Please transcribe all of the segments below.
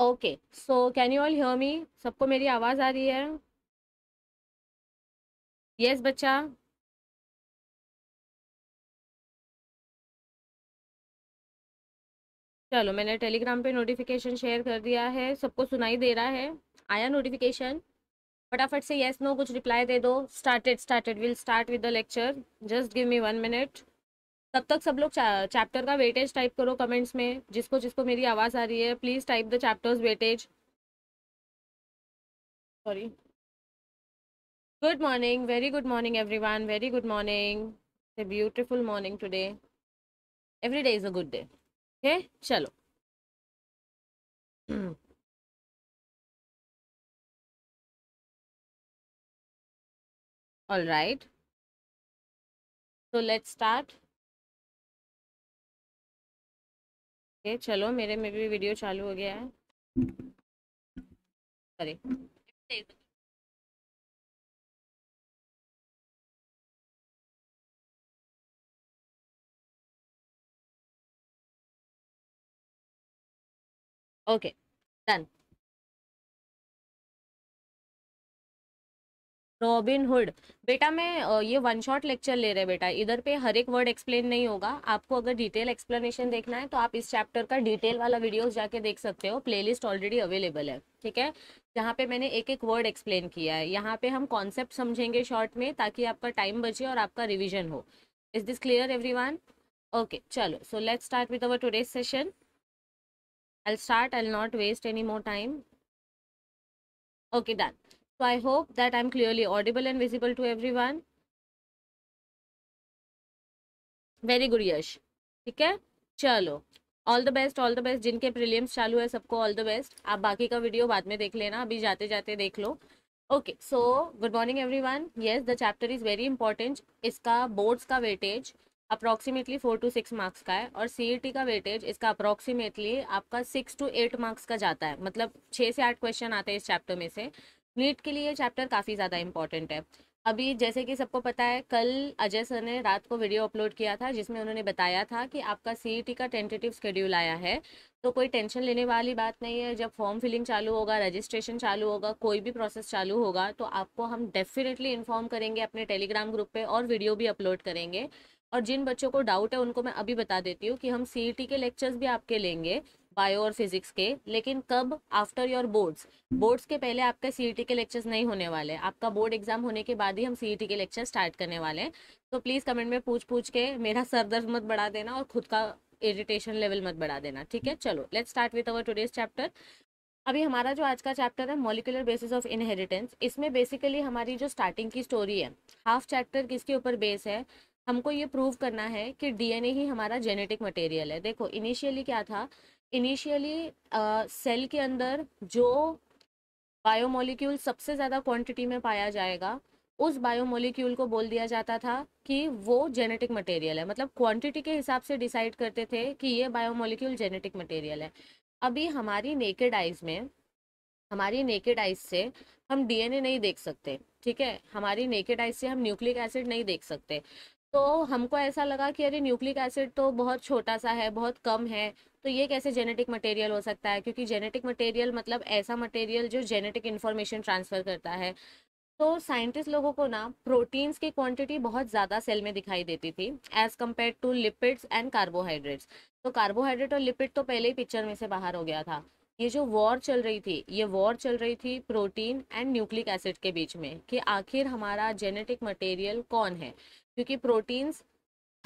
Okay so can you all hear me सबको मेरी आवाज़ आ रही है यस yes, बच्चा चलो मैंने टेलीग्राम पे नोटिफिकेशन शेयर कर दिया है सबको सुनाई दे रहा है आया नोटिफिकेशन फटाफट से यस yes, नो no, कुछ रिप्लाई दे दो started started will start with the lecture just give me one minute तब तक सब लोग चैप्टर का वेटेज टाइप करो कमेंट्स में जिसको जिसको मेरी आवाज़ आ रही है please type the chapters weightage sorry good morning very good morning everyone very good morning a beautiful morning today day day is a good day okay चलो hmm. all right so let's start okay चलो मेरे में भी video चालू हो गया है अरे ओके डन रॉबिन हुड बेटा मैं ये वन शॉट लेक्चर ले रहे बेटा इधर पे हर एक वर्ड एक्सप्लेन नहीं होगा आपको अगर डिटेल एक्सप्लेनेशन देखना है तो आप इस चैप्टर का डिटेल वाला वीडियोस जाके देख सकते हो प्लेलिस्ट ऑलरेडी अवेलेबल है ठीक है जहाँ पे मैंने एक एक वर्ड एक्सप्लेन किया है यहाँ पे हम कॉन्सेप्ट समझेंगे शॉर्ट में ताकि आपका टाइम बचे और आपका रिविजन हो is this clear every okay चलो so let start with our today's session I start I not waste any more time okay done So I hope that I'm clearly audible and visible to everyone. Very good Yash ठीक है चलो all the best all the best जिनके prelims चालू है सबको all the best आप बाकी का वीडियो बाद में देख लेना अभी जाते जाते देख लो okay so good morning everyone yes the chapter is very important इसका बोर्ड्स का weightage approximately four to six marks का है और सी e का वेटेज इसका अप्रॉक्सीमेटली आपका सिक्स टू एट मार्क्स का जाता है मतलब छः से आठ क्वेश्चन आते हैं इस चैप्टर में से नीट के लिए चैप्टर काफ़ी ज़्यादा इंपॉर्टेंट है अभी जैसे कि सबको पता है कल अजय सर ने रात को वीडियो अपलोड किया था जिसमें उन्होंने बताया था कि आपका सी का टेंटेटिव स्केड्यूल आया है तो कोई टेंशन लेने वाली बात नहीं है जब फॉर्म फिलिंग चालू होगा रजिस्ट्रेशन चालू होगा कोई भी प्रोसेस चालू होगा तो आपको हम डेफिनेटली इन्फॉर्म करेंगे अपने टेलीग्राम ग्रुप पर और वीडियो भी अपलोड करेंगे और जिन बच्चों को डाउट है उनको मैं अभी बता देती हूँ कि हम सी के लेक्चर्स भी आपके लेंगे बायो और फिजिक्स के लेकिन कब आफ्टर योर बोर्ड्स बोर्ड्स के पहले आपके सी e के लेक्चर्स नहीं होने वाले आपका बोर्ड एग्जाम होने के बाद ही हम सी e के लेक्चर स्टार्ट करने वाले हैं तो प्लीज़ कमेंट में पूछ पूछ के मेरा सर दर्द मत बढ़ा देना और खुद का इरिटेशन लेवल मत बढ़ा देना ठीक है चलो let's start with our today's chapter अभी हमारा जो आज का चैप्टर है मॉलिकुलर बेसिस ऑफ इनहेरिटेंस इसमें बेसिकली हमारी जो स्टार्टिंग की स्टोरी है हाफ चैप्टर किसके ऊपर बेस है हमको ये प्रूव करना है कि डीएनए ही हमारा जेनेटिक मटेरियल है देखो इनिशियली क्या था इनिशियली सेल के अंदर जो बायोमोलिक्यूल सबसे ज़्यादा क्वांटिटी में पाया जाएगा उस बायोमोलिक्यूल को बोल दिया जाता था कि वो जेनेटिक मटेरियल है मतलब क्वांटिटी के हिसाब से डिसाइड करते थे कि ये बायोमोलिक्यूल जेनेटिक मटेरियल है अभी हमारी नेकेड आइज में हमारी नेकेड आइज से हम डीएनए नहीं देख सकते ठीक है हमारी नेकेड आइज से हम न्यूक्लिक एसिड नहीं देख सकते तो हमको ऐसा लगा कि अरे न्यूक्लिक एसिड तो बहुत छोटा सा है बहुत कम है तो ये कैसे जेनेटिक मटेरियल हो सकता है क्योंकि जेनेटिक मटेरियल मतलब ऐसा मटेरियल जो जेनेटिक इन्फॉर्मेशन ट्रांसफ़र करता है तो साइंटिस्ट लोगों को ना प्रोटीन्स की क्वांटिटी बहुत ज़्यादा सेल में दिखाई देती थी as compared to lipids and carbohydrates तो कार्बोहाइड्रेट और लिपिड तो पहले ही पिक्चर में से बाहर हो गया था ये जो वॉर चल रही थी ये वॉर चल रही थी प्रोटीन एंड न्यूक्लिक एसिड के बीच में कि आखिर हमारा जेनेटिक मटेरियल कौन है क्योंकि प्रोटीन्स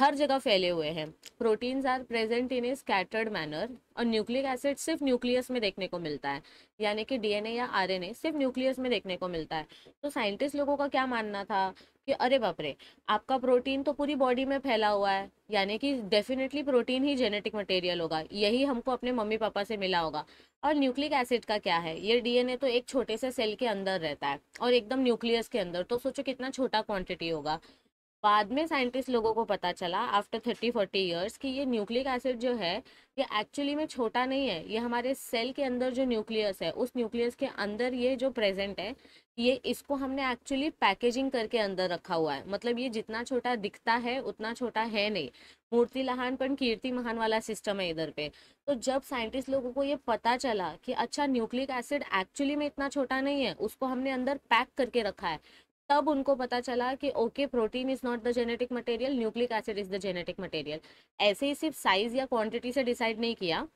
हर जगह फैले हुए हैं proteins are present in a scattered manner और न्यूक्लिक एसिड सिर्फ न्यूक्लियस में देखने को मिलता है यानी कि डीएनए या आरएनए सिर्फ न्यूक्लियस में देखने को मिलता है तो साइंटिस्ट लोगों का क्या मानना था कि अरे बापरे आपका प्रोटीन तो पूरी बॉडी में फैला हुआ है यानी कि डेफिनेटली प्रोटीन ही जेनेटिक मटेरियल होगा यही हमको अपने मम्मी पापा से मिला होगा और न्यूक्लिक एसिड का क्या है ये डीएनए तो एक छोटे से सेल के अंदर रहता है और एकदम न्यूक्लियस के अंदर तो सोचो कितना छोटा क्वांटिटी होगा बाद में साइंटिस्ट लोगों को पता चला आफ्टर थर्टी फोर्टी ईयर्स कि ये न्यूक्लिक एसिड जो है ये एक्चुअली में छोटा नहीं है ये हमारे सेल के अंदर जो न्यूक्लियस है उस न्यूक्लियस के अंदर ये जो प्रेजेंट है ये इसको हमने एक्चुअली पैकेजिंग करके अंदर रखा हुआ है मतलब ये जितना छोटा दिखता है उतना छोटा है नहीं मूर्ति लहानपन कीर्ति महान वाला सिस्टम है इधर पे तो जब साइंटिस्ट लोगों को ये पता चला कि अच्छा न्यूक्लिक एसिड एक्चुअली में इतना छोटा नहीं है उसको हमने अंदर पैक करके रखा है तब उनको पता चला कि okay protein is not the genetic material nucleic acid is the genetic material ऐसे ही सिर्फ साइज या क्वांटिटी से डिसाइड नहीं किया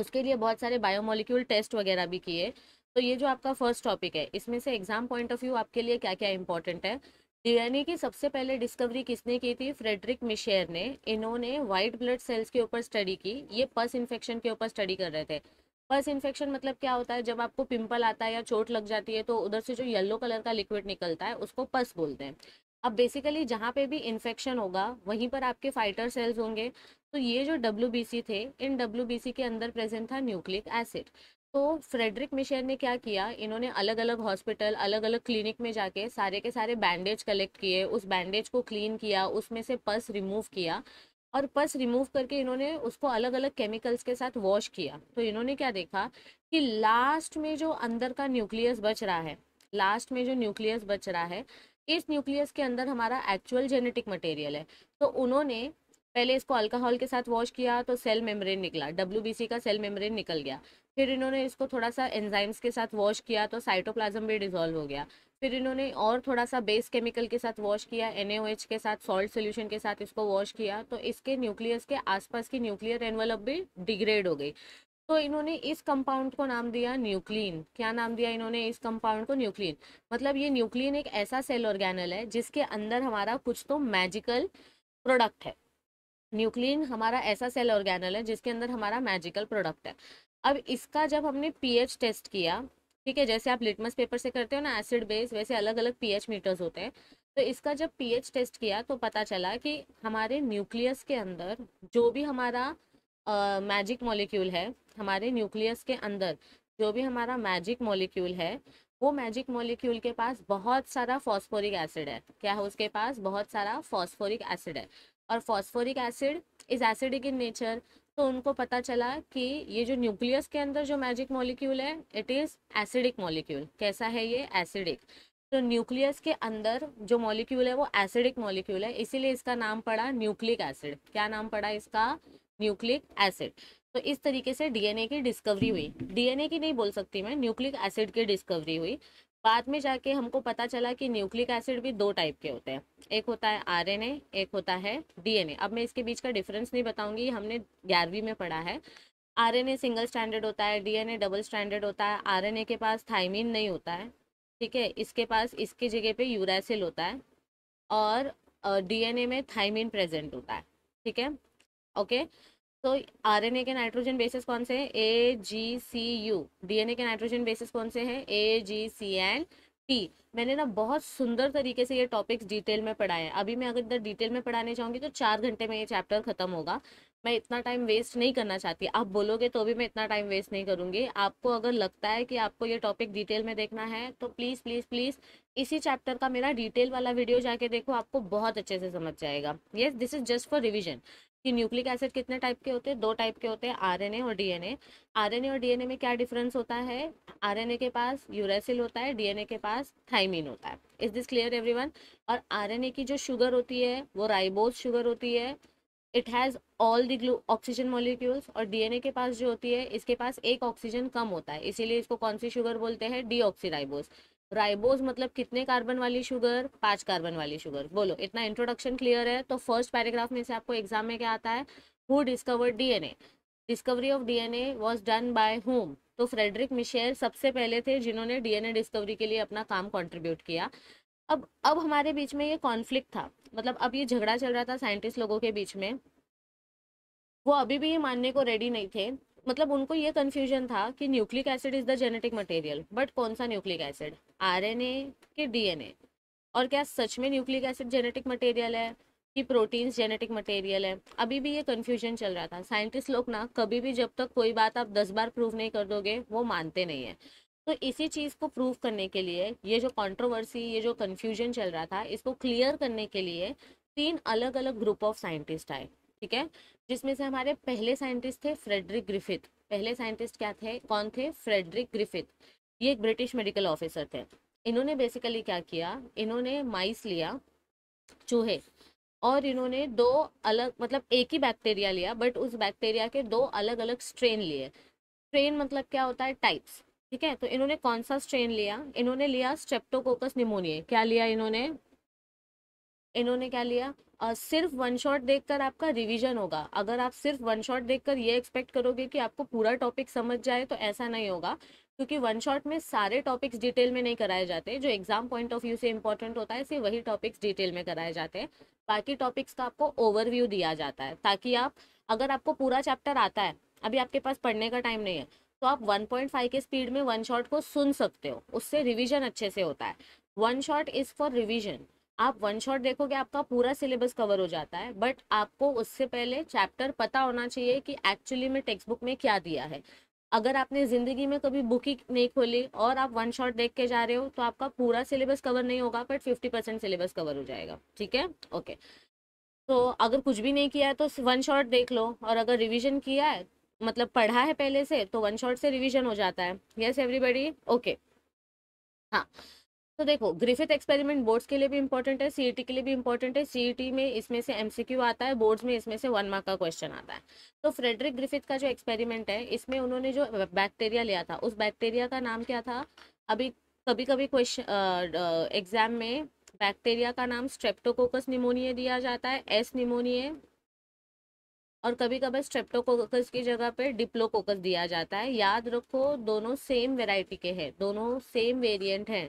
उसके लिए बहुत सारे बायोमोलिक्यूल टेस्ट वगैरह भी किए तो ये जो आपका फर्स्ट टॉपिक है इसमें से एग्जाम पॉइंट ऑफ व्यू आपके लिए क्या क्या इंपॉर्टेंट है डीएनए की सबसे पहले डिस्कवरी किसने की थी फ्रेडरिक मिशेर ने इन्होंने व्हाइट ब्लड सेल्स के ऊपर स्टडी की ये पस इन्फेक्शन के ऊपर स्टडी कर रहे थे पल्स इन्फेक्शन मतलब क्या होता है जब आपको पिंपल आता है या चोट लग जाती है तो उधर से जो येलो कलर का लिक्विड निकलता है उसको पस बोलते हैं अब बेसिकली जहाँ पे भी इन्फेक्शन होगा वहीं पर आपके फाइटर सेल्स होंगे तो ये जो डब्ल्यू थे इन डब्ल्यू के अंदर प्रेजेंट था न्यूक्लिक एसिड तो फ्रेडरिक मिशेल ने क्या किया इन्होंने अलग अलग हॉस्पिटल अलग अलग क्लिनिक में जाके सारे के सारे बैंडेज कलेक्ट किए उस बैंडेज को क्लीन किया उसमें से पस रिमूव किया और पस रिमूव करके इन्होंने उसको अलग अलग केमिकल्स के साथ वॉश किया तो इन्होंने क्या देखा कि लास्ट में जो अंदर का न्यूक्लियस बच रहा है लास्ट में जो न्यूक्लियस बच रहा है इस न्यूक्लियस के अंदर हमारा एक्चुअल जेनेटिक मटेरियल है तो उन्होंने पहले इसको अल्कोहल के साथ वॉश किया तो सेल मेम्ब्रेन निकला डब्ल्यू का सेल मेम्ब्रेन निकल गया फिर इन्होंने इसको थोड़ा सा एंजाइम्स के साथ वॉश किया तो साइटोप्लाज्म भी डिजोल्व हो गया फिर इन्होंने और थोड़ा सा बेस केमिकल के साथ वॉश किया एन के साथ सॉल्ट सोल्यूशन के साथ इसको वॉश किया तो इसके न्यूक्लियस के आसपास की न्यूक्लियर एनवलप भी डिग्रेड हो गई तो इन्होंने इस कंपाउंड को नाम दिया न्यूक्लिन क्या नाम दिया इन्होंने इस कंपाउंड को न्यूक्लिन मतलब ये न्यूक्लिन एक ऐसा सेल ऑर्गेनल है जिसके अंदर हमारा कुछ तो मैजिकल प्रोडक्ट है न्यूक्लिन हमारा ऐसा सेल ऑर्गेनल है जिसके अंदर हमारा मैजिकल प्रोडक्ट है अब इसका जब हमने पीएच टेस्ट किया ठीक है जैसे आप लिटमस पेपर से करते हो ना एसिड बेस वैसे अलग अलग पीएच मीटर्स होते हैं तो इसका जब पीएच टेस्ट किया तो पता चला कि हमारे न्यूक्लियस के अंदर जो भी हमारा मैजिक मॉलिक्यूल है हमारे न्यूक्लियस के अंदर जो भी हमारा मैजिक मॉलिक्यूल है वो मैजिक मॉलिक्यूल के पास बहुत सारा फॉस्फोरिक एसिड है क्या है उसके पास बहुत सारा फॉस्फोरिक एसिड है और phosphoric acid is acidic in nature तो उनको पता चला कि ये जो न्यूक्लियस के अंदर जो मैजिक मॉलिक्यूल है इट इज़ एसिडिक मॉलिक्यूल कैसा है ये एसिडिक तो न्यूक्लियस के अंदर जो मॉलिक्यूल है वो एसिडिक मॉलिक्यूल है इसीलिए इसका नाम पड़ा न्यूक्लिक एसिड क्या नाम पड़ा इसका न्यूक्लिक एसिड तो इस तरीके से डीएनए की डिस्कवरी हुई डीएनए की नहीं बोल सकती मैं न्यूक्लिक एसिड की डिस्कवरी हुई बाद में जाके हमको पता चला कि न्यूक्लिक एसिड भी दो टाइप के होते हैं एक होता है आरएनए एक होता है डीएनए अब मैं इसके बीच का डिफरेंस नहीं बताऊंगी हमने ग्यारहवीं में पढ़ा है आरएनए सिंगल स्टैंडर्ड होता है डीएनए डबल स्टैंडर्ड होता है आरएनए के पास थाइमिन नहीं होता है ठीक है इसके पास इसकी जगह पे यूरासिल होता है और डी में थाइमिन प्रेजेंट होता है ठीक है ओके तो आरएनए के नाइट्रोजन बेसिस कौन से हैं A G C U DNA के नाइट्रोजन बेसिस कौन से हैं A G C N T मैंने ना बहुत सुंदर तरीके से ये टॉपिक्स डिटेल में पढ़ाए हैं अभी मैं अगर इधर डिटेल में पढ़ाने जाऊँगी तो चार घंटे में ये चैप्टर खत्म होगा मैं इतना टाइम वेस्ट नहीं करना चाहती आप बोलोगे तो भी मैं इतना टाइम वेस्ट नहीं करूँगी आपको अगर लगता है कि आपको ये टॉपिक डिटेल में देखना है तो प्लीज़ प्लीज़ प्लीज़ इसी चैप्टर का मेरा डिटेल वाला वीडियो जाके देखो आपको बहुत अच्छे से समझ जाएगा yes this is just for revision कि न्यूक्लिक एसिड कितने टाइप के होते हैं दो टाइप के होते हैं आरएनए और डीएनए आरएनए और डीएनए में क्या डिफरेंस होता है आरएनए के पास यूरेसिल होता है डीएनए के पास थाइमिन होता है इज दिस क्लियर एवरीवन और आरएनए की जो शुगर होती है वो राइबोज शुगर होती है it has all the glue oxygen molecules और डीएनए के पास जो होती है इसके पास एक ऑक्सीजन कम होता है इसीलिए इसको कौन सी शुगर बोलते हैं डी राइबोज मतलब कितने कार्बन वाली शुगर पांच कार्बन वाली शुगर बोलो इतना इंट्रोडक्शन क्लियर है तो फर्स्ट पैराग्राफ में से आपको एग्जाम में क्या आता है who discovered DNA discovery of DNA was done by whom तो फ्रेडरिक मिशेल सबसे पहले थे जिन्होंने डीएनए डिस्कवरी के लिए अपना काम कॉन्ट्रीब्यूट किया अब अब हमारे बीच में ये कॉन्फ्लिक्ट था मतलब अब ये झगड़ा चल रहा था साइंटिस्ट लोगों के बीच में वो अभी भी ये मानने को रेडी नहीं थे मतलब उनको ये कन्फ्यूजन था कि nucleic acid is the genetic material but कौन सा न्यूक्लिक एसिड आरएनए कि डीएनए और क्या सच में न्यूक्लिक एसिड जेनेटिक मटेरियल है कि प्रोटीन्स जेनेटिक मटेरियल है अभी भी ये कन्फ्यूजन चल रहा था साइंटिस्ट लोग ना कभी भी जब तक कोई बात आप दस बार प्रूव नहीं कर दोगे वो मानते नहीं है तो इसी चीज़ को प्रूव करने के लिए ये जो कंट्रोवर्सी ये जो कन्फ्यूजन चल रहा था इसको क्लियर करने के लिए तीन अलग अलग ग्रुप ऑफ साइंटिस्ट आए ठीक है जिसमें से हमारे पहले साइंटिस्ट थे फ्रेडरिक ग्रिफिथ पहले साइंटिस्ट क्या थे कौन थे फ्रेडरिक ग्रिफिथ ये एक ब्रिटिश मेडिकल ऑफिसर थे इन्होंने बेसिकली क्या किया इन्होंने माइस लिया चूहे और इन्होंने दो अलग मतलब एक ही बैक्टीरिया लिया बट उस बैक्टीरिया के दो अलग अलग स्ट्रेन लिए स्ट्रेन मतलब क्या होता है टाइप्स ठीक है तो इन्होंने कौन सा स्ट्रेन लिया इन्होंने लिया स्ट्रेप्टोकोकस निमोनिया क्या लिया इन्होंने इन्होंने क्या लिया आ, सिर्फ वन शॉट देखकर आपका रिवीजन होगा अगर आप सिर्फ वन शॉट देखकर ये एक्सपेक्ट करोगे कि आपको पूरा टॉपिक समझ जाए तो ऐसा नहीं होगा क्योंकि वन शॉट में सारे टॉपिक्स डिटेल में नहीं कराए जाते जो एग्जाम पॉइंट ऑफ व्यू से इंपॉर्टेंट होता है सिर्फ वही टॉपिक्स डिटेल में कराए जाते हैं बाकी टॉपिक्स का आपको ओवरव्यू दिया जाता है ताकि आप अगर आपको पूरा चैप्टर आता है अभी आपके पास पढ़ने का टाइम नहीं है तो आप 1.5 के स्पीड में वन शॉट को सुन सकते हो उससे रिवीजन अच्छे से होता है one shot is for revision आप वन शॉट देखोगे आपका पूरा सिलेबस कवर हो जाता है बट आपको उससे पहले चैप्टर पता होना चाहिए कि एक्चुअली में टेक्स्ट बुक में क्या दिया है अगर आपने ज़िंदगी में कभी बुक ही नहीं खोली और आप वन शॉट देख के जा रहे हो तो आपका पूरा सिलेबस कवर नहीं होगा but fifty percent syllabus cover हो जाएगा ठीक है ओके तो अगर कुछ भी नहीं किया है तो वन शॉट देख लो और अगर रिविजन किया है मतलब पढ़ा है पहले से तो वन शॉट से रिविजन हो जाता है येस एवरीबडी ओके हाँ तो देखो ग्रिफिथ एक्सपेरिमेंट बोर्ड्स के लिए भी इंपॉर्टेंट है सी e के लिए भी इंपॉर्टेंट है सी e में इसमें से एम आता है बोर्ड्स में इसमें से वन मार्क का क्वेश्चन आता है तो फ्रेडरिक ग्रिफिथ का जो एक्सपेरिमेंट है इसमें उन्होंने जो बैक्टीरिया लिया था उस बैक्टीरिया का नाम क्या था अभी कभी कभी क्वेश्चन एग्जाम में बैक्टीरिया का नाम स्ट्रेप्टोकोकस निमोनिया दिया जाता है एस निमोनिया और कभी कभी स्ट्रेप्टोकोकस की जगह पे डिप्लोकोकस दिया जाता है याद रखो दोनों सेम वेराइटी के हैं दोनों सेम वेरिएंट हैं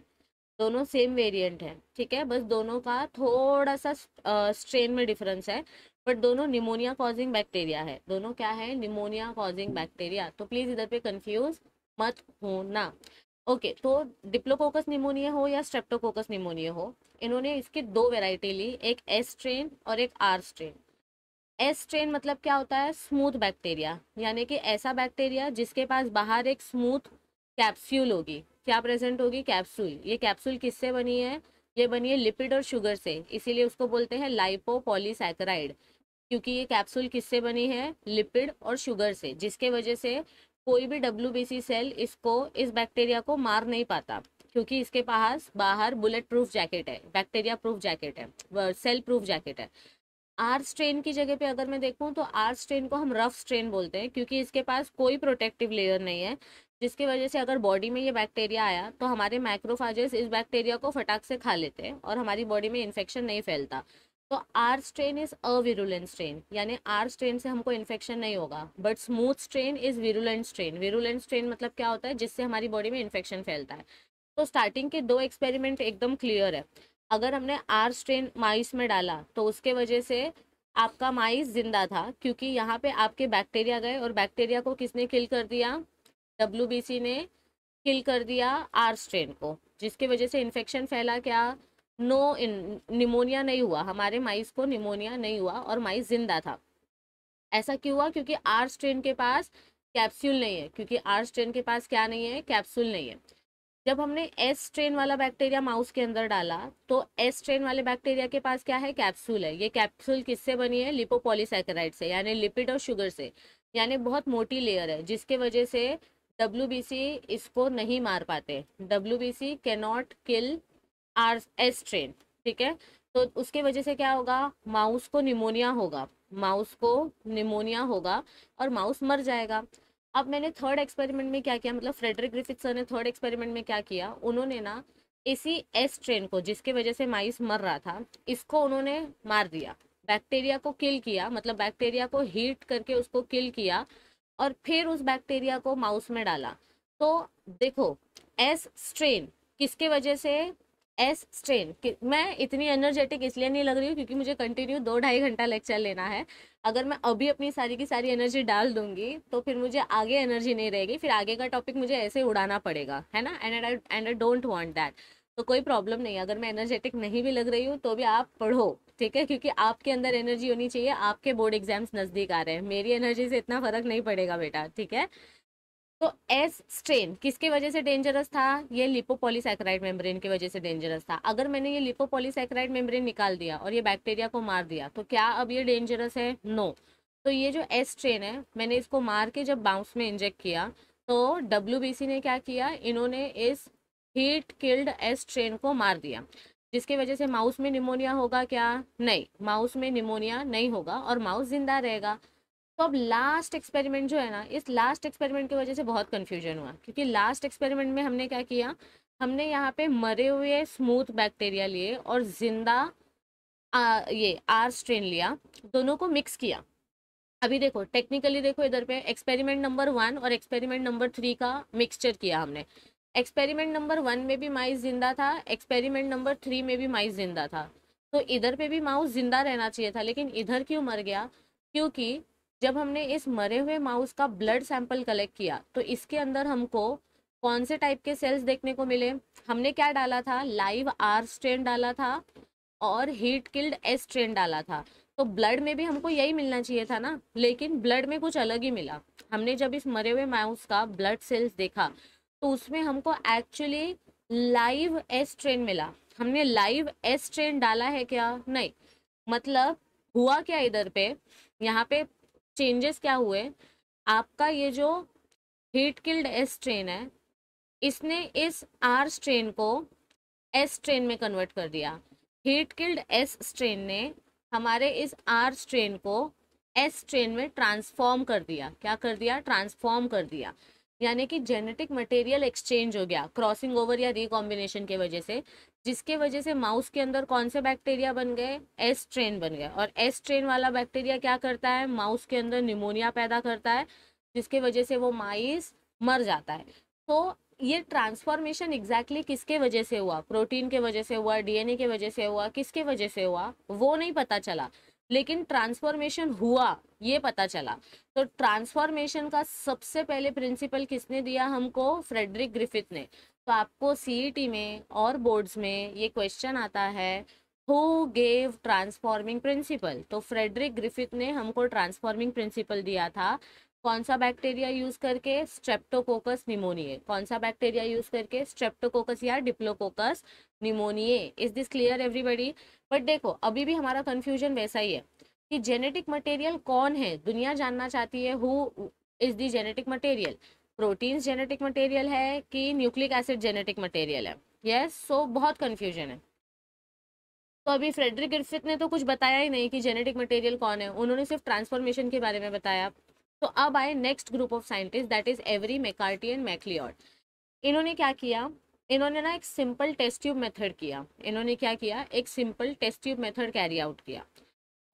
दोनों सेम वेरिएंट है ठीक है बस दोनों का थोड़ा सा स्ट्रेन में डिफरेंस है बट दोनों निमोनिया कॉजिंग बैक्टीरिया है दोनों क्या है निमोनिया कॉजिंग बैक्टीरिया तो प्लीज इधर पे कंफ्यूज मत होना ओके तो डिप्लोकोकस निमोनिया हो या स्ट्रेप्टोकोकस निमोनिया हो इन्होंने इसकी दो वेराइटी ली एक एस स्ट्रेन और एक आर स्ट्रेन एस स्ट्रेन मतलब क्या होता है स्मूथ बैक्टीरिया यानी कि ऐसा बैक्टीरिया जिसके पास बाहर एक स्मूथ कैप्स्यूल होगी क्या प्रेजेंट होगी कैप्सूल ये कैप्सूल किससे बनी है ये बनी है लिपिड और शुगर से इसीलिए उसको बोलते हैं लाइपो क्योंकि ये कैप्सूल किससे बनी है लिपिड और शुगर से जिसके वजह से कोई भी डब्ल्यू सेल इसको इस बैक्टीरिया को मार नहीं पाता क्योंकि इसके पास बाहर बुलेट प्रूफ जैकेट है बैक्टीरिया प्रूफ जैकेट है सेल प्रूफ जैकेट है आर स्ट्रेन की जगह पे अगर मैं देखूँ तो आर स्ट्रेन को हम रफ स्ट्रेन बोलते हैं क्योंकि इसके पास कोई प्रोटेक्टिव लेयर नहीं है जिसकी वजह से अगर बॉडी में ये बैक्टीरिया आया तो हमारे माइक्रोफाजेस इस बैक्टीरिया को फटाक से खा लेते हैं और हमारी बॉडी में इन्फेक्शन नहीं फैलता तो R strain is avirulent strain यानी आर स्ट्रेन से हमको इन्फेक्शन नहीं होगा but smooth strain is virulent strain virulent strain मतलब क्या होता है जिससे हमारी बॉडी में इन्फेक्शन फैलता है तो स्टार्टिंग के दो एक्सपेरिमेंट एकदम क्लियर है अगर हमने आर स्ट्रेन माइस में डाला तो उसके वजह से आपका माइस जिंदा था क्योंकि यहाँ पे आपके बैक्टीरिया गए और बैक्टीरिया को किसने किल कर दिया डब्ल्यू ने किल कर दिया आर स्ट्रेन को जिसकी वजह से इन्फेक्शन फैला क्या नो निमोनिया नहीं हुआ हमारे माइस को निमोनिया नहीं हुआ और माइस जिंदा था ऐसा क्यों हुआ क्योंकि आर स्ट्रेन के पास कैप्सूल नहीं है क्योंकि आर स्ट्रेन के पास क्या नहीं है कैप्सूल नहीं है जब हमने एस स्ट्रेन वाला बैक्टीरिया माउस के अंदर डाला तो एस स्ट्रेन वाले बैक्टीरिया के पास क्या है कैप्सूल है ये कैप्सूल किससे बनी है लिपोपॉलीसैकेराइड से यानी लिपिड और शुगर से यानी बहुत मोटी लेयर है जिसके वजह से डब्ल्यू इसको नहीं मार पाते W B C not kill R S strain ठीक है तो उसके वजह से क्या होगा माउस को निमोनिया होगा माउस को निमोनिया होगा और माउस मर जाएगा अब मैंने थर्ड एक्सपेरिमेंट में क्या किया मतलब फ्रेडरिक ग्रिफिथ सर ने थर्ड एक्सपेरिमेंट में क्या किया उन्होंने ना इसी एस ट्रेन को जिसके वजह से माइस मर रहा था इसको उन्होंने मार दिया बैक्टीरिया को किल किया मतलब बैक्टीरिया को हीट करके उसको किल किया और फिर उस बैक्टीरिया को माउस में डाला तो देखो एस स्ट्रेन किसके वजह से एस स्ट्रेन मैं इतनी एनर्जेटिक इसलिए नहीं लग रही हूँ क्योंकि मुझे कंटिन्यू दो ढाई घंटा लेक्चर लेना है अगर मैं अभी अपनी सारी की सारी एनर्जी डाल दूंगी तो फिर मुझे आगे एनर्जी नहीं रहेगी फिर आगे का टॉपिक मुझे ऐसे उड़ाना पड़ेगा है ना and I and I don't want that तो कोई प्रॉब्लम नहीं अगर मैं एनर्जेटिक नहीं भी लग रही हूँ तो भी आप पढ़ो ठीक है क्योंकि आपके अंदर एनर्जी होनी चाहिए आपके बोर्ड एग्जाम्स नज़दीक आ रहे हैं मेरी एनर्जी से इतना फर्क नहीं पड़ेगा बेटा ठीक है तो एस स्ट्रेन किसके वजह से डेंजरस था ये लिपोपोलीसैक्राइड मेम्ब्रेन की वजह से डेंजरस था अगर मैंने ये लिपोपोलीसैक्राइड मेम्ब्रेन निकाल दिया और ये बैक्टीरिया को मार दिया तो क्या अब ये डेंजरस है नो no. तो ये जो एस स्ट्रेन है मैंने इसको मार के जब बाउंस में इंजेक्ट किया तो डब्ल्यू ने क्या किया इन्होंने इस हीट किल्ड एस ट्रेन को मार दिया जिसकी वजह से माउस में निमोनिया होगा क्या नहीं माउस में निमोनिया नहीं होगा और माउस जिंदा रहेगा तो अब लास्ट एक्सपेरिमेंट जो है ना इस लास्ट एक्सपेरिमेंट की वजह से बहुत कन्फ्यूजन हुआ क्योंकि लास्ट एक्सपेरिमेंट में हमने क्या किया हमने यहाँ पे मरे हुए स्मूथ बैक्टीरिया लिए और जिंदा ये आर स्ट्रेन लिया दोनों को मिक्स किया अभी देखो टेक्निकली देखो इधर पे एक्सपेरिमेंट नंबर वन और एक्सपेरिमेंट नंबर थ्री का मिक्सचर किया हमने एक्सपेरिमेंट नंबर वन में भी माइस जिंदा था एक्सपेरिमेंट नंबर थ्री में भी माइस जिंदा था तो इधर पे भी माउस जिंदा रहना चाहिए था लेकिन इधर क्यों मर गया क्योंकि जब हमने इस मरे हुए माउस का ब्लड सैंपल कलेक्ट किया तो इसके अंदर हमको कौन से टाइप के सेल्स देखने को मिले हमने क्या डाला था लाइव आर स्ट्रेन डाला था और हीट किल्ड एस स्ट्रेन डाला था तो ब्लड में भी हमको यही मिलना चाहिए था ना लेकिन ब्लड में कुछ अलग ही मिला हमने जब इस मरे हुए माउस का ब्लड सेल्स देखा तो उसमें हमको एक्चुअली लाइव एस ट्रेन मिला हमने लाइव एस ट्रेन डाला है क्या नहीं मतलब हुआ क्या इधर पे यहाँ पे चेंजेस क्या हुए आपका ये जो हीट किल्ड एस ट्रेन है इसने इस आर स्ट्रेन को एस ट्रेन में कन्वर्ट कर दिया हीट किल्ड एस स्ट्रेन ने हमारे इस आर स्ट्रेन को एस ट्रेन में ट्रांसफॉर्म कर दिया क्या कर दिया ट्रांसफॉर्म कर दिया यानी कि जेनेटिक मटेरियल एक्सचेंज हो गया क्रॉसिंग ओवर या रिकॉम्बिनेशन की वजह से जिसके वजह से माउस के अंदर कौन से बैक्टीरिया बन गए एस ट्रेन बन गए और एस ट्रेन वाला बैक्टीरिया क्या करता है माउस के अंदर निमोनिया पैदा करता है जिसके वजह से वो माइस मर जाता है तो ये ट्रांसफॉर्मेशन एग्जैक्टली exactly किसके वजह से हुआ प्रोटीन के वजह से हुआ डीएनए के वजह से हुआ किसके वजह से हुआ वो नहीं पता चला लेकिन ट्रांसफॉर्मेशन हुआ ये पता चला तो ट्रांसफॉर्मेशन का सबसे पहले प्रिंसिपल किसने दिया हमको फ्रेडरिक ग्रिफिथ ने तो आपको सी e में और बोर्ड्स में ये क्वेश्चन आता है हु गेव ट्रांसफॉर्मिंग प्रिंसिपल तो फ्रेडरिक ग्रिफिथ ने हमको ट्रांसफॉर्मिंग प्रिंसिपल दिया था कौन सा बैक्टीरिया यूज करके स्ट्रेप्टोकोकस निमोनिए कौन सा बैक्टीरिया यूज करके स्ट्रेप्टोकोकस या Diplococcus pneumoniae is this clear everybody but देखो अभी भी हमारा कन्फ्यूजन वैसा ही है कि जेनेटिक मटेरियल कौन है दुनिया जानना चाहती है who is the genetic material proteins genetic material है कि न्यूक्लिक एसिड जेनेटिक मटेरियल है यस yes, सो so बहुत कन्फ्यूजन है तो अभी फ्रेडरिक ग्रिफिथ ने तो कुछ बताया ही नहीं कि जेनेटिक मटेरियल कौन है उन्होंने सिर्फ ट्रांसफॉर्मेशन के बारे में बताया तो अब आए next group of scientist that is Avery McCarty and MacLeod इन्होंने क्या किया इन्होंने ना एक सिंपल टेस्ट ट्यूब मेथड किया इन्होंने क्या किया एक simple test tube method carry out किया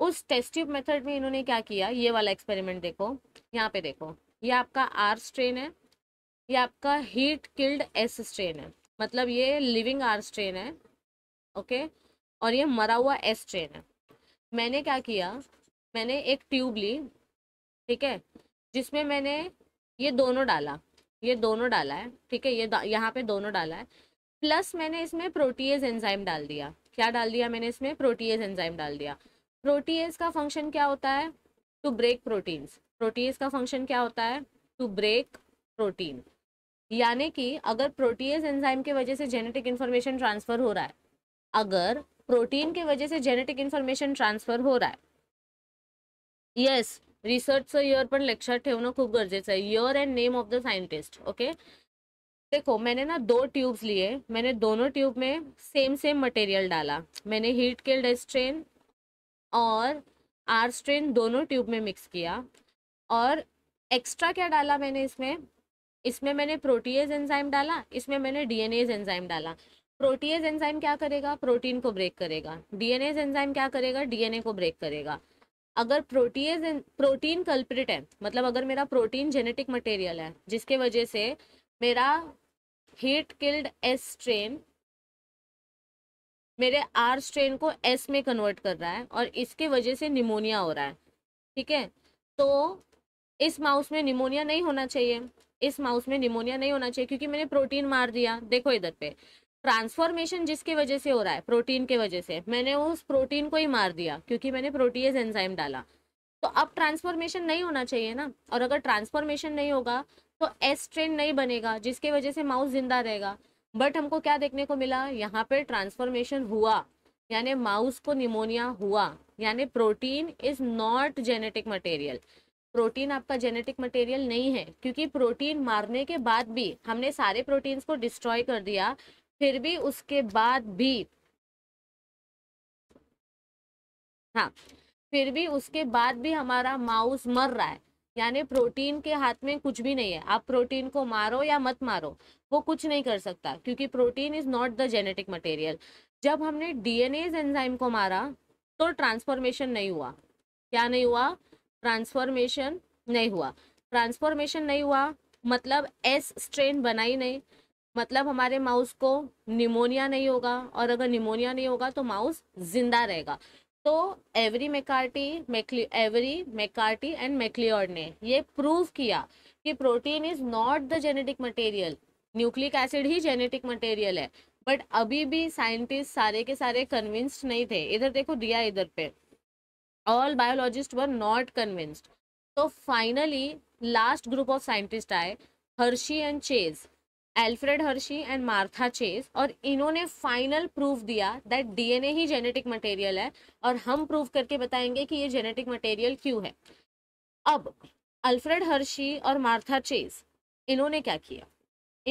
उस टेस्ट ट्यूब मेथड में इन्होंने क्या किया ये वाला एक्सपेरिमेंट देखो यहाँ पे देखो ये आपका आर स्ट्रेन है ये आपका हीट किल्ड एस स्ट्रेन है मतलब ये लिविंग आर स्ट्रेन है ओके और ये मरा हुआ एस स्ट्रेन है मैंने क्या किया मैंने एक ट्यूब ली ठीक है जिसमें मैंने ये दोनों डाला ये दोनों डाला है ठीक है ये यहाँ पे दोनों डाला है प्लस मैंने इसमें प्रोटीज एंजाइम डाल दिया क्या डाल दिया मैंने इसमें प्रोटीज एंजाइम डाल दिया प्रोटीज का फंक्शन क्या होता है टू ब्रेक प्रोटीन्स प्रोटीज का फंक्शन क्या होता है टू ब्रेक प्रोटीन यानी कि अगर प्रोटीज एंजाइम की वजह से जेनेटिक इन्फॉर्मेशन ट्रांसफर हो रहा है अगर प्रोटीन की वजह से जेनेटिक इन्फॉर्मेशन ट्रांसफर हो रहा है यस yes, रिसर्चचं इयर पण लक्षात ठेवणं खूप गरजेचं आहे year and name of the scientist okay देखो मैंने ना दो ट्यूब्स लिए मैंने दोनों ट्यूब में सेम सेम मटेरियल डाला मैंने हीट के स्ट्रेन और आर स्ट्रेन दोनों ट्यूब में मिक्स किया और एक्स्ट्रा क्या डाला मैंने इसमें इसमें मैंने प्रोटीएज एंजाइम डाला इसमें मैंने डीएनएज एंजाइम डाला प्रोटीएज एंजाइम क्या करेगा प्रोटीन को ब्रेक करेगा एज एंजाइम क्या करेगा ए को ब्रेक करेगा अगर प्रोटीज प्रोटीन कल्प्रिट है मतलब अगर मेरा प्रोटीन जेनेटिक मटेरियल है जिसके वजह से मेरा हीट किल्ड एस स्ट्रेन मेरे आर स्ट्रेन को एस में कन्वर्ट कर रहा है और इसके वजह से निमोनिया हो रहा है ठीक है तो इस माउस में निमोनिया नहीं होना चाहिए इस माउस में निमोनिया नहीं होना चाहिए क्योंकि मैंने प्रोटीन मार दिया देखो इधर पे ट्रांसफॉर्मेशन जिसकी वजह से हो रहा है प्रोटीन के वजह से मैंने उस प्रोटीन को ही मार दिया क्योंकि मैंने प्रोटीज एंजाइम डाला तो अब ट्रांसफॉर्मेशन नहीं होना चाहिए ना और अगर ट्रांसफॉर्मेशन नहीं होगा तो एस ट्रेन नहीं बनेगा जिसके वजह से माउस जिंदा रहेगा बट हमको क्या देखने को मिला यहाँ पर ट्रांसफॉर्मेशन हुआ यानी माउस को निमोनिया हुआ यानी protein is not genetic material protein आपका जेनेटिक मटेरियल नहीं है क्योंकि प्रोटीन मारने के बाद भी हमने सारे प्रोटीन्स को डिस्ट्रॉय कर दिया फिर भी उसके बाद भी हाँ फिर भी उसके बाद भी हमारा माउस मर रहा है यानी प्रोटीन के हाथ में कुछ भी नहीं है आप प्रोटीन को मारो या मत मारो वो कुछ नहीं कर सकता क्योंकि protein is not the genetic material जब हमने डीएनए एंजाइम को मारा तो ट्रांसफॉर्मेशन नहीं हुआ क्या नहीं हुआ ट्रांसफॉर्मेशन नहीं हुआ ट्रांसफॉर्मेशन नहीं हुआ मतलब एस स्ट्रेन बना ही नहीं मतलब हमारे माउस को निमोनिया नहीं होगा और अगर निमोनिया नहीं होगा तो माउस जिंदा रहेगा तो Avery McCarty MacLeod Avery McCarty and MacLeod ने ये प्रूव किया कि protein is not the genetic material nucleic acid ही जेनेटिक मटेरियल है बट अभी भी साइंटिस्ट सारे के सारे कन्विंस्ड नहीं थे इधर देखो दिया इधर पे all biologists were not convinced तो finally last group of scientist आए Hershey and Chase Alfred Hershey and Martha Chase और इन्होंने फाइनल प्रूफ दिया दैट डीएनए ही जेनेटिक मटेरियल है और हम प्रूव करके बताएंगे कि ये जेनेटिक मटेरियल क्यों है अब अल्फ्रेड हर्शी और मार्था चेस इन्होंने क्या किया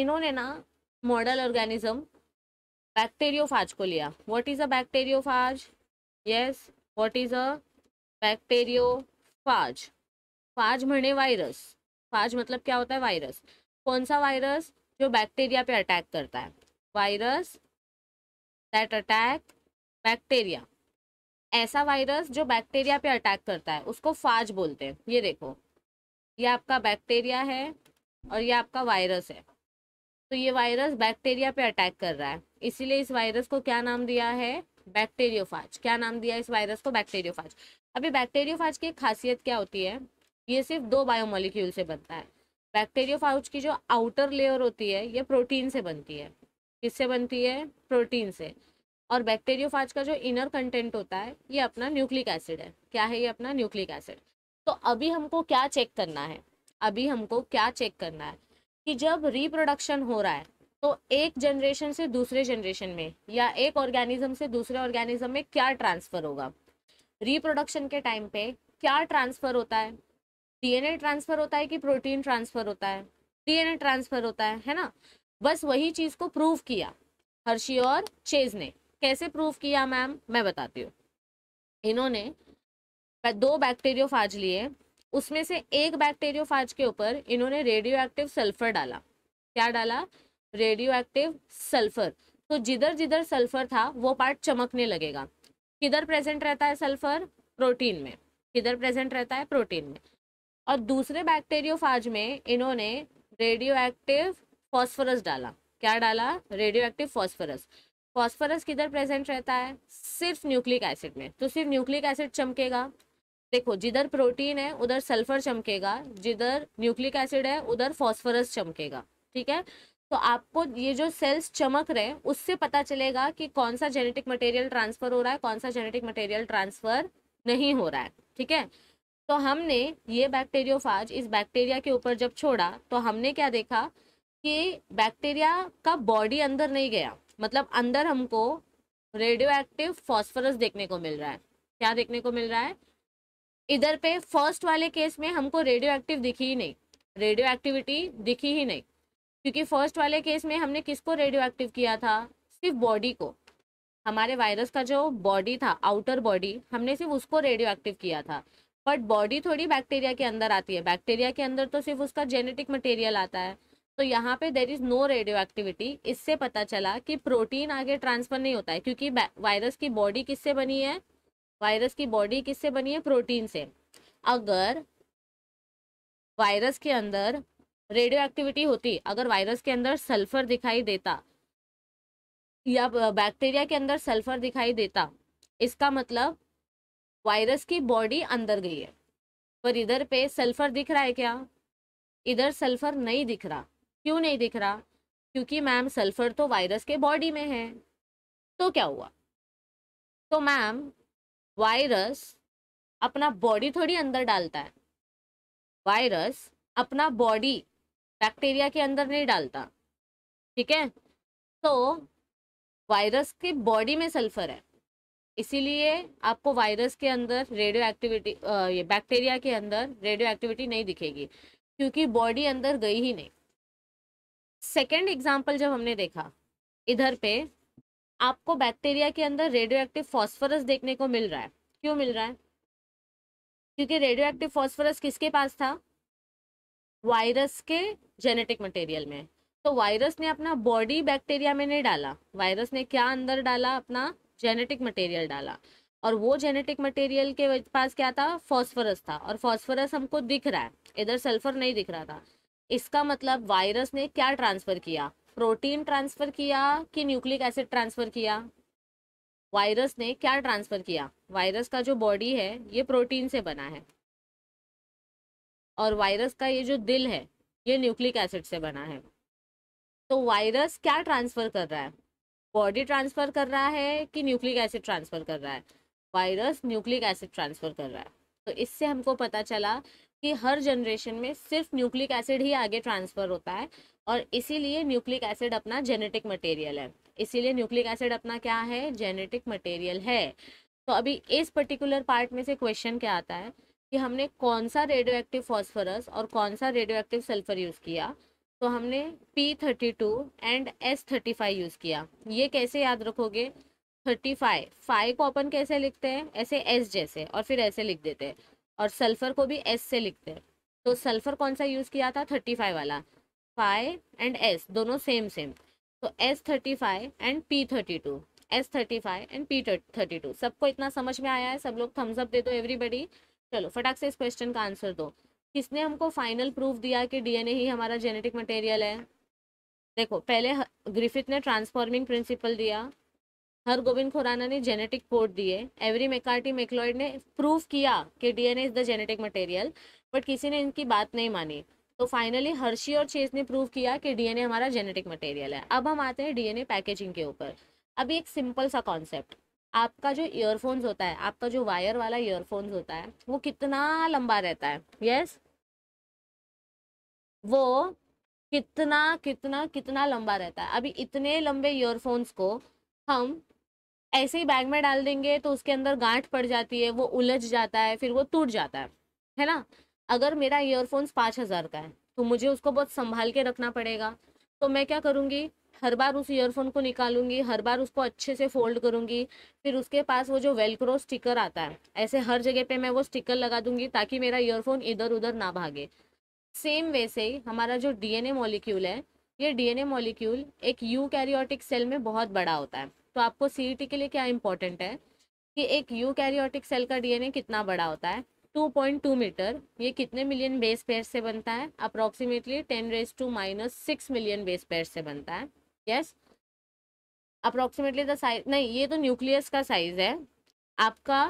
इन्होंने ना मॉडल ऑर्गेनिज्म बैक्टेरियोफाज को लिया what is a bacteriophage yes what is a bacteriophage phage मे वायरस फाज मतलब क्या होता है वायरस कौन सा वायरस जो बैक्टीरिया पे अटैक करता है वायरस दैट अटैक बैक्टीरिया ऐसा वायरस जो बैक्टीरिया पे अटैक करता है उसको फाज बोलते हैं ये देखो ये आपका बैक्टीरिया है और ये आपका वायरस है तो ये वायरस बैक्टीरिया पे अटैक कर रहा है इसीलिए इस वायरस को क्या नाम दिया है बैक्टेरियोफाज क्या नाम दिया इस वायरस को बैक्टेरियोफाज अभी बैक्टेरियोफाज की खासियत क्या होती है ये सिर्फ दो बायोमोलिक्यूल से बनता है बैक्टीरियोफाउज की जो आउटर लेयर होती है ये प्रोटीन से बनती है किससे बनती है प्रोटीन से और बैक्टीरियोफाज का जो इनर कंटेंट होता है ये अपना न्यूक्लिक एसिड है क्या है ये अपना न्यूक्लिक एसिड तो अभी हमको क्या चेक करना है अभी हमको क्या चेक करना है कि जब रिप्रोडक्शन हो रहा है तो एक जनरेशन से दूसरे जनरेशन में या एक ऑर्गेनिज्म से दूसरे ऑर्गेनिज्म में क्या ट्रांसफर होगा रिप्रोडक्शन के टाइम पे क्या ट्रांसफर होता है डीएनए ट्रांसफर होता है कि प्रोटीन ट्रांसफर होता है डीएनए ट्रांसफर होता है है ना बस वही चीज को प्रूव किया हर्षी और चेज ने कैसे प्रूव किया मैम मैं बताती हूँ इन्होंने दो फाज लिए उसमें से एक फाज के ऊपर इन्होंने रेडियो एक्टिव सल्फर डाला क्या डाला रेडियो एक्टिव सल्फर तो जिधर जिधर सल्फर था वो पार्ट चमकने लगेगा किधर प्रेजेंट रहता है सल्फर प्रोटीन में किधर प्रेजेंट रहता है प्रोटीन में और दूसरे बैक्टेरियोफाज में इन्होंने रेडियो एक्टिव फॉस्फोरस डाला क्या डाला रेडियो एक्टिव फॉस्फोरस फॉस्फोरस किधर प्रेजेंट रहता है सिर्फ न्यूक्लिक एसिड में तो सिर्फ न्यूक्लिक एसिड चमकेगा देखो जिधर प्रोटीन है उधर सल्फर चमकेगा जिधर न्यूक्लिक एसिड है उधर फॉस्फोरस चमकेगा ठीक है तो आपको ये जो सेल्स चमक रहे हैं उससे पता चलेगा कि कौन सा जेनेटिक मटेरियल ट्रांसफर हो रहा है कौन सा जेनेटिक मटेरियल ट्रांसफर नहीं हो रहा है ठीक है तो हमने ये बैक्टेरियोफाज इस बैक्टीरिया के ऊपर जब छोड़ा तो हमने क्या देखा कि बैक्टीरिया का बॉडी अंदर नहीं गया मतलब अंदर हमको रेडियो एक्टिव फॉस्फरस देखने को मिल रहा है क्या देखने को मिल रहा है इधर पे फर्स्ट वाले केस में हमको रेडियो एक्टिव दिखी ही नहीं रेडियो एक्टिविटी दिखी ही नहीं क्योंकि फर्स्ट वाले केस में हमने किसको रेडियो एक्टिव किया था सिर्फ बॉडी को हमारे वायरस का जो बॉडी था आउटर बॉडी हमने सिर्फ उसको रेडियो एक्टिव किया था बट बॉडी थोड़ी बैक्टीरिया के अंदर आती है बैक्टीरिया के अंदर तो सिर्फ उसका जेनेटिक मटेरियल आता है तो यहाँ पे there is no radioactivity इससे पता चला कि प्रोटीन आगे ट्रांसफर नहीं होता है क्योंकि वायरस की बॉडी किससे बनी है वायरस की बॉडी किससे बनी है प्रोटीन से अगर वायरस के अंदर रेडियो एक्टिविटी होती अगर वायरस के अंदर सल्फर दिखाई देता या बैक्टीरिया के अंदर सल्फर दिखाई देता इसका मतलब वायरस की बॉडी अंदर गई है पर इधर पे सल्फर दिख रहा है क्या इधर सल्फर नहीं दिख रहा क्यों नहीं दिख रहा क्योंकि मैम सल्फर तो वायरस के बॉडी में है तो क्या हुआ तो मैम वायरस अपना बॉडी थोड़ी अंदर डालता है वायरस अपना बॉडी बैक्टीरिया के अंदर नहीं डालता ठीक है तो वायरस के बॉडी में सल्फर है इसीलिए आपको वायरस के अंदर रेडियो एक्टिविटी ये बैक्टीरिया के अंदर रेडियो एक्टिविटी नहीं दिखेगी क्योंकि बॉडी अंदर गई ही नहीं सेकेंड एग्जाम्पल जब हमने देखा इधर पे आपको बैक्टीरिया के अंदर रेडियो एक्टिव फॉस्फरस देखने को मिल रहा है क्यों मिल रहा है क्योंकि रेडियो एक्टिव फॉस्फरस किसके पास था वायरस के जेनेटिक मटेरियल में तो वायरस ने अपना बॉडी बैक्टीरिया में नहीं डाला वायरस ने क्या अंदर डाला अपना जेनेटिक मटेरियल डाला और वो जेनेटिक मटेरियल के पास क्या था फॉस्फोरस था और फॉस्फोरस हमको दिख रहा है इधर सल्फर नहीं दिख रहा था इसका मतलब वायरस ने क्या ट्रांसफर किया प्रोटीन ट्रांसफर किया कि न्यूक्लिक एसिड ट्रांसफर किया वायरस ने क्या ट्रांसफर किया वायरस का जो बॉडी है ये प्रोटीन से बना है और वायरस का ये जो दिल है ये न्यूक्लिक एसिड से बना है तो वायरस क्या ट्रांसफर कर रहा है बॉडी ट्रांसफर कर रहा है कि न्यूक्लिक एसिड ट्रांसफर कर रहा है वायरस न्यूक्लिक एसिड ट्रांसफर कर रहा है तो इससे हमको पता चला कि हर जनरेशन में सिर्फ न्यूक्लिक एसिड ही आगे ट्रांसफर होता है और इसीलिए न्यूक्लिक एसिड अपना जेनेटिक मटेरियल है इसीलिए न्यूक्लिक एसिड अपना क्या है जेनेटिक मटेरियल है तो अभी इस पर्टिकुलर पार्ट में से क्वेश्चन क्या आता है कि हमने कौन सा रेडियो एक्टिव फॉस्फोरस और कौन सा रेडियो एक्टिव सल्फर यूज़ किया तो हमने P thirty two and S thirty five use किया ये कैसे याद रखोगे थर्टी फाइव फाइव को अपन कैसे लिखते हैं ऐसे एस जैसे और फिर ऐसे लिख देते हैं और सल्फर को भी एस से लिखते हैं तो सल्फर कौन सा यूज़ किया था थर्टी फाइव वाला फाइव एंड एस दोनों सेम सेम तो S thirty five and P thirty two S thirty five and P thirty two सबको इतना समझ में आया है सब लोग थम्सअप दे दो एवरीबडी चलो फटाक से इस क्वेश्चन का आंसर दो किसने हमको फाइनल प्रूफ दिया कि डीएनए ही हमारा जेनेटिक मटेरियल है देखो पहले ग्रिफिथ ने ट्रांसफॉर्मिंग प्रिंसिपल दिया हर गोविंद खुराना ने जेनेटिक कोड दिए एवरी मेकार्टी मेक्लॉयड ने प्रूफ किया कि DNA is the genetic material but किसी ने इनकी बात नहीं मानी तो फाइनली हर्षी और चेस ने प्रूव किया कि डीएनए हमारा जेनेटिक मटेरियल है अब हम आते हैं डीएनए पैकेजिंग के ऊपर अभी एक सिंपल सा कॉन्सेप्ट आपका जो ईयरफोन्स होता है आपका जो वायर वाला ईयरफोन्स होता है वो कितना लंबा रहता है यस yes? वो कितना कितना कितना लंबा रहता है अभी इतने लंबे ईयरफोन्स को हम ऐसे ही बैग में डाल देंगे तो उसके अंदर गांठ पड़ जाती है वो उलझ जाता है फिर वो टूट जाता है है ना अगर मेरा ईयरफोन्स पाँच हज़ार का है तो मुझे उसको बहुत संभाल के रखना पड़ेगा तो मैं क्या करूँगी हर बार उस ईयरफोन को निकालूंगी हर बार उसको अच्छे से फोल्ड करूंगी फिर उसके पास वो जो वेलक्रो स्टिकर आता है ऐसे हर जगह पे मैं वो स्टिकर लगा दूंगी ताकि मेरा ईयरफोन इधर उधर ना भागे सेम वे से हमारा जो डीएनए मॉलिक्यूल है ये डीएनए मॉलिक्यूल एक यूकैरियोटिक सेल में बहुत बड़ा होता है तो आपको सीईटी e के लिए क्या इंपॉर्टेंट है कि एक यूकैरियोटिक सेल का डीएनए कितना बड़ा होता है 2.2 मीटर ये कितने मिलियन बेस पेयर से बनता है approximately 10 raise to minus six million base pair से बनता है यस अप्रोक्सीमेटली द साइज नहीं ये तो न्यूक्लियस का साइज है आपका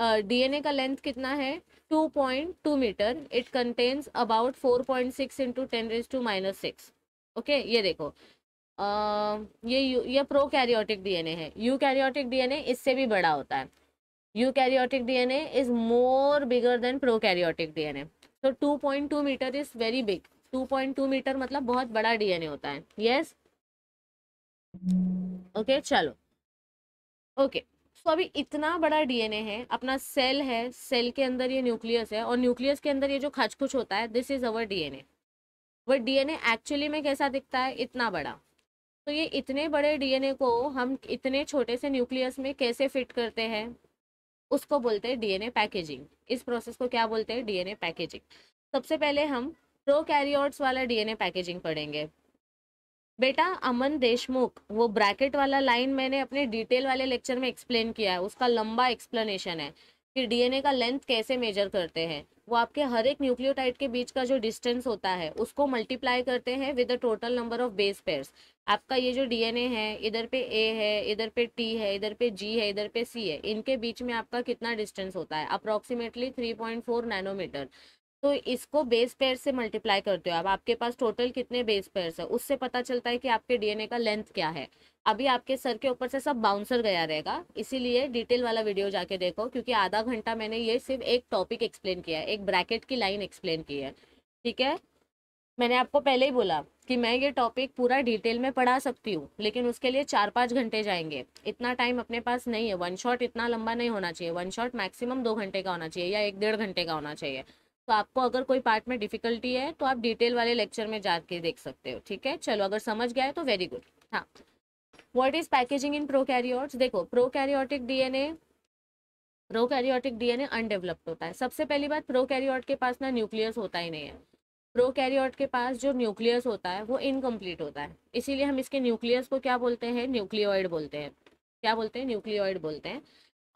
डीएनए का लेंथ कितना है 2.2 metre it contains about 4.6 point six into ten raise to minus six okay ये देखो uh, ये ये प्रो कैरियोटिक डीएनए है यू कैरियोटिक डीएनए इससे भी बड़ा होता है eukaryotic DNA is more bigger than prokaryotic DNA तो 2.2 metre is very big 2.2 metre मतलब बहुत बड़ा डीएनए होता है यस yes? ओके okay, चलो ओके okay. तो अभी इतना बड़ा डीएनए है अपना सेल है सेल के अंदर ये न्यूक्लियस है और न्यूक्लियस के अंदर ये जो खचखुच होता है दिस इज अवर डीएनए वह डीएनए एक्चुअली में कैसा दिखता है इतना बड़ा तो ये इतने बड़े डीएनए को हम इतने छोटे से न्यूक्लियस में कैसे फिट करते हैं उसको बोलते हैं डीएनए पैकेजिंग इस प्रोसेस को क्या बोलते हैं डीएनए पैकेजिंग सबसे पहले हम प्रो वाला डीएनए पैकेजिंग पढ़ेंगे बेटा अमन देशमुख वो ब्रैकेट वाला लाइन मैंने अपने डिटेल वाले लेक्चर में एक्सप्लेन किया है उसका लंबा एक्सप्लेनेशन है कि डीएनए का लेंथ कैसे मेजर करते हैं वो आपके हर एक न्यूक्लियोटाइड के बीच का जो डिस्टेंस होता है उसको मल्टीप्लाई करते हैं with the total number of base pairs आपका ये जो डीएनए है इधर पे ए है इधर पे टी है इधर पे जी है इधर पे सी है इनके बीच में आपका कितना डिस्टेंस होता है अप्रोक्सीमेटली 3.4 नैनोमीटर तो इसको बेस पेयर से मल्टीप्लाई करते हो अब आपके पास टोटल कितने बेस पेयर है उससे पता चलता है कि आपके डीएनए का लेंथ क्या है अभी आपके सर के ऊपर से सब बाउंसर गया रहेगा इसीलिए डिटेल वाला वीडियो जाके देखो क्योंकि आधा घंटा मैंने ये सिर्फ एक टॉपिक एक्सप्लेन किया है एक ब्रैकेट की लाइन एक्सप्लेन की है ठीक है मैंने आपको पहले ही बोला कि मैं ये टॉपिक पूरा डिटेल में पढ़ा सकती हूँ लेकिन उसके लिए चार पाँच घंटे जाएंगे इतना टाइम अपने पास नहीं है वन शॉट इतना लंबा नहीं होना चाहिए वन शॉट मैक्सिमम दो घंटे का होना चाहिए या एक डेढ़ घंटे का होना चाहिए तो आपको अगर कोई पार्ट में डिफिकल्टी है तो आप डिटेल वाले लेक्चर में जाके देख सकते हो ठीक है चलो अगर समझ गया है तो वेरी गुड हाँ what is packaging in prokaryotes देखो prokaryotic DNA prokaryotic DNA undeveloped होता है सबसे पहली बात प्रोकैरियोट के पास ना न्यूक्लियस होता ही नहीं है प्रोकैरियोट के पास जो न्यूक्लियस होता है वो इनकम्प्लीट होता है इसीलिए हम इसके न्यूक्लियस को क्या बोलते हैं न्यूक्लियोइड बोलते हैं क्या बोलते हैं न्यूक्लियोइड बोलते हैं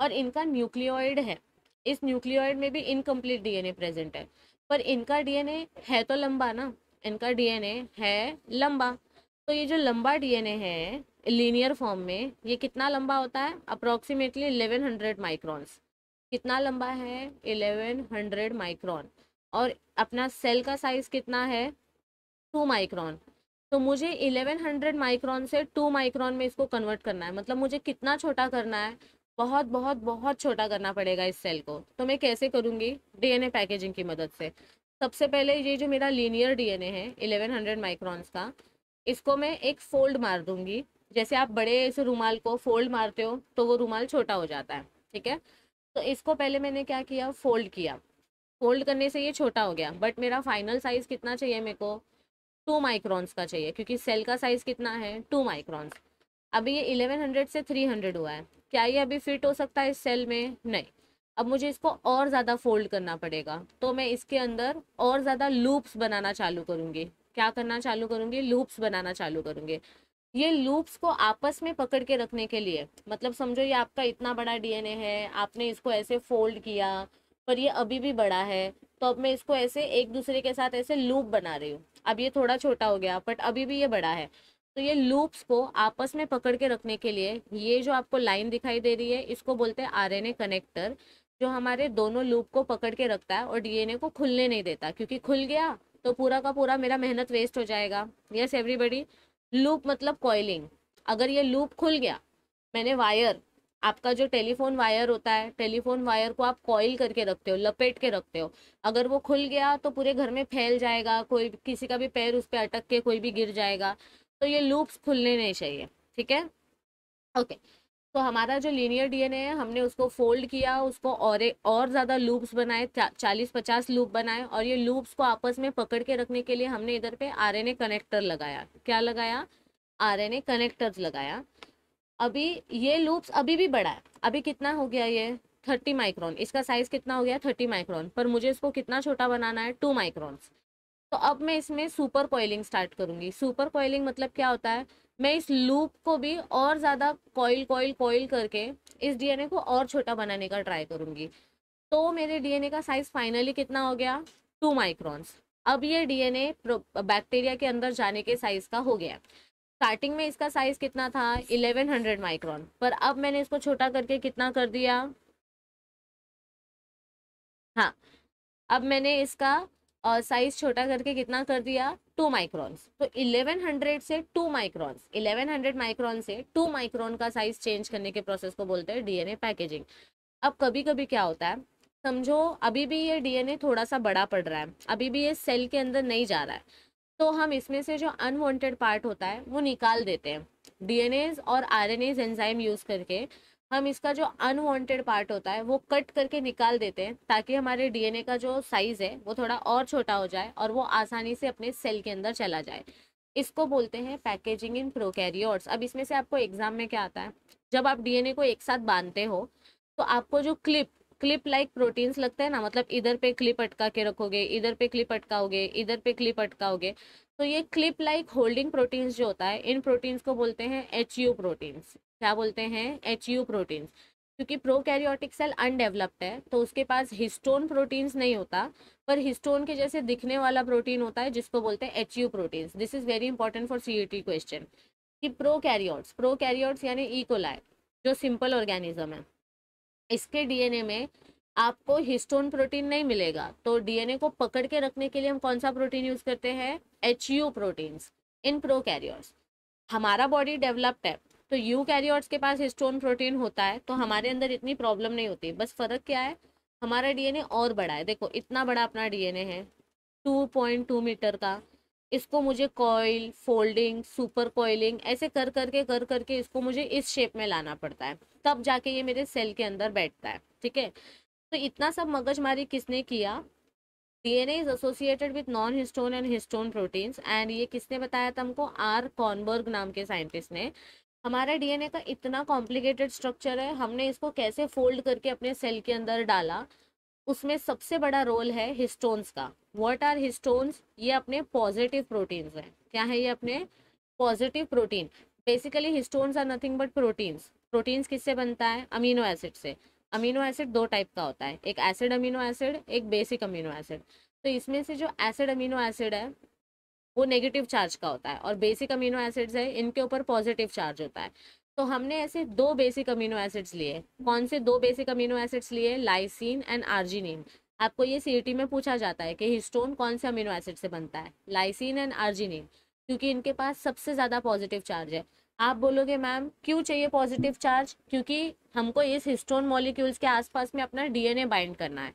और इनका न्यूक्लियोइड है इस न्यूक्लियोइड में भी इनकम्प्लीट डीएनए प्रेजेंट है पर इनका डीएनए है तो लंबा ना इनका डीएनए है लंबा तो ये जो लंबा डीएनए है लीनियर फॉर्म में ये कितना लंबा होता है अप्रॉक्सीमेटली 1100 माइक्रॉन्स कितना लंबा है 1100 माइक्रॉन और अपना सेल का साइज कितना है टू माइक्रॉन तो मुझे 1100 माइक्रॉन से टू माइक्रॉन में इसको कन्वर्ट करना है मतलब मुझे कितना छोटा करना है बहुत बहुत बहुत छोटा करना पड़ेगा इस सेल को तो मैं कैसे करूँगी डीएनए पैकेजिंग की मदद से सबसे पहले ये जो मेरा लीनियर डीएनए है 1100 माइक्रॉन्स का इसको मैं एक फोल्ड मार दूंगी जैसे आप बड़े इस रुमाल को फोल्ड मारते हो तो वो रुमाल छोटा हो जाता है ठीक है तो इसको पहले मैंने क्या किया फोल्ड किया फोल्ड करने से ये छोटा हो गया बट मेरा फाइनल साइज़ कितना चाहिए मेरे को टू माइक्रॉन्स का चाहिए क्योंकि सेल का साइज़ कितना है टू माइक्रॉन्स अभी ये 1100 से 300 हुआ है क्या ये अभी फिट हो सकता है इस सेल में नहीं अब मुझे इसको और ज़्यादा फोल्ड करना पड़ेगा तो मैं इसके अंदर और ज़्यादा लूप्स बनाना चालू करूँगी क्या करना चालू करूँगी लूप्स बनाना चालू करूँगी ये लूप्स को आपस में पकड़ के रखने के लिए मतलब समझो ये आपका इतना बड़ा डीएनए है आपने इसको ऐसे फोल्ड किया पर ये अभी भी बड़ा है तो अब मैं इसको ऐसे एक दूसरे के साथ ऐसे लूप बना रही हूँ अब ये थोड़ा छोटा हो गया बट अभी भी ये बड़ा है तो ये लूप्स को आपस में पकड़ के रखने के लिए ये जो आपको लाइन दिखाई दे रही है इसको बोलते हैं आरएनए कनेक्टर जो हमारे दोनों लूप को पकड़ के रखता है और डीएनए को खुलने नहीं देता क्योंकि खुल गया तो पूरा का पूरा मेरा मेहनत वेस्ट हो जाएगा यस एवरीबडी लूप मतलब कॉइलिंग अगर ये लूप खुल गया मैंने वायर आपका जो टेलीफोन वायर होता है टेलीफोन वायर को आप कॉइल करके रखते हो लपेट के रखते हो अगर वो खुल गया तो पूरे घर में फैल जाएगा कोई किसी का भी पैर उस पर अटक के कोई भी गिर जाएगा तो ये लूप्स खुलने नहीं चाहिए ठीक है ओके तो हमारा जो लीनियर डीएनए है हमने उसको फोल्ड किया उसको और और ज़्यादा लूप्स बनाए चालीस पचास लूप बनाए और ये लूप्स को आपस में पकड़ के रखने के लिए हमने इधर पे आरएनए कनेक्टर लगाया क्या लगाया आरएनए कनेक्टर्स लगाया अभी ये लूप्स अभी भी बड़ा है अभी कितना हो गया ये थर्टी माइक्रोन इसका साइज कितना हो गया थर्टी माइक्रोन पर मुझे इसको कितना छोटा बनाना है टू माइक्रोन तो अब मैं इसमें सुपर कॉइलिंग स्टार्ट करूंगी सुपर कॉइलिंग मतलब क्या होता है मैं इस लूप को भी और ज़्यादा कॉइल कॉइल कॉइल करके इस डीएनए को और छोटा बनाने का ट्राई करूंगी तो मेरे डीएनए का साइज फाइनली कितना हो गया टू माइक्रॉन्स अब ये डीएनए बैक्टीरिया के अंदर जाने के साइज का हो गया स्टार्टिंग में इसका साइज कितना था हंड्रेड माइक्रॉन पर अब मैंने इसको छोटा करके कितना कर दिया हाँ अब मैंने इसका साइज छोटा करके कितना कर दिया टू माइक्रॉन्स तो 1100 से टू माइक्रॉन्स 1100 माइक्रॉन से टू माइक्रॉन का साइज चेंज करने के प्रोसेस को बोलते हैं डीएनए पैकेजिंग अब कभी कभी क्या होता है समझो अभी भी ये डीएनए थोड़ा सा बड़ा पड़ रहा है अभी भी ये सेल के अंदर नहीं जा रहा है तो हम इसमें से जो अनवॉन्टेड पार्ट होता है वो निकाल देते हैं डी और आरएनएज एनजाइम यूज करके हम इसका जो अनवांटेड पार्ट होता है वो कट करके निकाल देते हैं ताकि हमारे डीएनए का जो साइज है वो थोड़ा और छोटा हो जाए और वो आसानी से अपने सेल के अंदर चला जाए इसको बोलते हैं पैकेजिंग इन प्रोकैरियोट्स अब इसमें से आपको एग्जाम में क्या आता है जब आप डीएनए को एक साथ बांधते हो तो आपको जो क्लिप क्लिप लाइक प्रोटीन्स लगते हैं ना मतलब इधर पे क्लिप अटका के रखोगे इधर पे क्लिप अटकाओगे इधर पे क्लिप अटकाओगे तो ये क्लिप लाइक होल्डिंग प्रोटीन्स जो होता है इन प्रोटीन्स को बोलते हैं एच यू प्रोटीन्स क्या बोलते हैं एच यू प्रोटीन्स क्योंकि प्रोकैरियोटिक सेल अनडेवलप्ड है तो उसके पास हिस्टोन प्रोटीन्स नहीं होता पर हिस्टोन के जैसे दिखने वाला प्रोटीन होता है जिसको बोलते हैं H U proteins this is very important for C question कि प्रो कैरियोट्स प्रो कैरियोट्स यानी ईकोलाई e. जो सिंपल ऑर्गेनिज्म है इसके डीएनए में आपको हिस्टोन प्रोटीन नहीं मिलेगा तो डीएनए को पकड़ के रखने के लिए हम कौन सा प्रोटीन यूज करते हैं H U proteins in prokaryotes हमारा बॉडी डेवलप्ड है तो यू कैरियर्स के पास हिस्टोन प्रोटीन होता है तो हमारे अंदर इतनी प्रॉब्लम नहीं होती बस फर्क क्या है हमारा डीएनए और बड़ा है देखो इतना बड़ा अपना डीएनए है 2.2 मीटर का इसको मुझे कॉयल फोल्डिंग सुपर कॉइलिंग ऐसे कर करके कर करके इसको मुझे इस शेप में लाना पड़ता है तब जाके ये मेरे सेल के अंदर बैठता है ठीक है तो इतना सब मगजमारी किसने किया DNA is associated with non histone and histone proteins and ये किसने बताया था हमको आर कॉनबर्ग नाम के साइंटिस्ट ने हमारा डीएनए का इतना कॉम्प्लिकेटेड स्ट्रक्चर है हमने इसको कैसे फोल्ड करके अपने सेल के अंदर डाला उसमें सबसे बड़ा रोल है हिस्टोन्स का व्हाट आर हिस्टोन्स ये अपने पॉजिटिव प्रोटीन्स हैं क्या है ये अपने positive protein basically histones are nothing but proteins proteins किससे बनता है अमीनो एसिड से अमीनो एसिड दो टाइप का होता है एक एसिड अमीनो एसिड एक बेसिक अमीनो एसिड तो इसमें से जो एसिड अमीनो एसिड है वो नेगेटिव चार्ज का होता है और बेसिक अमीनो एसिड्स है इनके ऊपर पॉजिटिव चार्ज होता है तो हमने ऐसे दो बेसिक अमीनो एसिड्स लिए कौन से दो बेसिक अमीनो एसिड्स लिए लाइसिन एंड आर्जिनिन आपको ये सी e में पूछा जाता है कि हिस्टोन कौन से अमीनो एसिड से बनता है लाइसिन एंड आर्जिनिन क्योंकि इनके पास सबसे ज़्यादा पॉजिटिव चार्ज है आप बोलोगे मैम क्यों चाहिए पॉजिटिव चार्ज क्योंकि हमको इस हिस्टोन मॉलिक्यूल्स के आसपास में अपना डीएनए बाइंड करना है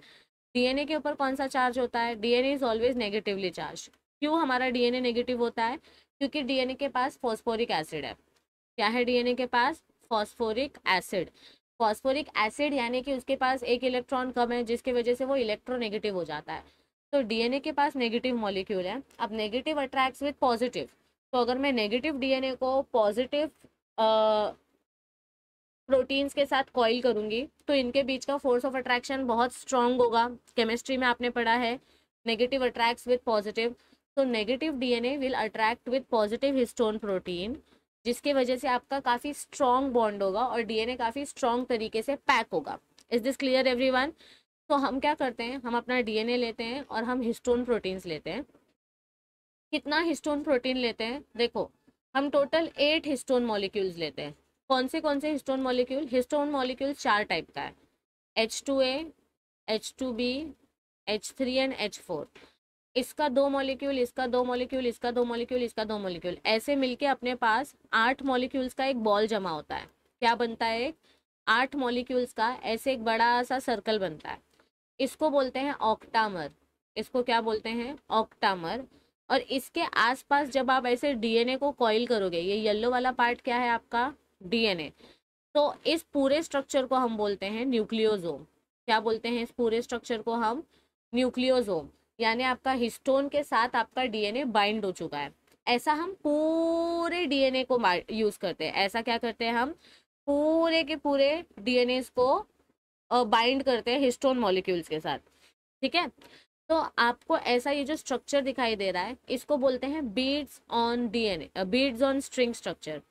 डीएनए के ऊपर कौन सा चार्ज होता है DNA is always negatively charge क्यों हमारा डीएनए नेगेटिव होता है क्योंकि डीएनए के पास फॉस्फोरिक एसिड है क्या है डीएनए के पास फॉस्फोरिक एसिड फॉस्फोरिक एसिड यानी कि उसके पास एक इलेक्ट्रॉन कम है जिसकी वजह से वो इलेक्ट्रोनेगेटिव हो जाता है तो डीएनए के पास नेगेटिव मॉलिक्यूल है अब नेगेटिव अट्रैक्ट्स विद पॉजिटिव तो अगर मैं नेगेटिव डीएनए को पॉजिटिव प्रोटीन्स के साथ कॉइल करूँगी तो इनके बीच का फोर्स ऑफ अट्रैक्शन बहुत स्ट्रांग होगा केमिस्ट्री में आपने पढ़ा है नेगेटिव अट्रैक्ट्स विद पॉजिटिव तो negative DNA will attract with positive histone protein जिसके वजह से आपका काफ़ी स्ट्रॉन्ग बॉन्ड होगा और डीएनए काफ़ी स्ट्रॉन्ग तरीके से पैक होगा इज दिस क्लियर एवरीवन तो हम क्या करते हैं हम अपना डीएनए लेते हैं और हम हिस्टोन प्रोटीन्स लेते हैं कितना हिस्टोन प्रोटीन लेते हैं देखो हम टोटल एट हिस्टोन मॉलिक्यूल्स लेते हैं कौन से कौन से हिस्टोन मॉलिक्यूल हिस्टोन मॉलिक्यूल चार टाइप का है H two A H two B H three and H four इसका दो मॉलिक्यूल इसका दो मॉलिक्यूल इसका दो मॉलिक्यूल इसका दो मॉलिक्यूल ऐसे मिलके अपने पास आठ मॉलिक्यूल्स का एक बॉल जमा होता है क्या बनता है एक आठ मॉलिक्यूल्स का ऐसे एक बड़ा सा सर्कल बनता है इसको बोलते हैं ऑक्टामर इसको क्या बोलते हैं ऑक्टामर और इसके आसपास जब आप ऐसे डीएनए को कॉइल करोगे ये येलो वाला पार्ट क्या है आपका डीएनए तो इस पूरे स्ट्रक्चर को हम बोलते हैं न्यूक्लियोजोम क्या बोलते हैं इस पूरे स्ट्रक्चर को हम न्यूक्लियोजोम यानी आपका हिस्टोन के साथ आपका डीएनए बाइंड हो चुका है ऐसा हम पूरे डीएनए को यूज करते हैं ऐसा क्या करते हैं हम पूरे के पूरे डीएनए को बाइंड करते हैं हिस्टोन मॉलिक्यूल्स के साथ ठीक है तो आपको ऐसा ये जो स्ट्रक्चर दिखाई दे रहा है इसको बोलते हैं beads on DNA beads on string structure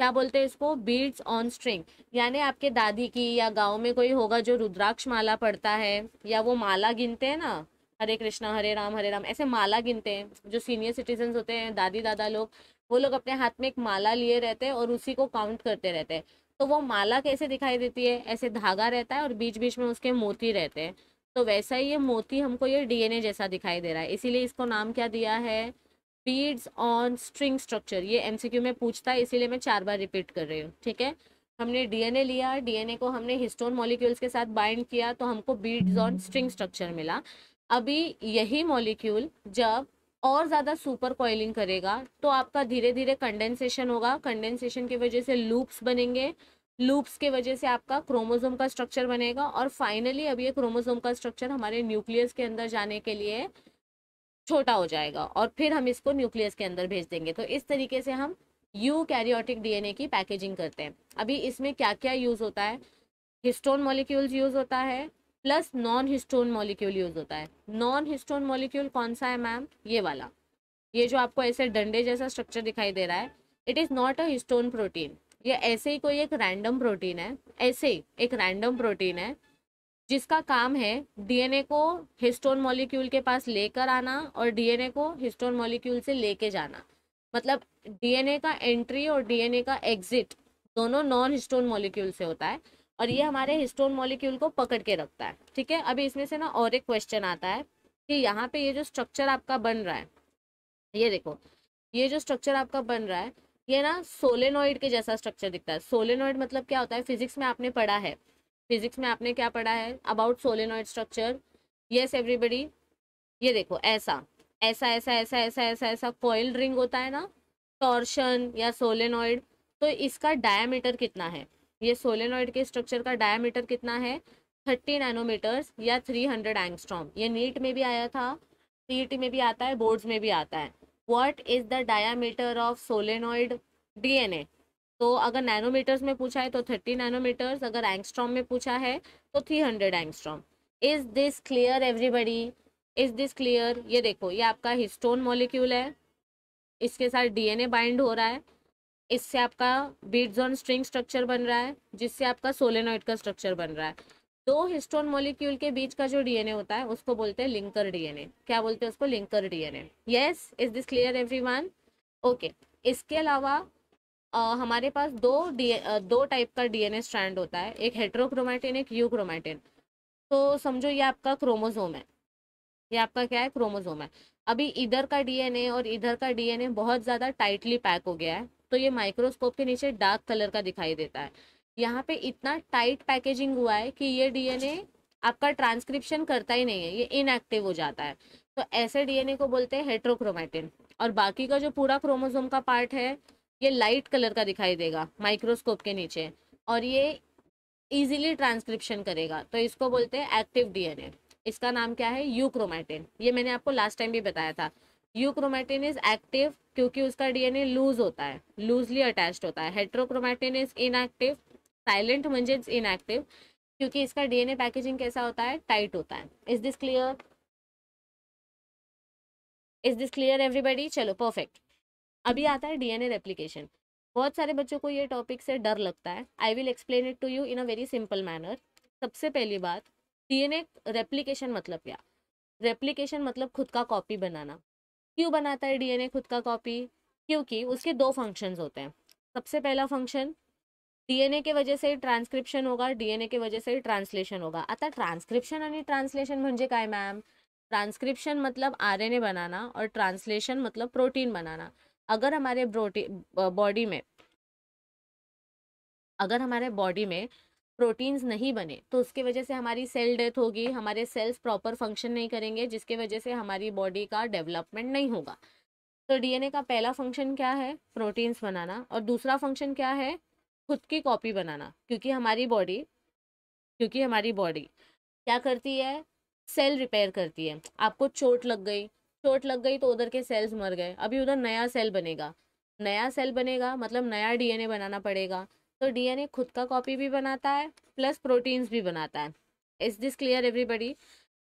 क्या बोलते हैं इसको बीड्स ऑन स्ट्रिंग यानी आपके दादी की या गांव में कोई होगा जो रुद्राक्ष माला पड़ता है या वो माला गिनते हैं ना हरे कृष्णा हरे राम हरे राम ऐसे माला गिनते हैं जो सीनियर सिटीजन होते हैं दादी दादा लोग वो लोग अपने हाथ में एक माला लिए रहते हैं और उसी को काउंट करते रहते हैं तो वो माला कैसे दिखाई देती है ऐसे धागा रहता है और बीच बीच में उसके मोती रहते हैं तो वैसा ही ये मोती हमको ये डीएनए जैसा दिखाई दे रहा है इसीलिए इसको नाम क्या दिया है बीड्स ऑन स्ट्रिंग स्ट्रक्चर ये एमसीक्यू में पूछता है इसीलिए मैं चार बार रिपीट कर रही हूँ ठीक है हमने डीएनए लिया डीएनए को हमने हिस्टोन मॉलिक्यूल्स के साथ बाइंड किया तो हमको बीड्स ऑन स्ट्रिंग स्ट्रक्चर मिला अभी यही मॉलिक्यूल जब और ज़्यादा सुपर कॉयलिंग करेगा तो आपका धीरे धीरे कंडेंसेशन होगा कंडेंसेशन की वजह से लूप्स बनेंगे लूप्स के वजह से आपका क्रोमोजोम का स्ट्रक्चर बनेगा और फाइनली अब ये क्रोमोजोम का स्ट्रक्चर हमारे न्यूक्लियस के अंदर जाने के लिए छोटा हो जाएगा और फिर हम इसको न्यूक्लियस के अंदर भेज देंगे तो इस तरीके से हम यू कैरियोटिक डीएनए की पैकेजिंग करते हैं अभी इसमें क्या क्या यूज़ होता है हिस्टोन मॉलिक्यूल्स यूज़ होता है plus non histone molecule use होता है नॉन हिस्टोन मॉलिक्यूल कौन सा है मैम ये वाला ये जो आपको ऐसे डंडे जैसा स्ट्रक्चर दिखाई दे रहा है it is not a histone protein ये ऐसे ही कोई एक रैंडम प्रोटीन है ऐसे ही एक रैंडम प्रोटीन है जिसका काम है डीएनए को हिस्टोन मॉलिक्यूल के पास लेकर आना और डीएनए को हिस्टोन मॉलिक्यूल से लेके जाना मतलब डीएनए का एंट्री और डीएनए का एग्जिट दोनों नॉन हिस्टोन मॉलिक्यूल से होता है और ये हमारे हिस्टोन मॉलिक्यूल को पकड़ के रखता है ठीक है अभी इसमें से ना और एक क्वेश्चन आता है कि यहाँ पे ये जो स्ट्रक्चर आपका बन रहा है ये देखो ये जो स्ट्रक्चर आपका बन रहा है ये ना सोलेनोइड के जैसा स्ट्रक्चर दिखता है सोलेनोइड मतलब क्या होता है फिजिक्स में आपने पढ़ा है फिजिक्स में आपने क्या पढ़ा है about solenoid structure yes everybody ये देखो ऐसा ऐसा ऐसा ऐसा ऐसा ऐसा ऐसा कॉयल रिंग होता है ना टॉर्शन या सोलेनोइड तो इसका डायामीटर कितना है ये सोलेनोइड के स्ट्रक्चर का डायामीटर कितना है थर्टी नैनोमीटर्स या थ्री हंड्रेड एंगस्ट्रॉम ये नीट में भी आया था सीईटी में भी आता है बोर्ड्स में भी आता है what is the diameter of solenoid DNA तो अगर नैनोमीटर्स में पूछा है तो थर्टी नैनोमीटर्स अगर एंगस्ट्रॉम में पूछा है तो three hundred angstrom is this clear everybody is this clear ये देखो ये आपका हिस्टोन मॉलिक्यूल है इसके साथ डीएनए बाइंड हो रहा है इससे आपका बीड्स ऑन स्ट्रिंग स्ट्रक्चर बन रहा है जिससे आपका सोलेनोइड का स्ट्रक्चर बन रहा है दो हिस्टोन मॉलिक्यूल के बीच का जो डीएनए होता है उसको बोलते हैं लिंकर डीएनए क्या बोलते हैं उसको linker DNA yes is this clear everyone okay इसके अलावा आ, हमारे पास दो डी दो टाइप का डीएनए स्ट्रैंड होता है एक हेट्रोक्रोमाइटिन एक यूक्रोमाटिन तो समझो ये आपका क्रोमोजोम है ये आपका क्या है क्रोमोजोम है अभी इधर का डीएनए और इधर का डीएनए बहुत ज़्यादा टाइटली पैक हो गया है तो ये माइक्रोस्कोप के नीचे डार्क कलर का दिखाई देता है यहाँ पे इतना टाइट पैकेजिंग हुआ है कि ये डीएनए आपका ट्रांसक्रिप्शन करता ही नहीं है ये इनएक्टिव हो जाता है तो ऐसे डीएनए को बोलते हैं हेट्रोक्रोमेटिन और बाकी का जो पूरा क्रोमोजोम का पार्ट है ये लाइट कलर का दिखाई देगा माइक्रोस्कोप के नीचे और ये इजीली ट्रांसक्रिप्शन करेगा तो इसको बोलते हैं एक्टिव डीएनए इसका नाम क्या है यू ये मैंने आपको लास्ट टाइम भी बताया था यूक्रोमेटिन इज एक्टिव क्योंकि उसका डीएनए लूज होता है लूजली अटैच्ड होता है हेट्रोक्रोमैटिन इज इनएक्टिव साइलेंट म्हणजेच इनएक्टिव क्योंकि इसका डीएनए पैकेजिंग कैसा होता है टाइट होता है is this clear is this clear everybody चलो परफेक्ट अभी आता है डीएनए रेप्लीकेशन बहुत सारे बच्चों को ये टॉपिक से डर लगता है I will explain it to you in a very simple manner सबसे पहली बात डीएनए रेप्लीकेशन मतलब क्या रेप्लीकेशन मतलब खुद का कॉपी बनाना क्यों बनाता है डीएनए खुद का कॉपी क्योंकि उसके दो फंक्शंस होते हैं सबसे पहला फंक्शन डीएनए के वजह से ट्रांसक्रिप्शन होगा डीएनए के वजह से ट्रांसलेशन होगा आता ट्रांसक्रिप्शन आणि ट्रांसलेशन म्हणजे काय मॅम ट्रांसक्रिप्शन मतलब आरएनए बनाना और ट्रांसलेशन मतलब प्रोटीन बनाना अगर हमारे बॉडी में अगर हमारे बॉडी में प्रोटीन्स नहीं बने तो उसके वजह से हमारी सेल डेथ होगी हमारे सेल्स प्रॉपर फंक्शन नहीं करेंगे जिसके वजह से हमारी बॉडी का डेवलपमेंट नहीं होगा तो डीएनए का पहला फंक्शन क्या है प्रोटीन्स बनाना और दूसरा फंक्शन क्या है खुद की कॉपी बनाना क्योंकि हमारी बॉडी क्योंकि हमारी बॉडी क्या करती है सेल रिपेयर करती है आपको चोट लग गई चोट लग गई तो उधर के सेल्स मर गए अभी उधर नया सेल बनेगा नया सेल बनेगा मतलब नया डीएनए बनाना पड़ेगा तो डीएनए खुद का कॉपी भी बनाता है प्लस प्रोटीन्स भी बनाता है इज दिस क्लियर एवरीबडी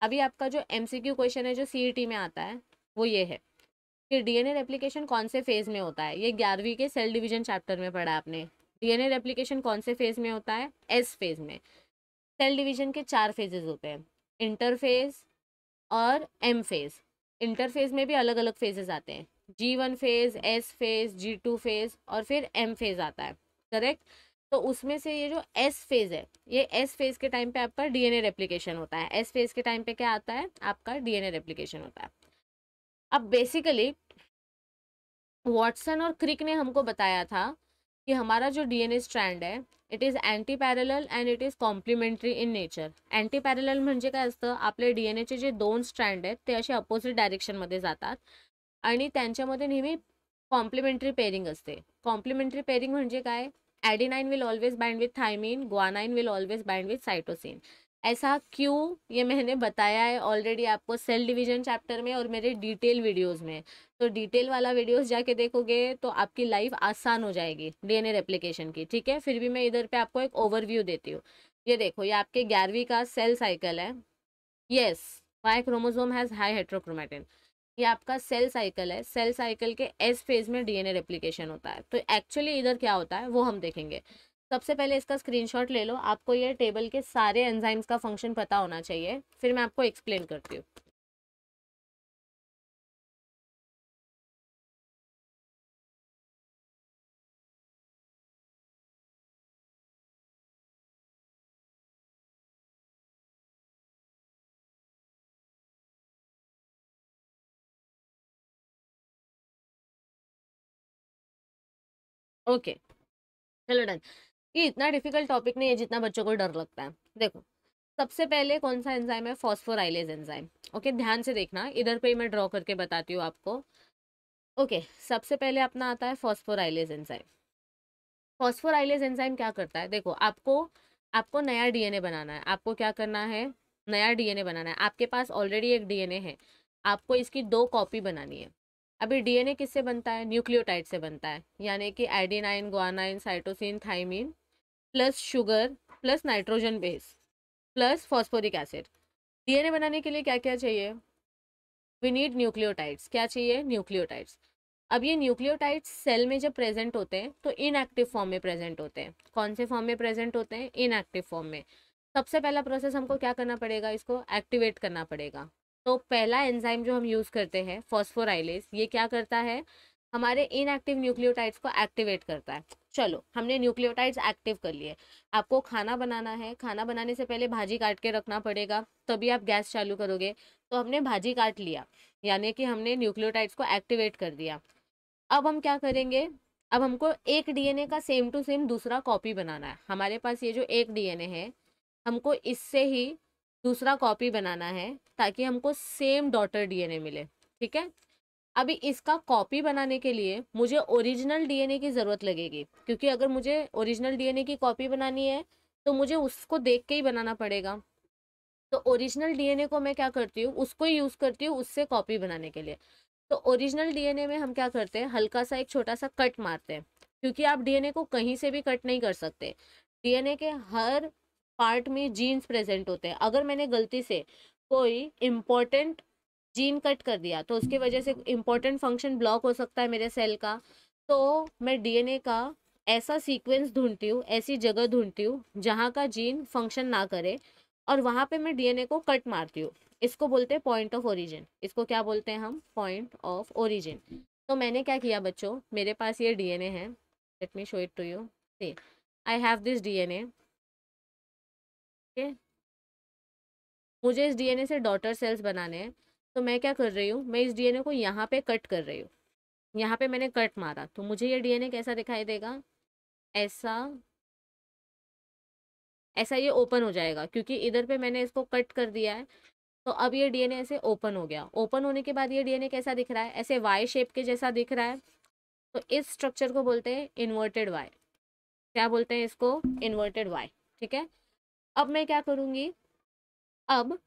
अभी आपका जो एम क्वेश्चन है जो सी e में आता है वो ये है कि डीएनए रेप्लिकेशन कौन से फेज में होता है ये ग्यारहवीं के सेल डिवीजन चैप्टर में पढ़ा आपने डीएनए रेप्लीकेशन कौन से फेज में होता है एस फेज में सेल डिवीजन के चार फेजेस होते हैं इंटरफेज और एम फेज इंटरफेज में भी अलग अलग फेजेस आते हैं G one phase S phase G two phase और फिर एम फेज आता है करेक्ट तो उसमें से ये जो एस फेज है ये एस फेज के टाइम पे आपका डीएनए रेप्लीकेशन होता है एस फेज के टाइम पे क्या आता है आपका डीएनए रेप्लीकेशन होता है अब बेसिकली वॉटसन और क्रिक ने हमको बताया था कि हमारा जो डीएनए स्ट्रँड आहे it is antiparallel and it is complementary in nature antiparallel म्हणजे काय असतं आपले डीएनएचे जे दोन स्ट्रँड आहेत ते असे अपोजिट डायरेक्शनमध्ये जातात आणि त्यांच्यामध्ये नेहमी कॉम्प्लिमेंटरी पेरिंग असते कॉम्प्लिमेंटरी पेरिंग म्हणजे काय adenine will always bind with thymine guanine will always bind with cytosine ऐसा क्यों ये मैंने बताया है ऑलरेडी आपको सेल डिवीजन चैप्टर में और मेरे डिटेल वीडियोस में तो डिटेल वाला वीडियोस जाके देखोगे तो आपकी लाइफ आसान हो जाएगी डीएनए रेप्लिकेशन की ठीक है फिर भी मैं इधर पे आपको एक ओवरव्यू देती हूँ ये देखो ये आपके ग्यारहवीं का सेल साइकिल है yes Y chromosome has high heterochromatin ये आपका सेल साइकिल है सेल साइकिल के एस फेज में डी एन होता है तो एक्चुअली इधर क्या होता है वो हम देखेंगे सबसे पहले इसका स्क्रीनशॉट ले लो आपको ये टेबल के सारे एंजाइम्स का फंक्शन पता होना चाहिए फिर मैं आपको एक्सप्लेन करती हूँ ओके चलो डन कि इतना डिफिकल्ट टॉपिक नहीं है जितना बच्चों को डर लगता है देखो सबसे पहले कौन सा एंजाइम है फॉस्फोराइलेज एंजाइम ओके ध्यान से देखना इधर पे मैं ड्रॉ करके बताती हूँ आपको ओके सबसे पहले अपना आता है फॉस्फोराइलेज एंजाइम फॉस्फोराइलेज एंजाइम क्या करता है देखो आपको आपको नया डीएनए बनाना है आपको क्या करना है नया डीएनए बनाना है आपके पास ऑलरेडी एक डीएनए है आपको इसकी दो कॉपी बनानी है अभी डीएनए किससे बनता है न्यूक्लियोटाइड से बनता है यानी कि adenine guanine cytosine thymine plus sugar plus nitrogen base plus phosphoric acid DNA बनाने के लिए क्या क्या चाहिए वी नीड न्यूक्लियोटाइड्स क्या चाहिए न्यूक्लियोटाइड्स अब ये न्यूक्लियोटाइड्स सेल में जब प्रेजेंट होते हैं तो इनएक्टिव फॉर्म में प्रेजेंट होते हैं कौन से फॉर्म में प्रेजेंट होते हैं इनएक्टिव फॉर्म में सबसे पहला प्रोसेस हमको क्या करना पड़ेगा इसको एक्टिवेट करना पड़ेगा तो पहला एंजाइम जो हम यूज़ करते हैं फॉस्फोराइलेस ये क्या करता है हमारे इनएक्टिव न्यूक्लियोटाइड्स को एक्टिवेट करता है चलो हमने न्यूक्लियोटाइड्स एक्टिव कर लिए आपको खाना बनाना है खाना बनाने से पहले भाजी काट के रखना पड़ेगा तभी आप गैस चालू करोगे तो हमने भाजी काट लिया यानी कि हमने न्यूक्लियोटाइड्स को एक्टिवेट कर दिया अब हम क्या करेंगे अब हमको एक डीएनए का सेम टू सेम दूसरा कॉपी बनाना है हमारे पास ये जो एक डीएनए है हमको इससे ही दूसरा कॉपी बनाना है ताकि हमको सेम डॉटर डीएनए मिले ठीक है अभी इसका कॉपी बनाने के लिए मुझे ओरिजिनल डीएनए की ज़रूरत लगेगी क्योंकि अगर मुझे ओरिजिनल डीएनए की कॉपी बनानी है तो मुझे उसको देख के ही बनाना पड़ेगा तो ओरिजिनल डीएनए को मैं क्या करती हूँ उसको ही यूज़ करती हूँ उससे कॉपी बनाने के लिए तो ओरिजिनल डीएनए में हम क्या करते हैं हल्का सा एक छोटा सा कट मारते हैं क्योंकि आप डीएनए को कहीं से भी कट नहीं कर सकते डीएनए के हर पार्ट में जीन्स प्रेजेंट होते हैं अगर मैंने गलती से कोई इम्पोर्टेंट जीन कट कर दिया तो उसकी वजह से इम्पोर्टेंट फंक्शन ब्लॉक हो सकता है मेरे सेल का तो मैं डीएनए का ऐसा सीक्वेंस ढूंढती हूँ ऐसी जगह ढूंढती हूँ जहाँ का जीन फंक्शन ना करे और वहाँ पे मैं डीएनए को कट मारती हूँ इसको बोलते हैं पॉइंट ऑफ ओरिजिन इसको क्या बोलते हैं हम पॉइंट ऑफ ओरिजिन तो मैंने क्या किया बच्चों मेरे पास ये डीएनए है let me show it to you see I have this DNA okay मुझे इस डीएनए से डॉटर सेल्स बनाने हैं तो मैं क्या कर रही हूँ मैं इस डीएनए को यहाँ पे कट कर रही हूँ यहाँ पे मैंने कट मारा तो मुझे ये डीएनए कैसा दिखाई देगा ऐसा ऐसा ये ओपन हो जाएगा क्योंकि इधर पे मैंने इसको कट कर दिया है तो अब ये डीएनए ऐसे ओपन हो गया ओपन होने के बाद ये डीएनए कैसा दिख रहा है ऐसे वाई शेप के जैसा दिख रहा है तो इस स्ट्रक्चर को बोलते हैं इन्वर्टेड वाई क्या बोलते हैं इसको इन्वर्टेड वाई ठीक है अब मैं क्या करूँगी अब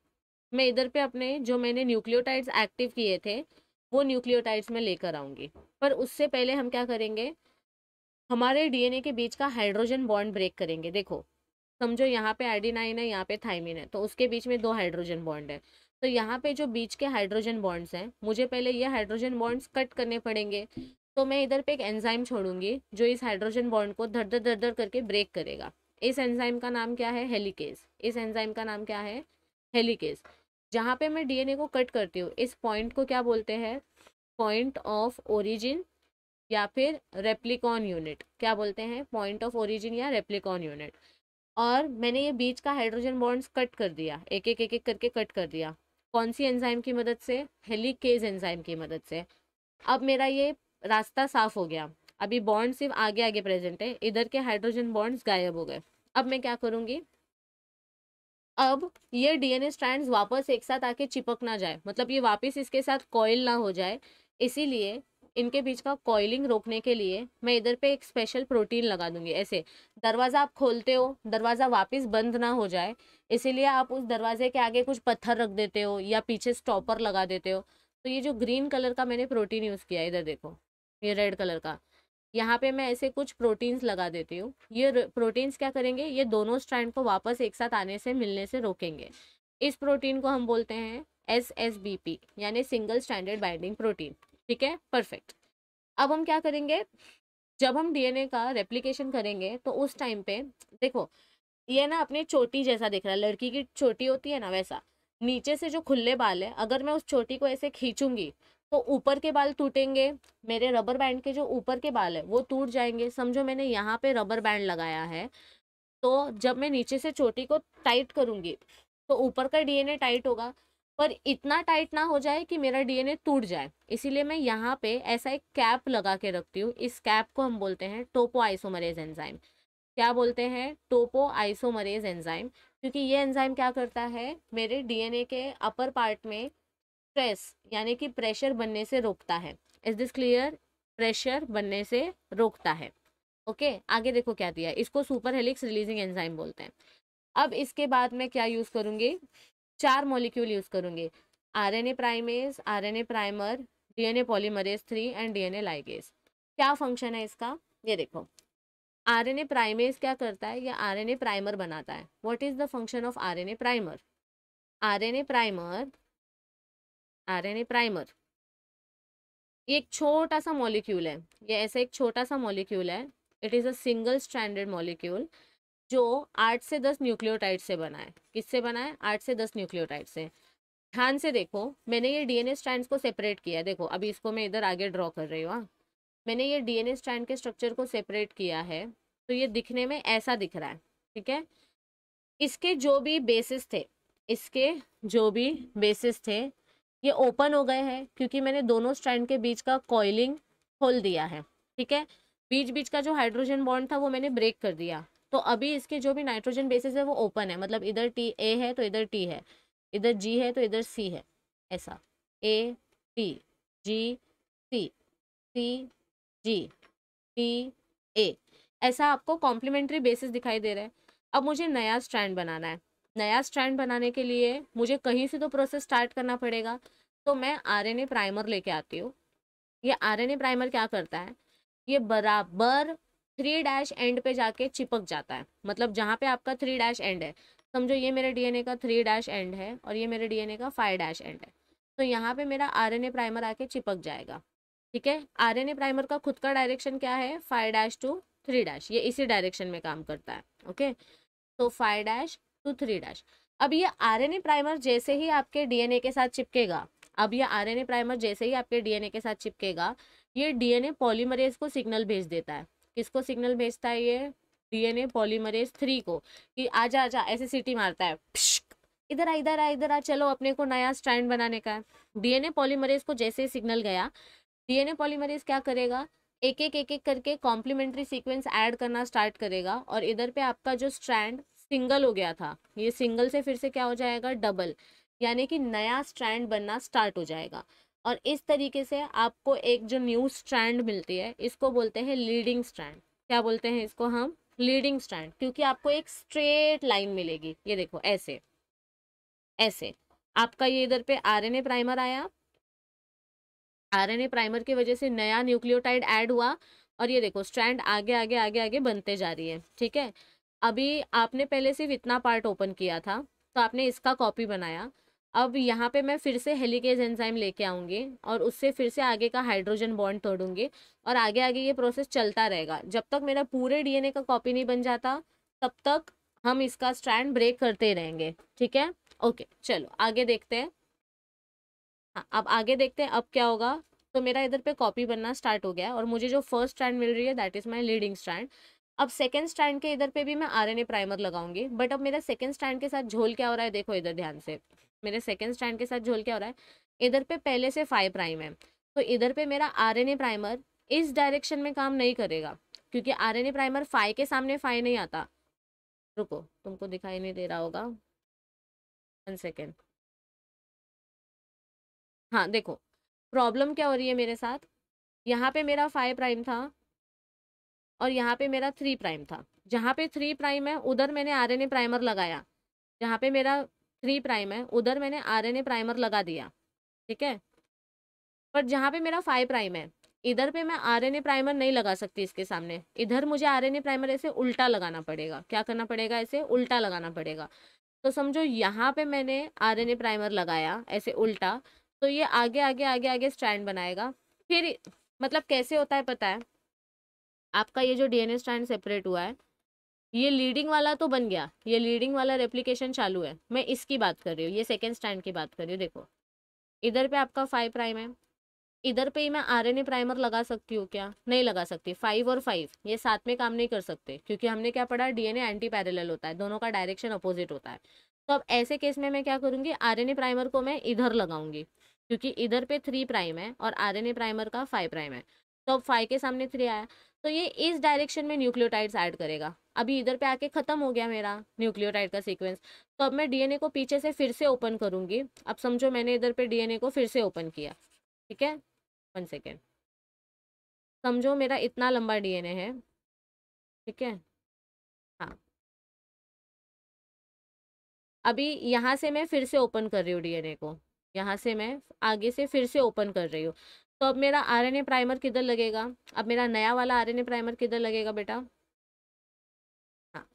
मैं इधर पे अपने जो मैंने न्यूक्लियोटाइड्स एक्टिव किए थे वो न्यूक्लियोटाइड्स में लेकर आऊँगी पर उससे पहले हम क्या करेंगे हमारे डीएनए के बीच का हाइड्रोजन बॉन्ड ब्रेक करेंगे देखो समझो यहाँ पे एडीनाइन है यहाँ पे थाइमिन है तो उसके बीच में दो हाइड्रोजन बॉन्ड है तो यहाँ पे जो बीच के हाइड्रोजन बॉन्ड्स हैं मुझे पहले ये हाइड्रोजन बॉन्ड्स कट करने पड़ेंगे तो मैं इधर पे एक एंजाइम छोड़ूंगी जो इस हाइड्रोजन बॉन्ड को धर धर धर करके ब्रेक करेगा इस एंजाइम का नाम क्या है हेलीकेस इस एंजाइम का नाम क्या है हेलीकेस जहाँ पे मैं डीएनए को कट करती हूँ इस पॉइंट को क्या बोलते हैं पॉइंट ऑफ ओरिजिन या फिर रेप्लिकॉन यूनिट क्या बोलते हैं पॉइंट ऑफ ओरिजिन या रेप्लिकॉन यूनिट और मैंने ये बीच का हाइड्रोजन बॉन्ड्स कट कर दिया एक एक एक एक करके कट कर दिया कौन सी एंजाइम की मदद से हेलीकेज एंजाइम की मदद से अब मेरा ये रास्ता साफ हो गया अभी बॉन्ड सिर्फ आगे आगे प्रेजेंट है इधर के हाइड्रोजन बॉन्ड्स गायब हो गए अब मैं क्या करूँगी अब ये डीएनए स्ट्रैंड्स वापस एक साथ आके चिपक ना जाए मतलब ये वापस इसके साथ कॉयल ना हो जाए इसीलिए इनके बीच का कॉयलिंग रोकने के लिए मैं इधर पे एक स्पेशल प्रोटीन लगा दूंगी ऐसे दरवाज़ा आप खोलते हो दरवाज़ा वापस बंद ना हो जाए इसीलिए आप उस दरवाजे के आगे कुछ पत्थर रख देते हो या पीछे स्टॉपर लगा देते हो तो ये जो ग्रीन कलर का मैंने प्रोटीन यूज़ किया इधर देखो ये रेड कलर का यहाँ पे मैं ऐसे कुछ प्रोटीन्स लगा देती हूँ ये प्रोटीन्स क्या करेंगे ये दोनों स्ट्रैंड को वापस एक साथ आने से मिलने से रोकेंगे इस प्रोटीन को हम बोलते हैं एस एस बी पी यानी सिंगल स्टैंडर्ड बाइंडिंग प्रोटीन ठीक है परफेक्ट अब हम क्या करेंगे जब हम डीएनए का रेप्लीकेशन करेंगे तो उस टाइम पे देखो ये ना अपने चोटी जैसा दिख रहा है लड़की की चोटी होती है ना वैसा नीचे से जो खुले बाल है अगर मैं उस चोटी को ऐसे खींचूंगी तो ऊपर के बाल टूटेंगे मेरे रबर बैंड के जो ऊपर के बाल है वो टूट जाएंगे समझो मैंने यहाँ पे रबर बैंड लगाया है तो जब मैं नीचे से चोटी को टाइट करूँगी तो ऊपर का डीएनए टाइट होगा पर इतना टाइट ना हो जाए कि मेरा डीएनए टूट जाए इसीलिए मैं यहाँ पे ऐसा एक कैप लगा के रखती हूँ इस कैप को हम बोलते हैं टोपो आइसोमरेज एंजाइम क्या बोलते हैं टोपो आइसोमरेज एंजाइम क्योंकि ये एंजाइम क्या करता है मेरे डीएनए के अपर पार्ट में स्ट्रेस यानी कि प्रेशर बनने से रोकता है इज दिस क्लियर प्रेशर बनने से रोकता है ओके okay, आगे देखो क्या दिया इसको सुपर हेलिक्स रिलीजिंग एंजाइम बोलते हैं अब इसके बाद मैं क्या यूज़ करूँगी चार मॉलिक्यूल यूज़ करूँगी R N A primase R N A primer D N A polymerase three and D N A ligase क्या फंक्शन है इसका ये देखो आर एन ए प्राइमेज क्या करता है या आर एन ए प्राइमर बनाता है what is the function of R N A primer R N A primer RNA primer ये एक छोटा सा मॉलिक्यूल है ये ऐसा एक छोटा सा मॉलिक्यूल है it is a single standard molecule जो आठ से दस न्यूक्लियोटाइड से बना है किससे बना है आठ से दस न्यूक्लियोटाइड से ध्यान से देखो मैंने ये डीएनए स्ट्रैंड्स को सेपरेट किया है देखो अभी इसको मैं इधर आगे ड्रॉ कर रही हूँ हाँ। मैंने ये डीएनए स्ट्रैंड के स्ट्रक्चर को सेपरेट किया है तो ये दिखने में ऐसा दिख रहा है ठीक है इसके जो भी बेसिस थे इसके जो भी बेसिस थे ये ओपन हो गए हैं क्योंकि मैंने दोनों स्ट्रैंड के बीच का कॉइलिंग खोल दिया है ठीक है बीच बीच का जो हाइड्रोजन बॉन्ड था वो मैंने ब्रेक कर दिया तो अभी इसके जो भी नाइट्रोजन बेसिस है वो ओपन है मतलब इधर टी ए है तो इधर टी है इधर जी है तो इधर सी है ऐसा A T G C C G T A ऐसा आपको कॉम्प्लीमेंट्री बेसिस दिखाई दे रहा है अब मुझे नया स्ट्रैंड बनाना है नया स्ट्रैंड बनाने के लिए मुझे कहीं से तो प्रोसेस स्टार्ट करना पड़ेगा तो मैं आरएनए प्राइमर लेके आती हूँ ये आरएनए प्राइमर क्या करता है ये बराबर थ्री डैश एंड पे जाके चिपक जाता है मतलब जहाँ पे आपका थ्री डैश एंड है समझो ये मेरे डीएनए का थ्री डैश एंड है और ये मेरे डीएनए का फाइव डैश एंड है तो यहाँ पे मेरा आरएनए प्राइमर आके चिपक जाएगा ठीक है आरएनए प्राइमर का खुद का डायरेक्शन क्या है five dash to three dash ये इसी डायरेक्शन में काम करता है ओके तो five dash to three dash अब ये आरएनए प्राइमर जैसे ही आपके डीएनए के साथ चिपकेगा अब ये आरएनए प्राइमर जैसे ही आपके डीएनए के साथ चिपकेगा ये डीएनए पॉलीमरेज को सिग्नल भेज देता है किसको सिग्नल भेजता है ये डीएनए पॉलीमरेज थ्री को कि आ जा ऐसे सिटी मारता है इधर आ इधर आ इधर आ चलो अपने को नया स्टैंड बनाने का है डीएनए पॉलीमरेज को जैसे ही सिग्नल गया डीएनए पॉलीमरेज क्या करेगा एक एक एक एक करके कॉम्प्लीमेंट्री सीक्वेंस ऐड करना स्टार्ट करेगा और इधर पे आपका जो स्ट्रैंड सिंगल हो गया था ये सिंगल से फिर से क्या हो जाएगा डबल यानी कि नया स्ट्रैंड बनना स्टार्ट हो जाएगा और इस तरीके से आपको एक जो न्यू स्ट्रैंड मिलती है इसको बोलते हैं लीडिंग स्ट्रैंड क्या बोलते हैं इसको हम लीडिंग स्ट्रैंड क्योंकि आपको एक स्ट्रेट लाइन मिलेगी ये देखो ऐसे ऐसे आपका ये इधर पे आरएनए प्राइमर आया आरएनए प्राइमर की वजह से नया न्यूक्लियोटाइड ऐड हुआ और ये देखो स्ट्रैंड आगे आगे आगे आगे बनते जा रही है ठीक है अभी आपने पहले सिर्फ इतना पार्ट ओपन किया था तो आपने इसका कॉपी बनाया अब यहाँ पे मैं फिर से हेलिकेज एंजाइम लेके आऊँगी और उससे फिर से आगे का हाइड्रोजन बॉन्ड तोड़ूंगी और आगे आगे ये प्रोसेस चलता रहेगा जब तक मेरा पूरे डीएनए का कॉपी नहीं बन जाता तब तक हम इसका स्ट्रैंड ब्रेक करते रहेंगे ठीक है ओके चलो आगे देखते हैं हाँ अब आगे देखते हैं अब क्या होगा तो मेरा इधर पे कॉपी बनना स्टार्ट हो गया और मुझे जो फर्स्ट स्टैंड मिल रही है that is my leading strand अब सेकेंड स्टैंड के इधर पे भी मैं आर एन ए प्राइमर लगाऊंगी बट अब मेरा सेकेंड स्टैंड के साथ झोल क्या हो रहा है देखो इधर ध्यान से मेरे सेकेंड स्टैंड के साथ झोल क्या हो रहा है इधर पे पहले से फाइव प्राइम है तो इधर पे मेरा आर एन ए प्राइमर इस डायरेक्शन में काम नहीं करेगा क्योंकि R N A primer five के सामने फाइव नहीं आता रुको तुमको दिखाई नहीं दे रहा होगा वन सेकेंड हाँ देखो प्रॉब्लम क्या हो रही है मेरे साथ यहाँ पे मेरा फाइव प्राइम था और यहाँ पे मेरा थ्री प्राइम था जहाँ पे थ्री प्राइम है उधर मैंने आर प्राइमर लगाया जहाँ पे मेरा थ्री प्राइम है उधर मैंने आर प्राइमर लगा दिया ठीक है पर जहाँ पे मेरा फाइव प्राइम है इधर पे मैं आर प्राइमर नहीं लगा सकती इसके सामने इधर मुझे आर प्राइमर ऐसे उल्टा लगाना पड़ेगा क्या करना पड़ेगा ऐसे उल्टा लगाना पड़ेगा तो समझो यहाँ पे मैंने आर प्राइमर लगाया ऐसे उल्टा तो ये आगे आगे आगे आगे स्टैंड बनाएगा फिर मतलब कैसे होता है पता है आपका ये जो डीएनए स्टैंड सेपरेट हुआ है ये लीडिंग वाला तो बन गया ये लीडिंग वाला रेप्लीकेशन चालू है मैं इसकी बात कर रही हूँ ये सेकेंड स्टैंड की बात कर रही हूँ देखो इधर पे आपका फाइव प्राइम है इधर पे ही मैं आरएनए प्राइमर लगा सकती हूँ क्या नहीं लगा सकती फाइव और फाइव ये साथ में काम नहीं कर सकते क्योंकि हमने क्या पढ़ा डीएनए एंटी पैरेलल होता है दोनों का डायरेक्शन अपोजिट होता है तो अब ऐसे केस में मैं क्या करूँगी आरएनए प्राइमर को मैं इधर लगाऊंगी क्योंकि इधर पे थ्री प्राइम है और आर प्राइमर का फाइव प्राइम है तो अब फाइव के सामने थ्री आया तो ये इस डायरेक्शन में न्यूक्लियोटाइड्स ऐड करेगा अभी इधर पे आके ख़त्म हो गया मेरा न्यूक्लियोटाइड का सीक्वेंस तो अब मैं डीएनए को पीछे से फिर से ओपन करूँगी अब समझो मैंने इधर पे डीएनए को फिर से ओपन किया ठीक है वन सेकेंड समझो मेरा इतना लंबा डीएनए है ठीक है हाँ अभी यहाँ से मैं फिर से ओपन कर रही हूँ डीएनए को यहाँ से मैं आगे से फिर से ओपन कर रही हूँ तो अब मेरा ए प्राइमर किधर लगेगा अब मेरा नया वाला ए प्राइमर किधर लगेगा बेटा हाँ,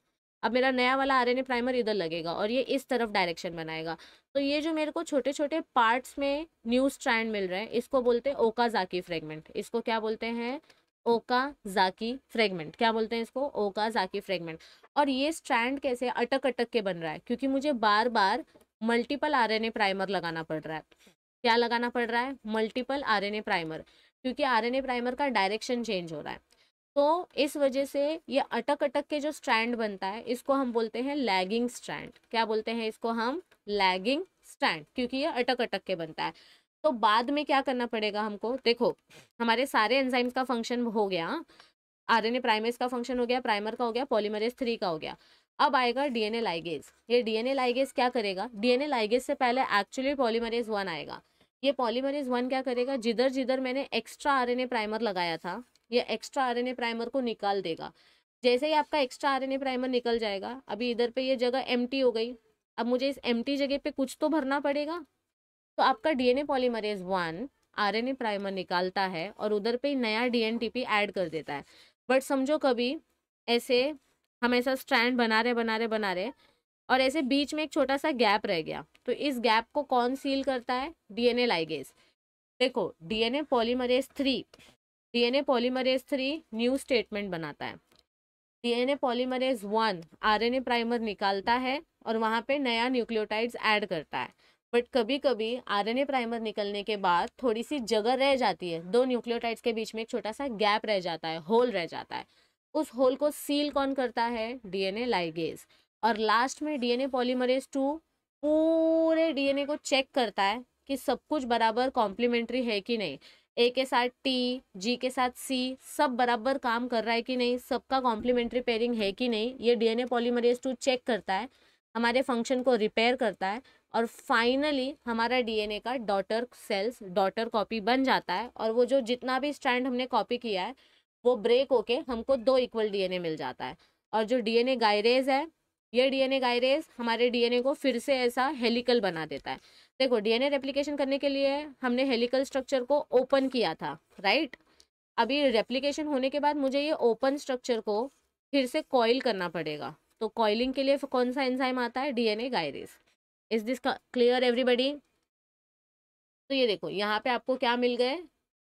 अब मेरा नया वाला ए प्राइमर इधर लगेगा और ये इस तरफ डायरेक्शन बनाएगा तो ये जो मेरे को छोटे छोटे पार्ट्स में न्यू स्ट्रैंड मिल रहे हैं इसको बोलते हैं ओका जाकी फ्रेगमेंट इसको क्या बोलते हैं ओका जाकी फ्रेगमेंट क्या बोलते हैं इसको ओका जाकी फ्रेगमेंट और ये स्ट्रैंड कैसे अटक अटक के बन रहा है क्योंकि मुझे बार बार मल्टीपल ए प्राइमर लगाना पड़ रहा है क्या लगाना पड़ रहा है मल्टीपल आरएनए प्राइमर क्योंकि आरएनए प्राइमर का डायरेक्शन चेंज हो रहा है तो इस वजह से ये अटक अटक के जो स्ट्रैंड बनता है इसको हम बोलते हैं लैगिंग स्ट्रैंड क्या बोलते हैं इसको हम लैगिंग स्ट्रैंड क्योंकि ये अटक अटक के बनता है तो बाद में क्या करना पड़ेगा हमको देखो हमारे सारे एंजाइम्स का फंक्शन हो गया आरएनए प्राइमेज का फंक्शन हो गया प्राइमर का हो गया पॉलीमरेज थ्री का हो गया अब आएगा डीएनए लाइगेज ये डीएनए लाइगेज क्या करेगा डीएनए लाइगेज से पहले एक्चुअली पॉलीमरेज वन आएगा ये पॉलीमरेज वन क्या करेगा जिधर जिधर मैंने एक्स्ट्रा आर प्राइमर लगाया था ये एक्स्ट्रा आर प्राइमर को निकाल देगा जैसे ही आपका एक्स्ट्रा आर प्राइमर निकल जाएगा अभी इधर पे ये जगह एम हो गई अब मुझे इस एम जगह पे कुछ तो भरना पड़ेगा तो आपका DNA polymerase one R primer निकालता है और उधर पे नया डीएनटीपी ऐड कर देता है बट समझो कभी ऐसे हम ऐसा स्ट्रैंड बना रहे बना रहे बना रहे और ऐसे बीच में एक छोटा सा गैप रह गया तो इस गैप को कौन सील करता है डीएनए लाइगेज देखो DNA polymerase three DNA polymerase three new statement बनाता है DNA polymerase one RNA primer निकालता है और वहाँ पे नया न्यूक्लियोटाइड्स ऐड करता है बट कभी कभी आरएनए प्राइमर निकलने के बाद थोड़ी सी जगह रह जाती है दो न्यूक्लियोटाइड्स के बीच में एक छोटा सा गैप रह जाता है होल रह जाता है उस होल को सील कौन करता है डीएनए लाइगेज और लास्ट में डीएनए पॉलीमरेज टू पूरे डीएनए को चेक करता है कि सब कुछ बराबर कॉम्प्लीमेंट्री है कि नहीं ए के साथ टी जी के साथ सी सब बराबर काम कर रहा है कि नहीं सबका कॉम्प्लीमेंट्री पेयरिंग है कि नहीं ये डीएनए पॉलीमरेज टू चेक करता है हमारे फंक्शन को रिपेयर करता है और फाइनली हमारा डीएनए का डॉटर सेल्स डॉटर कॉपी बन जाता है और वो जो जितना भी स्टैंड हमने कॉपी किया है वो ब्रेक होके हमको दो इक्वल डीएनए मिल जाता है और जो डीएनए गायरेज है ये डीएनए गायरेज हमारे डीएनए को फिर से ऐसा हेलिकल बना देता है देखो डीएनए रेप्लिकेशन करने के लिए हमने हेलिकल स्ट्रक्चर को ओपन किया था राइट अभी रेप्लिकेशन होने के बाद मुझे ये ओपन स्ट्रक्चर को फिर से कॉइल करना पड़ेगा तो कॉइलिंग के लिए कौन सा एंजाइम आता है DNA gyrase is this clear everybody तो ये देखो यहाँ पे आपको क्या मिल गए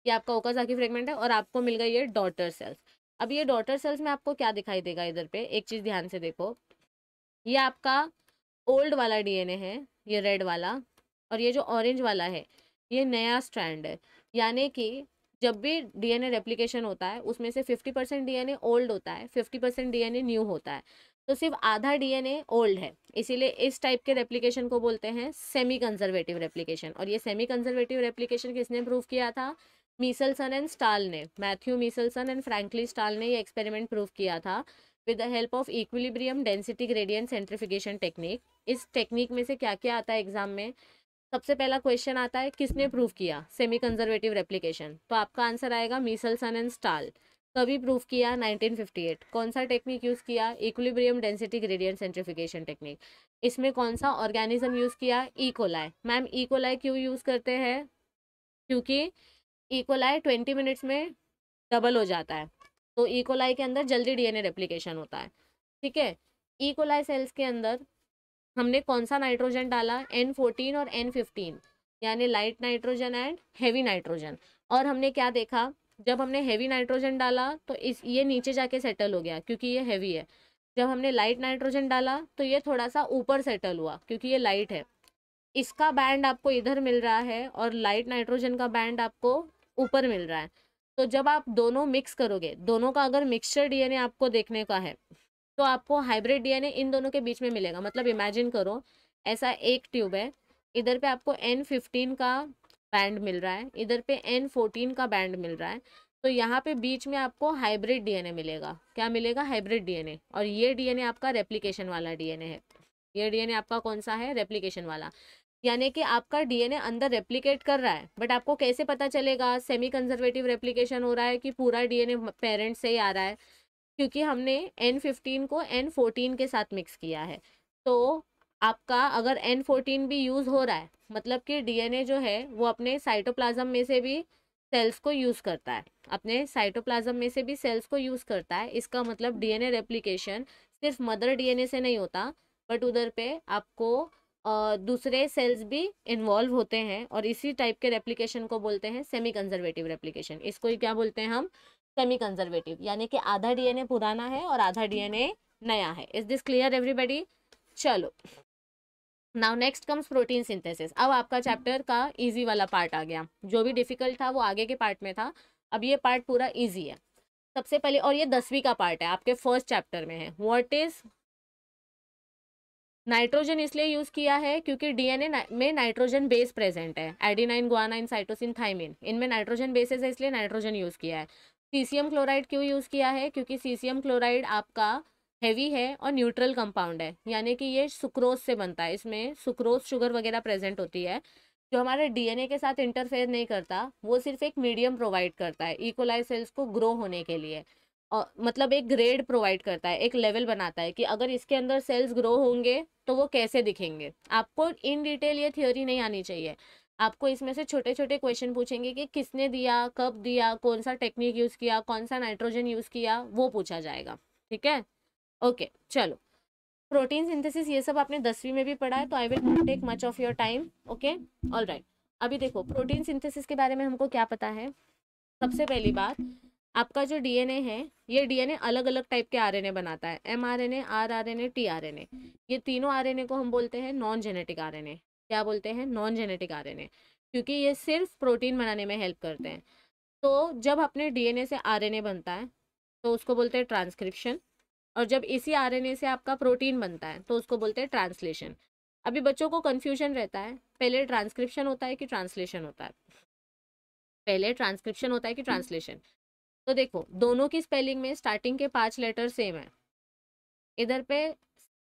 ये आपका साकी फ्रेगमेंट है और आपको मिल गई ये डॉटर सेल्स अब ये डॉटर सेल्स में आपको क्या दिखाई देगा इधर पे एक चीज़ ध्यान से देखो ये आपका ओल्ड वाला डीएनए है ये रेड वाला और ये जो ऑरेंज वाला है ये नया स्ट्रैंड है यानी कि जब भी डीएनए रेप्लिकेशन होता है उसमें से 50 परसेंट डी ओल्ड होता है 50 परसेंट डी न्यू होता है तो सिर्फ आधा डीएनए ओल्ड है इसीलिए इस टाइप के रेप्लिकेशन को बोलते हैं सेमी कंजर्वेटिव रेप्लिकेशन और ये सेमी कंजर्वेटिव रेप्लिकेशन किसने प्रूव किया था मीसलसन एंड स्टाल ने Matthew Meselson and Franklin Stahl ने ये एक्सपेरिमेंट प्रूव किया था with the help of equilibrium density gradient centrifugation technique इस टेक्निक में से क्या क्या आता है एग्जाम में सबसे पहला क्वेश्चन आता है किसने प्रूव किया सेमी कंजर्वेटिव रेप्लीकेशन तो आपका आंसर आएगा मिसलसन एंड स्टाल कभी प्रूव किया 1958 कौन सा टेक्निक यूज़ किया equilibrium density gradient centrifugation technique इसमें कौन सा ऑर्गेनिज्म यूज़ किया इकोलाय मैम ईकोलाई क्यों यूज़ करते हैं क्योंकि ईकोलाई ट्वेंटी मिनट्स में डबल हो जाता है तो ईकोलाई e. के अंदर जल्दी डीएनए रेप्लिकेशन होता है ठीक है ईकोलाई e. सेल्स के अंदर हमने कौन सा नाइट्रोजन डाला एन फोर्टीन और एन फिफ्टीन यानी light nitrogen and heavy nitrogen और हमने क्या देखा जब हमने हैवी नाइट्रोजन डाला तो इस ये नीचे जाके सेटल हो गया क्योंकि ये हैवी है जब हमने लाइट नाइट्रोजन डाला तो ये थोड़ा सा ऊपर सेटल हुआ क्योंकि ये लाइट है इसका बैंड आपको इधर मिल रहा है और लाइट नाइट्रोजन का बैंड आपको ऊपर मिल रहा है तो जब आप दोनों मिक्स करोगे दोनों का अगर मिक्सचर डीएनए आपको देखने का है तो आपको हाइब्रिड डीएनए इन दोनों के बीच में मिलेगा मतलब इमेजिन करो ऐसा एक ट्यूब है इधर पे आपको एन फिफ्टीन का बैंड मिल रहा है इधर पे एन फोर्टीन का बैंड मिल रहा है तो यहाँ पे बीच में आपको हाइब्रिड डीएनए मिलेगा क्या मिलेगा हाइब्रिड डीएनए और ये डीएनए आपका रेप्लीकेशन वाला डीएनए है ये डीएनए आपका कौन सा है रेप्लीकेशन वाला यानी कि आपका डीएनए अंदर रेप्लीकेट कर रहा है बट आपको कैसे पता चलेगा सेमी कंजर्वेटिव रेप्लीकेशन हो रहा है कि पूरा डीएनए पेरेंट्स से ही आ रहा है क्योंकि हमने एन फिफ्टीन को एन फोर्टीन के साथ मिक्स किया है तो आपका अगर एन फोर्टीन भी यूज़ हो रहा है मतलब कि डीएनए जो है वो अपने साइटोप्लाज्म में से भी सेल्स को यूज़ करता है अपने साइटोप्लाज्म में से भी सेल्स को यूज़ करता है इसका मतलब ए रेप्लिकेशन सिर्फ मदर ए से नहीं होता बट उधर पे आपको दूसरे सेल्स भी इन्वॉल्व होते हैं और इसी टाइप के रेप्लीकेशन को बोलते हैं सेमी कंजर्वेटिव रेप्लीकेशन इसको ही क्या बोलते हैं हम सेमी कंजर्वेटिव यानी कि आधा डीएनए पुराना है और आधा डीएनए नया है इज दिस क्लियर एवरीबडी चलो now next comes protein synthesis अब आपका चैप्टर का ईजी वाला पार्ट आ गया जो भी डिफिकल्ट था वो आगे के पार्ट में था अब ये पार्ट पूरा ईजी है सबसे पहले और ये दसवीं का पार्ट है आपके फर्स्ट चैप्टर में है व्हाट इज नाइट्रोजन इसलिए यूज किया है क्योंकि डीएनए में नाइट्रोजन बेस प्रेजेंट है एडीनाइन गुआनाइन साइटोसिन थाइमिन इनमें नाइट्रोजन बेसेस है इसलिए नाइट्रोजन यूज किया है सीसीएम क्लोराइड क्यों यूज किया है क्योंकि सीसीएम क्लोराइड आपका हैवी है और न्यूट्रल कंपाउंड है यानी कि ये सुक्रोज से बनता है इसमें सुक्रोज शुगर वगैरह प्रेजेंट होती है जो हमारे डीएनए के साथ इंटरफेयर नहीं करता वो सिर्फ एक मीडियम प्रोवाइड करता है इकोलाई सेल्स को ग्रो होने के लिए मतलब एक ग्रेड प्रोवाइड करता है एक लेवल बनाता है कि अगर इसके अंदर सेल्स ग्रो होंगे तो वो कैसे दिखेंगे आपको इन डिटेल ये थियोरी नहीं आनी चाहिए आपको इसमें से छोटे छोटे क्वेश्चन पूछेंगे कि किसने दिया कब दिया कौन सा टेक्निक यूज़ किया कौन सा नाइट्रोजन यूज़ किया वो पूछा जाएगा ठीक है ओके चलो प्रोटीन सिंथेसिस ये सब आपने दसवीं में भी पढ़ा है तो I will not take much of your time okay all right अभी देखो प्रोटीन सिंथेसिस के बारे में हमको क्या पता है सबसे पहली बात आपका जो डीएनए है ये डीएनए अलग अलग टाइप के आरएनए बनाता है M R N A R R N A T R N A ये तीनों आरएनए को हम बोलते हैं नॉन जेनेटिक आरएनए क्या बोलते हैं नॉन जेनेटिक आरएनए क्योंकि ये सिर्फ प्रोटीन बनाने में हेल्प करते हैं तो जब अपने डीएनए से आरएनए बनता है तो उसको बोलते हैं ट्रांसक्रिप्शन और जब इसी आर से आपका प्रोटीन बनता है तो उसको बोलते हैं ट्रांसलेशन अभी बच्चों को कन्फ्यूजन रहता है पहले ट्रांसक्रिप्शन होता है कि ट्रांसलेशन होता है पहले ट्रांसक्रिप्शन होता है कि ट्रांसलेशन तो देखो दोनों की स्पेलिंग में स्टार्टिंग के पांच लेटर सेम है इधर पे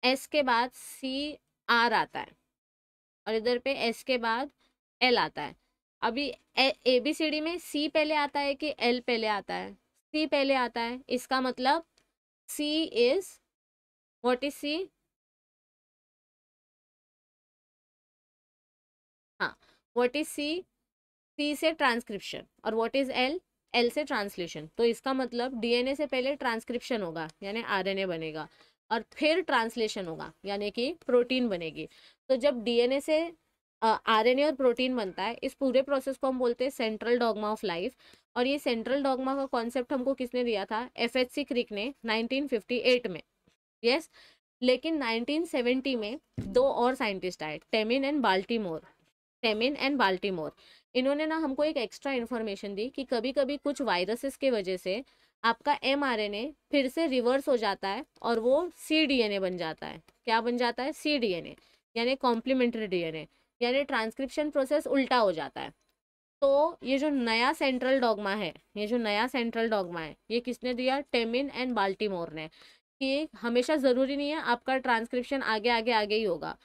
एस के बाद सी आर आता है और इधर पे एस के बाद एल आता है अभी ए बी सी डी में सी पहले आता है कि एल पहले आता है सी पहले आता है इसका मतलब C is what is C हाँ वॉट इज सी सी से ट्रांसक्रिप्शन और वॉट इज एल एल से ट्रांसलेशन तो इसका मतलब डीएनए से पहले ट्रांसक्रिप्शन होगा यानी आरएनए बनेगा और फिर ट्रांसलेशन होगा यानी कि प्रोटीन बनेगी तो जब डीएनए से आरएनए और प्रोटीन बनता है इस पूरे प्रोसेस को हम बोलते हैं सेंट्रल डॉगमा ऑफ लाइफ और ये सेंट्रल डॉगमा का कॉन्सेप्ट हमको किसने दिया था एफ एच सी क्रिक ने एट में यस yes? लेकिन 1970 में दो और साइंटिस्ट आए Temin and Baltimore Temin and Baltimore इन्होंने ना हमको एक एक्स्ट्रा इन्फॉर्मेशन दी कि कभी कभी कुछ वायरसेस के वजह से आपका एम फिर से रिवर्स हो जाता है और वो सी बन जाता है क्या बन जाता है सी यानी कॉम्प्लीमेंट्री डी यानी ट्रांसक्रिप्शन प्रोसेस उल्टा हो जाता है तो ये जो नया सेंट्रल डॉगमा है ये जो नया सेंट्रल डॉगमा है ये किसने दिया टेमिन एंड बाल्टीमोर ने कि हमेशा ज़रूरी नहीं है आपका ट्रांसक्रिप्शन आगे आगे आगे ही होगा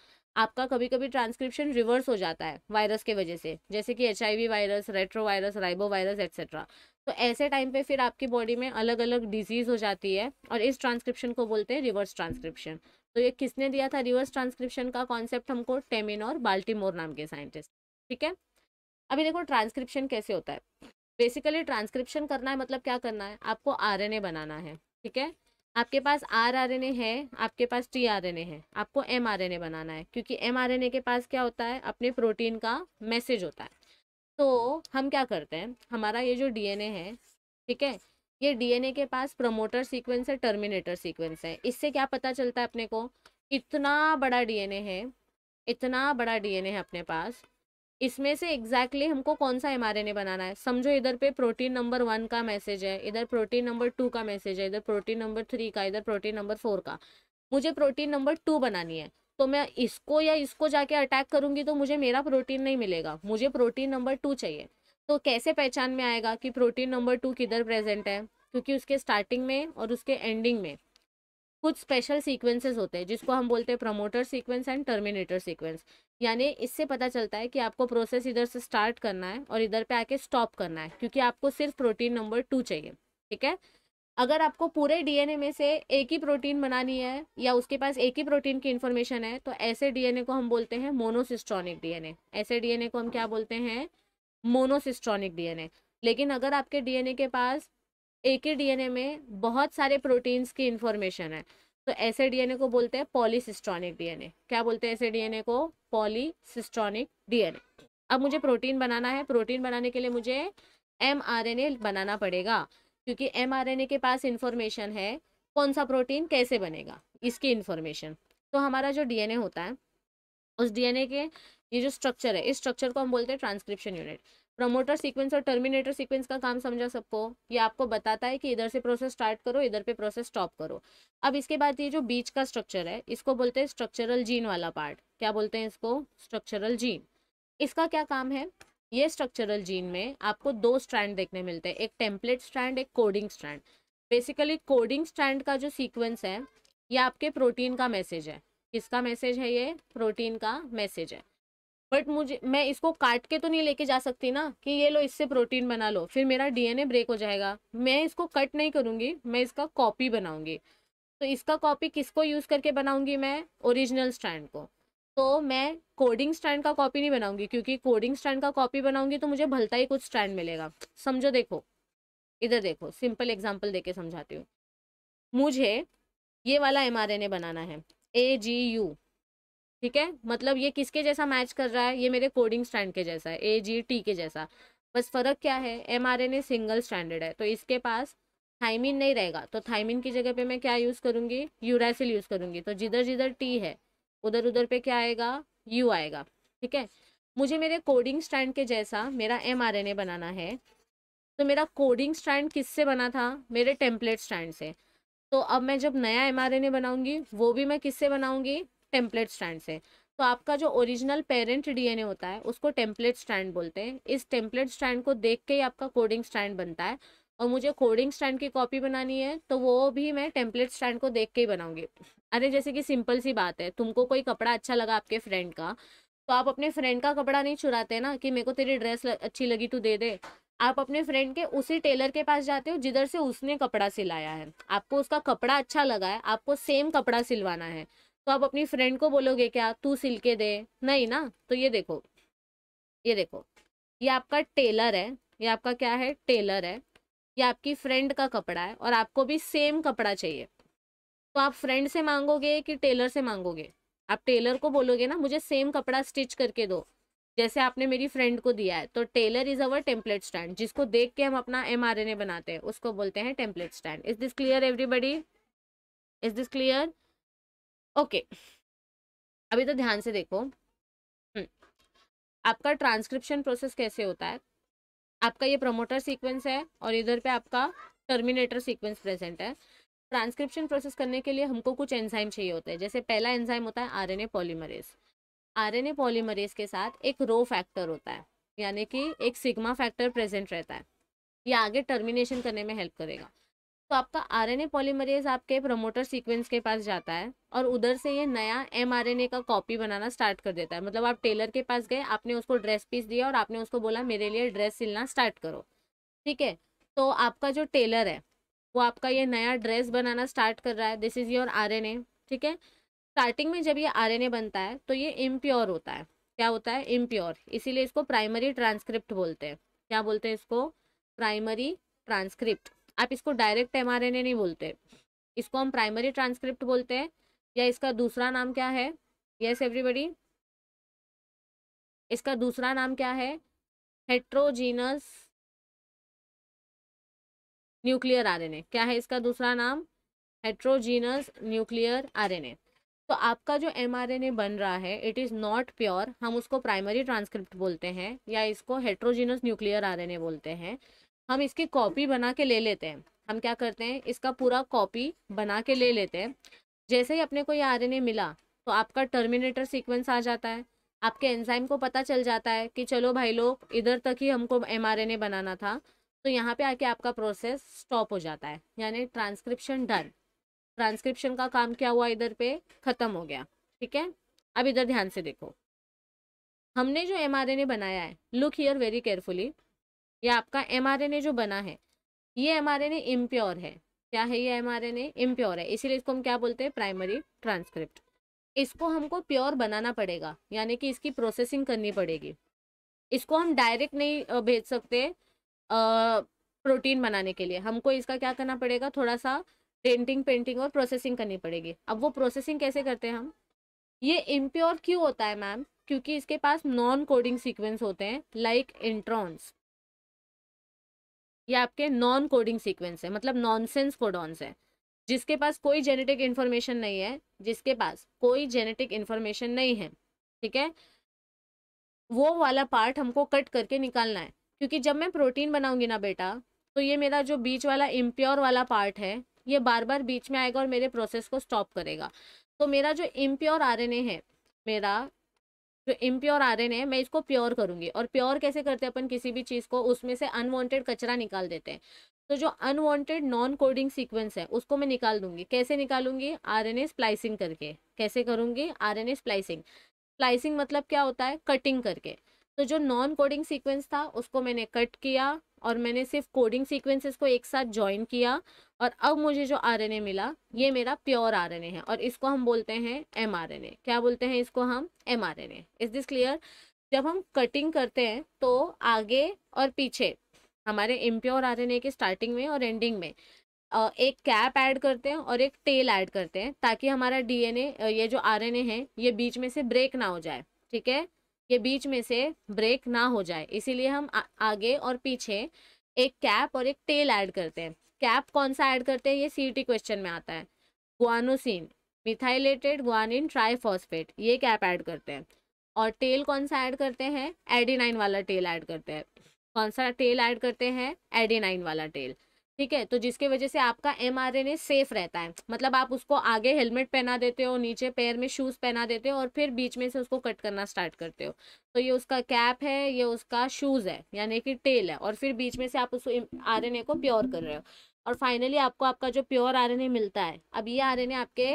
आपका कभी कभी ट्रांसक्रिप्शन रिवर्स हो जाता है वायरस के वजह से जैसे कि H virus retro virus ribo virus etcetera तो ऐसे टाइम पे फिर आपकी बॉडी में अलग अलग डिजीज़ हो जाती है और इस ट्रांसक्रिप्शन को बोलते हैं रिवर्स ट्रांसक्रिप्शन तो ये किसने दिया था रिवर्स ट्रांसक्रिप्शन का कॉन्सेप्ट हमको टेमिन और बाल्टीमोर नाम के साइंटिस्ट ठीक है अभी देखो ट्रांसक्रिप्शन कैसे होता है बेसिकली ट्रांसक्रिप्शन करना है मतलब क्या करना है आपको आर बनाना है ठीक है आपके पास आर आर एन ए है आपके पास टी आर एन ए है आपको एम आर एन ए बनाना है क्योंकि एम आर एन ए के पास क्या होता है अपने प्रोटीन का मैसेज होता है तो हम क्या करते हैं हमारा ये जो डी एन ए है ठीक है ये डीएनए के पास प्रमोटर सीक्वेंस है टर्मिनेटर सीक्वेंस है इससे क्या पता चलता है अपने को इतना बड़ा ए है इतना बड़ा ए है अपने पास इसमें से एग्जैक्टली exactly हमको कौन सा एमआरएनए बनाना है समझो इधर पे प्रोटीन नंबर वन का मैसेज है इधर प्रोटीन नंबर टू का मैसेज है इधर प्रोटीन नंबर थ्री का इधर प्रोटीन नंबर फोर का मुझे प्रोटीन नंबर टू बनानी है तो मैं इसको या इसको जाके अटैक करूंगी तो मुझे मेरा प्रोटीन नहीं मिलेगा मुझे प्रोटीन नंबर टू चाहिए तो कैसे पहचान में आएगा कि प्रोटीन नंबर टू किधर प्रेजेंट है क्योंकि उसके स्टार्टिंग में और उसके एंडिंग में कुछ स्पेशल सीक्वेंसेस होते हैं जिसको हम बोलते हैं promoter sequence and terminator sequence यानी इससे पता चलता है कि आपको प्रोसेस इधर से स्टार्ट करना है और इधर पे आके स्टॉप करना है क्योंकि आपको सिर्फ प्रोटीन नंबर टू चाहिए ठीक है अगर आपको पूरे डीएनए में से एक ही प्रोटीन बनानी है या उसके पास एक ही प्रोटीन की इन्फॉर्मेशन है तो ऐसे डीएनए को हम बोलते हैं मोनोसिस्ट्रॉनिक डीएनए ऐसे डीएनए को हम क्या बोलते हैं मोनोसिस्ट्रॉनिक डीएनए लेकिन अगर आपके डीएनए के पास एक ही डीएनए में बहुत सारे प्रोटीन्स की इंफॉर्मेशन है तो ऐसे डीएनए को बोलते हैं पॉलीसिस्ट्रॉनिक डीएनए क्या बोलते हैं ऐसे डीएनए को पॉलीसिस्ट्रॉनिक डीएनए अब मुझे प्रोटीन बनाना है प्रोटीन बनाने के लिए मुझे एम बनाना पड़ेगा क्योंकि एम के पास इंफॉर्मेशन है कौन सा प्रोटीन कैसे बनेगा इसकी इन्फॉर्मेशन तो हमारा जो डीएनए होता है उस डीएनए के ये जो स्ट्रक्चर है इस स्ट्रक्चर को हम बोलते हैं ट्रांसक्रिप्शन यूनिट प्रमोटर सीक्वेंस और टर्मिनेटर सीक्वेंस का काम समझा सबको ये आपको बताता है कि इधर से प्रोसेस स्टार्ट करो इधर पे प्रोसेस स्टॉप करो अब इसके बाद ये जो बीच का स्ट्रक्चर है इसको बोलते हैं स्ट्रक्चरल जीन वाला पार्ट क्या बोलते हैं इसको स्ट्रक्चरल जीन इसका क्या काम है ये स्ट्रक्चरल जीन में आपको दो स्ट्रैंड देखने मिलते हैं एक टेम्पलेट स्ट्रैंड एक coding strand basically coding strand का जो सीक्वेंस है ये आपके प्रोटीन का मैसेज है किसका मैसेज है ये प्रोटीन का मैसेज है बट मुझे मैं इसको काट के तो नहीं लेके जा सकती ना कि ये लो इससे प्रोटीन बना लो फिर मेरा डीएनए ब्रेक हो जाएगा मैं इसको कट नहीं करूँगी मैं इसका कॉपी बनाऊँगी तो इसका कॉपी किसको यूज़ करके बनाऊँगी मैं ओरिजिनल स्टैंड को तो मैं कोडिंग स्टैंड का कॉपी नहीं बनाऊँगी क्योंकि कोडिंग स्टैंड का कॉपी बनाऊँगी तो मुझे भलता ही कुछ स्टैंड मिलेगा समझो देखो इधर देखो सिंपल एग्जाम्पल दे के समझाती हूँ मुझे ये वाला एम बनाना है ए जी यू ठीक है मतलब ये किसके जैसा मैच कर रहा है ये मेरे कोडिंग स्टैंड के जैसा है ए जी टी के जैसा बस फर्क क्या है M R N A single standard है तो इसके पास थाइमिन नहीं रहेगा तो थाइमिन की जगह पे मैं क्या यूज़ करूँगी यूरासिल यूज़ करूँगी तो जिधर जिधर टी है उधर उधर पे क्या आएगा यू आएगा ठीक है मुझे मेरे कोडिंग स्टैंड के जैसा मेरा एम आर एन ए बनाना है तो मेरा कोडिंग स्टैंड किससे बना था मेरे टेम्पलेट स्टैंड से तो अब मैं जब नया एम आर एन ए बनाऊँगी वो भी मैं किससे बनाऊँगी टेम्पलेट स्टैंड से तो आपका जो ओरिजिनल पेरेंट डीएनए होता है उसको टेम्पलेट स्टैंड बोलते हैं इस टेम्पलेट स्टैंड को देख के ही आपका कोडिंग स्टैंड बनता है और मुझे कोडिंग स्टैंड की कॉपी बनानी है तो वो भी मैं टेम्पलेट स्टैंड को देख के ही बनाऊंगी अरे जैसे कि सिंपल सी बात है तुमको कोई कपड़ा अच्छा लगा आपके फ्रेंड का तो आप अपने फ्रेंड का कपड़ा नहीं चुराते ना कि मेरे को तेरी ड्रेस अच्छी लगी तो दे दे आप अपने फ्रेंड के उसी टेलर के पास जाते हो जिधर से उसने कपड़ा सिलाया है आपको उसका कपड़ा अच्छा लगा है आपको सेम कपड़ा सिलवाना है तो आप अपनी फ्रेंड को बोलोगे क्या तू सिल के दे नहीं ना तो ये देखो ये देखो ये आपका टेलर है ये आपका क्या है टेलर है ये आपकी फ्रेंड का कपड़ा है और आपको भी सेम कपड़ा चाहिए तो आप फ्रेंड से मांगोगे कि टेलर से मांगोगे आप टेलर को बोलोगे ना मुझे सेम कपड़ा स्टिच करके दो जैसे आपने मेरी फ्रेंड को दिया है तो tailor is our template stand जिसको देख के हम अपना एम बनाते हैं उसको बोलते हैं template stand is this clear everybody is this clear okay अभी तो ध्यान से देखो हम्म। आपका ट्रांसक्रिप्शन प्रोसेस कैसे होता है आपका ये प्रमोटर सीक्वेंस है और इधर पे आपका टर्मिनेटर सीक्वेंस प्रेजेंट है ट्रांसक्रिप्शन प्रोसेस करने के लिए हमको कुछ एंजाइम चाहिए होते हैं जैसे पहला एंजाइम होता है आरएनए पॉलीमरेज आरएनए पॉलीमरेज के साथ एक रो फैक्टर होता है यानी कि एक सिग्मा फैक्टर प्रेजेंट रहता है ये आगे टर्मिनेशन करने में हेल्प करेगा तो आपका आर एन आपके प्रमोटर सीक्वेंस के पास जाता है और उधर से ये नया एम का कॉपी बनाना स्टार्ट कर देता है मतलब आप टेलर के पास गए आपने उसको ड्रेस पीस दिया और आपने उसको बोला मेरे लिए ड्रेस सिलना स्टार्ट करो ठीक है तो आपका जो टेलर है वो आपका ये नया ड्रेस बनाना स्टार्ट कर रहा है दिस इज़ योर आर ठीक है स्टार्टिंग में जब ये आर बनता है तो ये इम्प्योर होता है क्या होता है इम्प्योर इसीलिए इसको प्राइमरी ट्रांसक्रिप्ट बोलते हैं क्या बोलते हैं इसको प्राइमरी ट्रांसक्रिप्ट आप इसको डायरेक्ट एम नहीं बोलते इसको हम प्राइमरी ट्रांसक्रिप्ट बोलते हैं या इसका दूसरा नाम क्या है यस एवरीबडी इसका दूसरा नाम क्या है हेट्रोजीनस न्यूक्लियर आरएनए क्या है इसका दूसरा नाम हेट्रोजीनस न्यूक्लियर आरएनए तो आपका जो एमआरएनए बन रहा है इट इज़ नॉट प्योर हम उसको प्राइमरी ट्रांसक्रिप्ट बोलते हैं या इसको हेट्रोजीनस न्यूक्लियर आरएनए बोलते हैं हम इसकी कॉपी बना के ले लेते हैं हम क्या करते हैं इसका पूरा कॉपी बना के ले लेते हैं जैसे ही अपने को ये आर मिला तो आपका टर्मिनेटर सीक्वेंस आ जाता है आपके एंजाइम को पता चल जाता है कि चलो भाई लोग इधर तक ही हमको एम बनाना था तो यहाँ पे आके आपका प्रोसेस स्टॉप हो जाता है यानी ट्रांसक्रिप्शन डन ट्रांसक्रिप्शन का काम क्या हुआ इधर पे ख़त्म हो गया ठीक है अब इधर ध्यान से देखो हमने जो एम बनाया है लुक हियर वेरी केयरफुली या आपका एमआरएनए जो बना है ये एमआरएनए इम्प्योर है क्या है ये एमआरएनए इम्प्योर है इसीलिए इसको हम क्या बोलते हैं प्राइमरी ट्रांसक्रिप्ट इसको हमको प्योर बनाना पड़ेगा यानी कि इसकी प्रोसेसिंग करनी पड़ेगी इसको हम डायरेक्ट नहीं भेज सकते प्रोटीन बनाने के लिए हमको इसका क्या करना पड़ेगा थोड़ा सा डेंटिंग पेंटिंग और प्रोसेसिंग करनी पड़ेगी अब वो प्रोसेसिंग कैसे करते हैं हम ये इम्प्योर क्यों होता है मैम क्योंकि इसके पास नॉन कोडिंग सीक्वेंस होते हैं लाइक इंट्रॉन्स ये आपके नॉन कोडिंग सीक्वेंस है मतलब नॉनसेंस कोडॉन्स है जिसके पास कोई जेनेटिक इन्फॉर्मेशन नहीं है जिसके पास कोई जेनेटिक इन्फॉर्मेशन नहीं है ठीक है वो वाला पार्ट हमको कट करके निकालना है क्योंकि जब मैं प्रोटीन बनाऊंगी ना बेटा तो ये मेरा जो बीच वाला इम्प्योर वाला पार्ट है ये बार बार बीच में आएगा और मेरे प्रोसेस को स्टॉप करेगा तो मेरा जो इम्प्योर आर है मेरा जो इम्प्योर रहे है मैं इसको प्योर करूंगी और प्योर कैसे करते हैं अपन किसी भी चीज़ को उसमें से अनवांटेड कचरा निकाल देते हैं तो जो अनवांटेड नॉन कोडिंग सीक्वेंस है उसको मैं निकाल दूंगी कैसे निकालूंगी आर एन स्प्लाइसिंग करके कैसे करूंगी एन स्प्लाइसिंग स्प्लाइसिंग मतलब क्या होता है कटिंग करके तो जो नॉन कोडिंग सीक्वेंस था उसको मैंने कट किया और मैंने सिर्फ कोडिंग सीक्वेंसेस को एक साथ ज्वाइन किया और अब मुझे जो आरएनए मिला ये मेरा प्योर आरएनए है और इसको हम बोलते हैं एमआरएनए क्या बोलते हैं इसको हम एमआरएनए इज दिस क्लियर जब हम कटिंग करते हैं तो आगे और पीछे हमारे इम्प्योर आरएनए के स्टार्टिंग में और एंडिंग में एक कैप ऐड करते हैं और एक टेल ऐड करते हैं ताकि हमारा डीएनए ये जो आरएनए है ये बीच में से ब्रेक ना हो जाए ठीक है के बीच में से ब्रेक ना हो जाए इसीलिए हम आ, आगे और पीछे एक कैप और एक टेल ऐड करते हैं कैप कौन सा ऐड करते हैं ये सीटी क्वेश्चन e में आता है गुआनोसिन मिथाइलेटेड गुआनिन ट्राइफॉस्फेट ये कैप ऐड करते हैं और टेल कौन सा ऐड करते हैं एडीनाइन वाला टेल ऐड करते हैं कौन सा टेल ऐड करते हैं एडीनाइन वाला टेल ठीक है तो जिसके वजह से आपका एम सेफ रहता है मतलब आप उसको आगे हेलमेट पहना देते हो नीचे पैर में शूज़ पहना देते हो और फिर बीच में से उसको कट करना स्टार्ट करते हो तो ये उसका कैप है ये उसका शूज़ है यानी कि टेल है और फिर बीच में से आप उस आर को प्योर कर रहे हो और फाइनली आपको आपका जो प्योर आर मिलता है अब ये आर आपके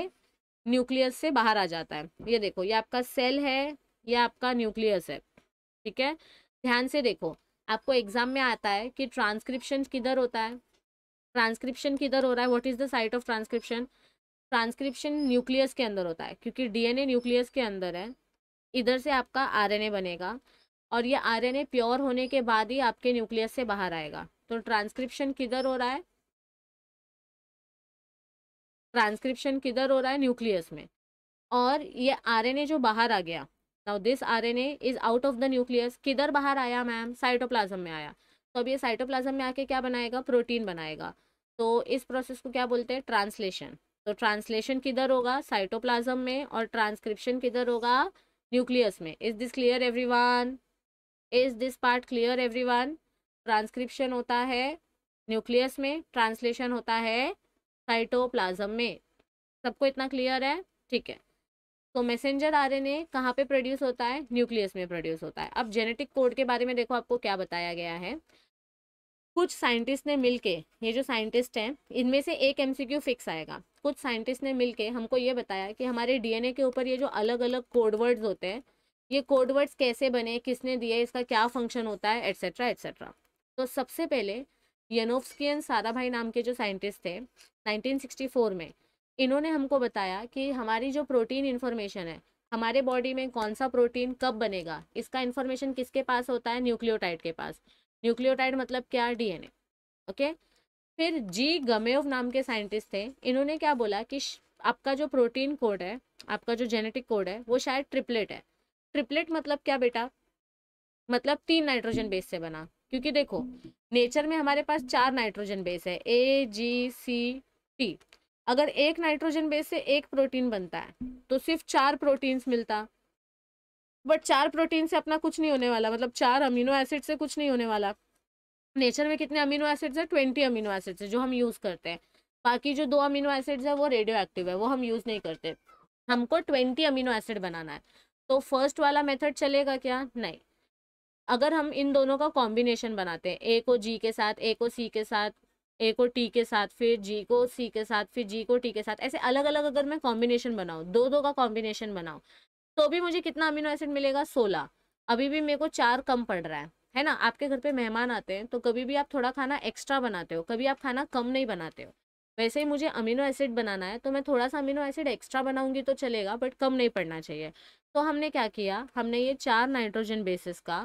न्यूक्लियस से बाहर आ जाता है ये देखो ये आपका सेल है ये आपका न्यूक्लियस है ठीक है ध्यान से देखो आपको एग्जाम में आता है कि ट्रांसक्रिप्शन किधर होता है ट्रांसक्रिप्शन किधर हो रहा है what is the site of transcription transcription nucleus के अंदर होता है क्योंकि डीएनए न्यूक्लियस के अंदर है इधर से आपका आरएनए बनेगा और ये आरएनए प्योर होने के बाद ही आपके न्यूक्लियस से बाहर आएगा तो ट्रांसक्रिप्शन किधर हो रहा है ट्रांसक्रिप्शन किधर हो रहा है न्यूक्लियस में और ये आर जो बाहर आ गया now this RNA is out of the nucleus किधर बाहर आया मैम साइटोप्लाजम में आया तो अब ये साइटोप्लाज्म में आके क्या बनाएगा प्रोटीन बनाएगा तो इस प्रोसेस को क्या बोलते हैं ट्रांसलेशन तो ट्रांसलेशन किधर होगा साइटोप्लाज्म में और ट्रांसक्रिप्शन किधर होगा न्यूक्लियस में is this clear everyone is this part clear everyone transcription होता है न्यूक्लियस में ट्रांसलेशन होता है साइटोप्लाज्म में सबको इतना क्लियर है ठीक है तो मैसेंजर आरएनए कहाँ पे प्रोड्यूस होता है न्यूक्लियस में प्रोड्यूस होता है अब जेनेटिक कोड के बारे में देखो आपको क्या बताया गया है कुछ साइंटिस्ट ने मिलके ये जो साइंटिस्ट हैं इनमें से एक एमसीक्यू फिक्स आएगा कुछ साइंटिस्ट ने मिलके हमको ये बताया कि हमारे डीएनए के ऊपर ये जो अलग अलग कोडवर्ड्स होते हैं ये कोडवर्ड्स कैसे बने किसने दिए इसका क्या फंक्शन होता है एट्सेट्रा एट्सेट्रा तो सबसे पहले यनोफ्सकियन भाई नाम के जो साइंटिस्ट थे नाइनटीन में इन्होंने हमको बताया कि हमारी जो प्रोटीन इन्फॉर्मेशन है हमारे बॉडी में कौन सा प्रोटीन कब बनेगा इसका इन्फॉर्मेशन किसके पास होता है न्यूक्लियोटाइड के पास न्यूक्लियोटाइड मतलब क्या डीएनए ओके फिर जी गमेव नाम के साइंटिस्ट थे इन्होंने क्या बोला कि आपका जो प्रोटीन कोड है आपका जो जेनेटिक कोड है वो शायद ट्रिपलेट है ट्रिपलेट मतलब क्या बेटा मतलब तीन नाइट्रोजन बेस से बना क्योंकि देखो नेचर में हमारे पास चार नाइट्रोजन बेस है ए जी सी टी अगर एक नाइट्रोजन बेस से एक प्रोटीन बनता है तो सिर्फ चार प्रोटीन्स मिलता बट चार प्रोटीन से अपना कुछ नहीं होने वाला मतलब चार अमीनो एसिड से कुछ नहीं होने वाला नेचर में कितने अमीनो एसिड्स है ट्वेंटी अमीनो एसिड्स है जो हम यूज़ करते हैं बाकी जो दो अमीनो एसिड्स है वो रेडियो एक्टिव है वो हम यूज़ नहीं करते हमको ट्वेंटी अमीनो एसिड बनाना है तो फर्स्ट वाला मेथड चलेगा क्या नहीं अगर हम इन दोनों का कॉम्बिनेशन बनाते हैं ए को जी के साथ ए को सी के साथ ए को टी के साथ फिर जी को सी के साथ फिर जी को टी के साथ ऐसे अलग अलग अगर मैं कॉम्बिनेशन बनाऊँ दो दो का कॉम्बिनेशन बनाऊँ तो भी मुझे कितना अमीनो एसिड मिलेगा सोलह अभी भी मेरे को चार कम पड़ रहा है है ना आपके घर पे मेहमान आते हैं तो कभी भी आप थोड़ा खाना एक्स्ट्रा बनाते हो कभी आप खाना कम नहीं बनाते हो वैसे ही मुझे अमीनो एसिड बनाना है तो मैं थोड़ा सा अमीनो एसिड एक्स्ट्रा बनाऊंगी तो चलेगा बट कम नहीं पड़ना चाहिए तो हमने क्या किया हमने ये चार नाइट्रोजन बेसिस का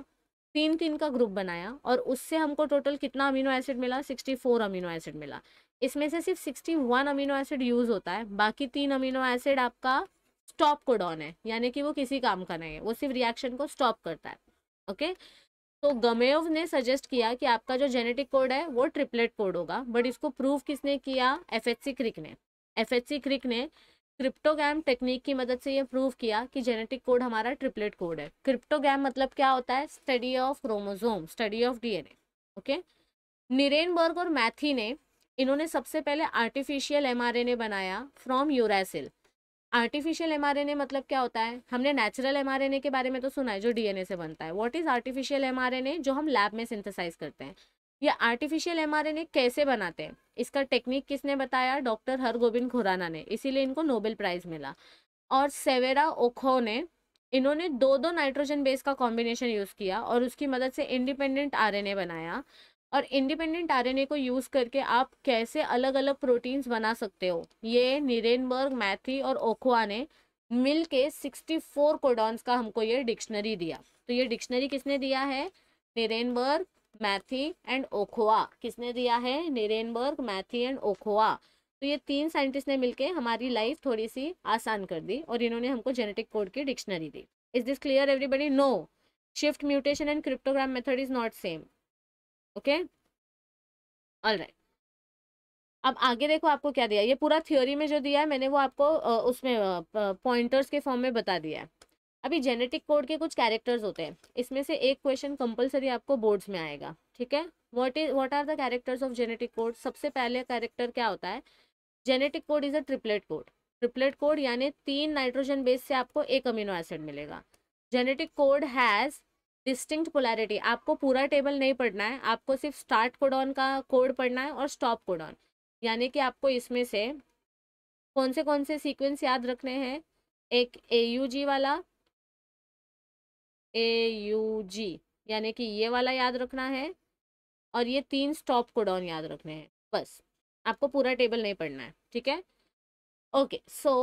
तीन तीन का ग्रुप बनाया और उससे हमको टोटल कितना अमीनो एसिड मिला सिक्सटी फोर अमीनो एसिड मिला इसमें से सिर्फ sixty one amino acid use होता है बाकी तीन अमीनो एसिड आपका स्टॉप कोडॉन है यानी कि वो किसी काम का नहीं है वो सिर्फ रिएक्शन को स्टॉप करता है ओके तो गमेव ने सजेस्ट किया कि आपका जो जेनेटिक कोड है वो ट्रिपलेट कोड होगा बट इसको प्रूव किसने किया एफ एच सी क्रिक ने एफ एच सी क्रिक ने क्रिप्टोगैम टेक्निक की मदद से ये प्रूव किया कि जेनेटिक कोड हमारा ट्रिपलेट कोड है क्रिप्टोगैम मतलब क्या होता है study of chromosome study of DNA okay Nirenberg और मैथी ने इन्होंने सबसे पहले आर्टिफिशियल एमआरएनए बनाया फ्रॉम यूरासिल आर्टिफिशियल एमआरएनए मतलब क्या होता है हमने नेचुरल एमआरएनए के बारे में तो सुना है जो डीएनए से बनता है व्हाट इज आर्टिफिशियल एमआरएनए जो हम लैब में सिंथेसाइज करते हैं ये आर्टिफिशियल एमआरएनए कैसे बनाते हैं इसका टेक्निक किसने बताया डॉक्टर गोविंद खुराना ने इसीलिए इनको नोबेल प्राइज मिला और सेवेरा ओखो ने इन्होंने दो दो नाइट्रोजन बेस का कॉम्बिनेशन यूज़ किया और उसकी मदद से इंडिपेंडेंट आर बनाया और इंडिपेंडेंट आरएनए को यूज करके आप कैसे अलग अलग प्रोटीन्स बना सकते हो ये निरेनबर्ग मैथी और ओखुआ ने मिल के सिक्सटी फोर कोडॉन्स का हमको ये डिक्शनरी दिया तो ये डिक्शनरी किसने दिया है निरेनबर्ग मैथी एंड ओखोआ किसने दिया है निरेनबर्ग मैथी एंड ओखोआ तो ये तीन साइंटिस्ट ने मिलके हमारी लाइफ थोड़ी सी आसान कर दी और इन्होंने हमको जेनेटिक कोड की डिक्शनरी दी is this clear everybody no shift mutation and cryptogram method is not same okay all right अब आगे देखो आपको क्या दिया ये पूरा थ्योरी में जो दिया है मैंने वो आपको उसमें पॉइंटर्स के फॉर्म में बता दिया है अभी जेनेटिक कोड के कुछ कैरेक्टर्स होते हैं इसमें से एक क्वेश्चन कंपलसरी आपको बोर्ड्स में आएगा ठीक है what is what are the characters of genetic code सबसे पहले कैरेक्टर क्या होता है genetic code is a triplet code triplet code यानी तीन नाइट्रोजन बेस से आपको एक अमीनो एसिड मिलेगा genetic code has distinct polarity आपको पूरा टेबल नहीं पढ़ना है आपको सिर्फ स्टार्ट कोडॉन का कोड पढ़ना है और स्टॉप कोडॉन यानी कि आपको इसमें से कौन से कौन से सीक्वेंस याद रखने हैं एक ए यू जी वाला ए यू जी यानी कि ये वाला याद रखना है और ये तीन स्टॉप कोडॉन याद रखने हैं बस आपको पूरा टेबल नहीं पढ़ना है ठीक है ओके सो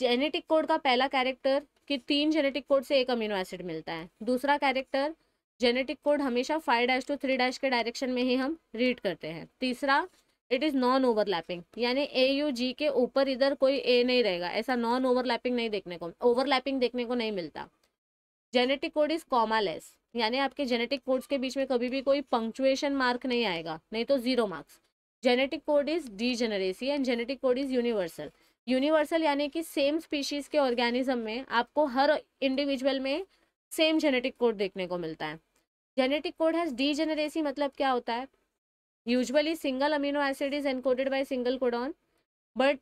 जेनेटिक कोड का पहला कैरेक्टर कि तीन जेनेटिक कोड से एक अमीनो एसिड मिलता है दूसरा कैरेक्टर जेनेटिक कोड हमेशा five dash to three dash के डायरेक्शन में ही हम रीड करते हैं तीसरा इट इज़ नॉन ओवरलैपिंग यानी ए यू जी के ऊपर इधर कोई ए नहीं रहेगा ऐसा नॉन ओवरलैपिंग नहीं देखने को ओवरलैपिंग देखने को नहीं मिलता genetic code is comma less यानी आपके जेनेटिक कोड्स के बीच में कभी भी कोई पंक्चुएशन मार्क नहीं आएगा नहीं तो zero marks genetic code is degeneracy and genetic code is universal universal यानी कि सेम स्पीशीज़ के ऑर्गेनिज्म में आपको हर इंडिविजुअल में सेम जेनेटिक कोड देखने को मिलता है genetic code has degeneracy मतलब क्या होता है usually single amino acid is encoded by single codon but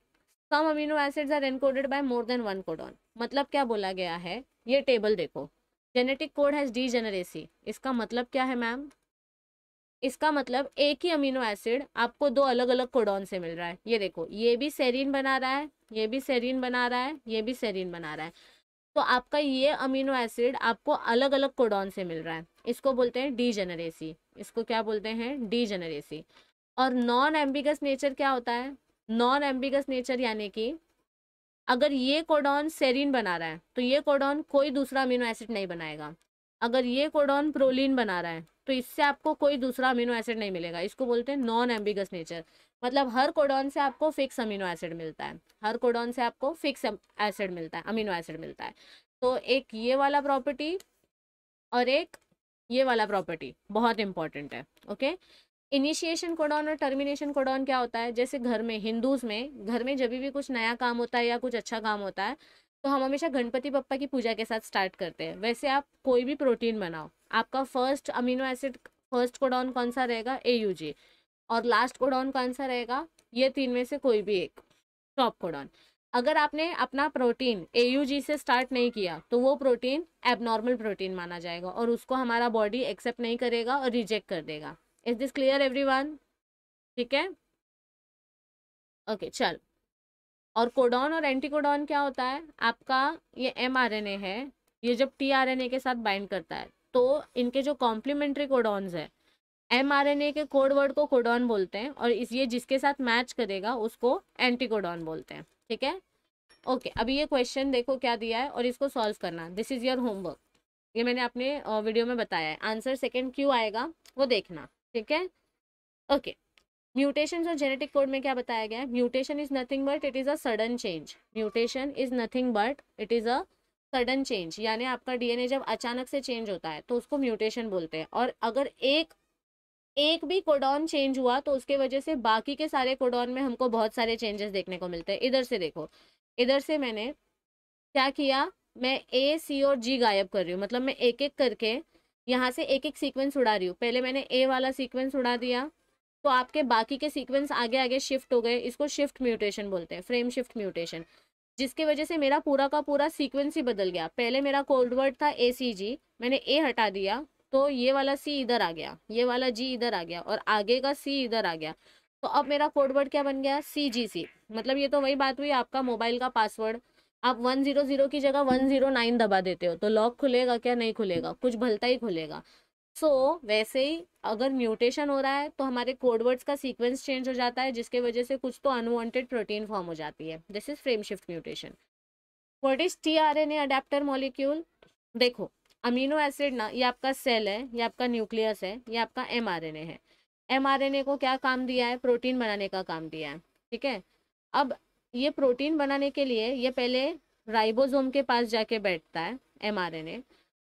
some amino acids are encoded by more than one codon मतलब क्या बोला गया है ये टेबल देखो genetic code has degeneracy इसका मतलब क्या है मैम इसका मतलब एक ही अमीनो एसिड आपको दो अलग अलग कोडॉन से मिल रहा है ये देखो ये भी सेरिन बना रहा है ये भी सेरिन बना रहा है ये भी सेरिन बना रहा है तो आपका ये अमीनो एसिड आपको अलग अलग कोडॉन से मिल रहा है इसको बोलते हैं डी जनरेसी इसको क्या बोलते हैं डी जनरेसी और नॉन एम्बिगस नेचर क्या होता है नॉन एम्बिगस नेचर यानी कि अगर ये कोडॉन सेरिन बना रहा है तो ये कोडॉन कोई दूसरा अमीनो एसिड नहीं बनाएगा अगर ये कोडॉन प्रोलिन बना रहा है तो इससे आपको कोई दूसरा अमीनो एसिड नहीं मिलेगा इसको बोलते हैं नॉन एम्बिगस नेचर मतलब हर कोडॉन से आपको फिक्स अमीनो एसिड मिलता है हर कोडॉन से आपको फिक्स एसिड मिलता है अमीनो एसिड मिलता है तो एक ये वाला प्रॉपर्टी और एक ये वाला प्रॉपर्टी बहुत इंपॉर्टेंट है ओके इनिशिएशन कोडॉन और टर्मिनेशन कोडॉन क्या होता है जैसे घर में हिंदूज में घर में जब भी कुछ नया काम होता है या कुछ अच्छा काम होता है तो हम हमेशा गणपति पप्पा की पूजा के साथ स्टार्ट करते हैं वैसे आप कोई भी प्रोटीन बनाओ आपका first amino acid first codon कौन सा रहेगा ए यू जी और लास्ट कोडाउन कौन सा रहेगा ये तीन में से कोई भी एक टॉप कोडाउन अगर आपने अपना प्रोटीन ए यू जी से स्टार्ट नहीं किया तो वो प्रोटीन एबनॉर्मल प्रोटीन माना जाएगा और उसको हमारा बॉडी एक्सेप्ट नहीं करेगा और रिजेक्ट कर देगा इज दिस क्लियर एवरी ठीक है ओके okay, चल और कोडॉन और एंटीकोडॉन क्या होता है आपका ये एम है ये जब टी के साथ बाइंड करता है तो इनके जो कॉम्प्लीमेंट्री कोडॉन्स है एम के कोड वर्ड को कोडॉन बोलते हैं और इस ये जिसके साथ मैच करेगा उसको एंटीकोडॉन बोलते हैं ठीक है ओके अभी ये क्वेश्चन देखो क्या दिया है और इसको सॉल्व करना दिस इज़ योर होमवर्क ये मैंने अपने वीडियो में बताया है आंसर सेकेंड क्यों आएगा वो देखना ठीक है ओके म्यूटेशन और जेनेटिक कोड में क्या बताया गया है mutation is nothing but it is a sudden change mutation is nothing but it is a sudden change यानी आपका डीएनए जब अचानक से चेंज होता है तो उसको म्यूटेशन बोलते हैं और अगर एक एक भी कोडॉन चेंज हुआ तो उसके वजह से बाकी के सारे कोडॉन में हमको बहुत सारे चेंजेस देखने को मिलते हैं इधर से देखो इधर से मैंने क्या किया मैं ए सी और जी गायब कर रही हूँ मतलब मैं एक एक करके यहाँ से एक एक सीक्वेंस उड़ा रही हूँ पहले मैंने ए वाला सीक्वेंस उड़ा दिया तो आपके बाकी के सीक्वेंस आगे आगे शिफ्ट हो गए इसको शिफ्ट म्यूटेशन बोलते हैं फ्रेम शिफ्ट म्यूटेशन जिसके वजह से मेरा पूरा का पूरा सीक्वेंस ही बदल गया पहले मेरा कोल्ड वर्ड था ए सी जी मैंने ए हटा दिया तो ये वाला सी इधर आ गया ये वाला जी इधर आ गया और आगे का सी इधर आ गया तो अब मेरा कोड वर्ड क्या बन गया सी जी सी मतलब ये तो वही बात हुई आपका मोबाइल का पासवर्ड आप वन जीरो जीरो की जगह वन जीरो नाइन दबा देते हो तो लॉक खुलेगा क्या नहीं खुलेगा कुछ भलता ही खुलेगा सो so, वैसे ही अगर म्यूटेशन हो रहा है तो हमारे कोडवर्ड्स का सीक्वेंस चेंज हो जाता है जिसके वजह से कुछ तो अनवांटेड प्रोटीन फॉर्म हो जाती है this is frame shift mutation what is T R N A adapter molecule देखो अमीनो एसिड ना ये आपका सेल है ये आपका न्यूक्लियस है ये आपका एम आर एन ए है एम आर एन ए को क्या काम दिया है प्रोटीन बनाने का काम दिया है ठीक है अब ये प्रोटीन बनाने के लिए ये पहले राइबोसोम के पास जाके बैठता है एम आर एन ए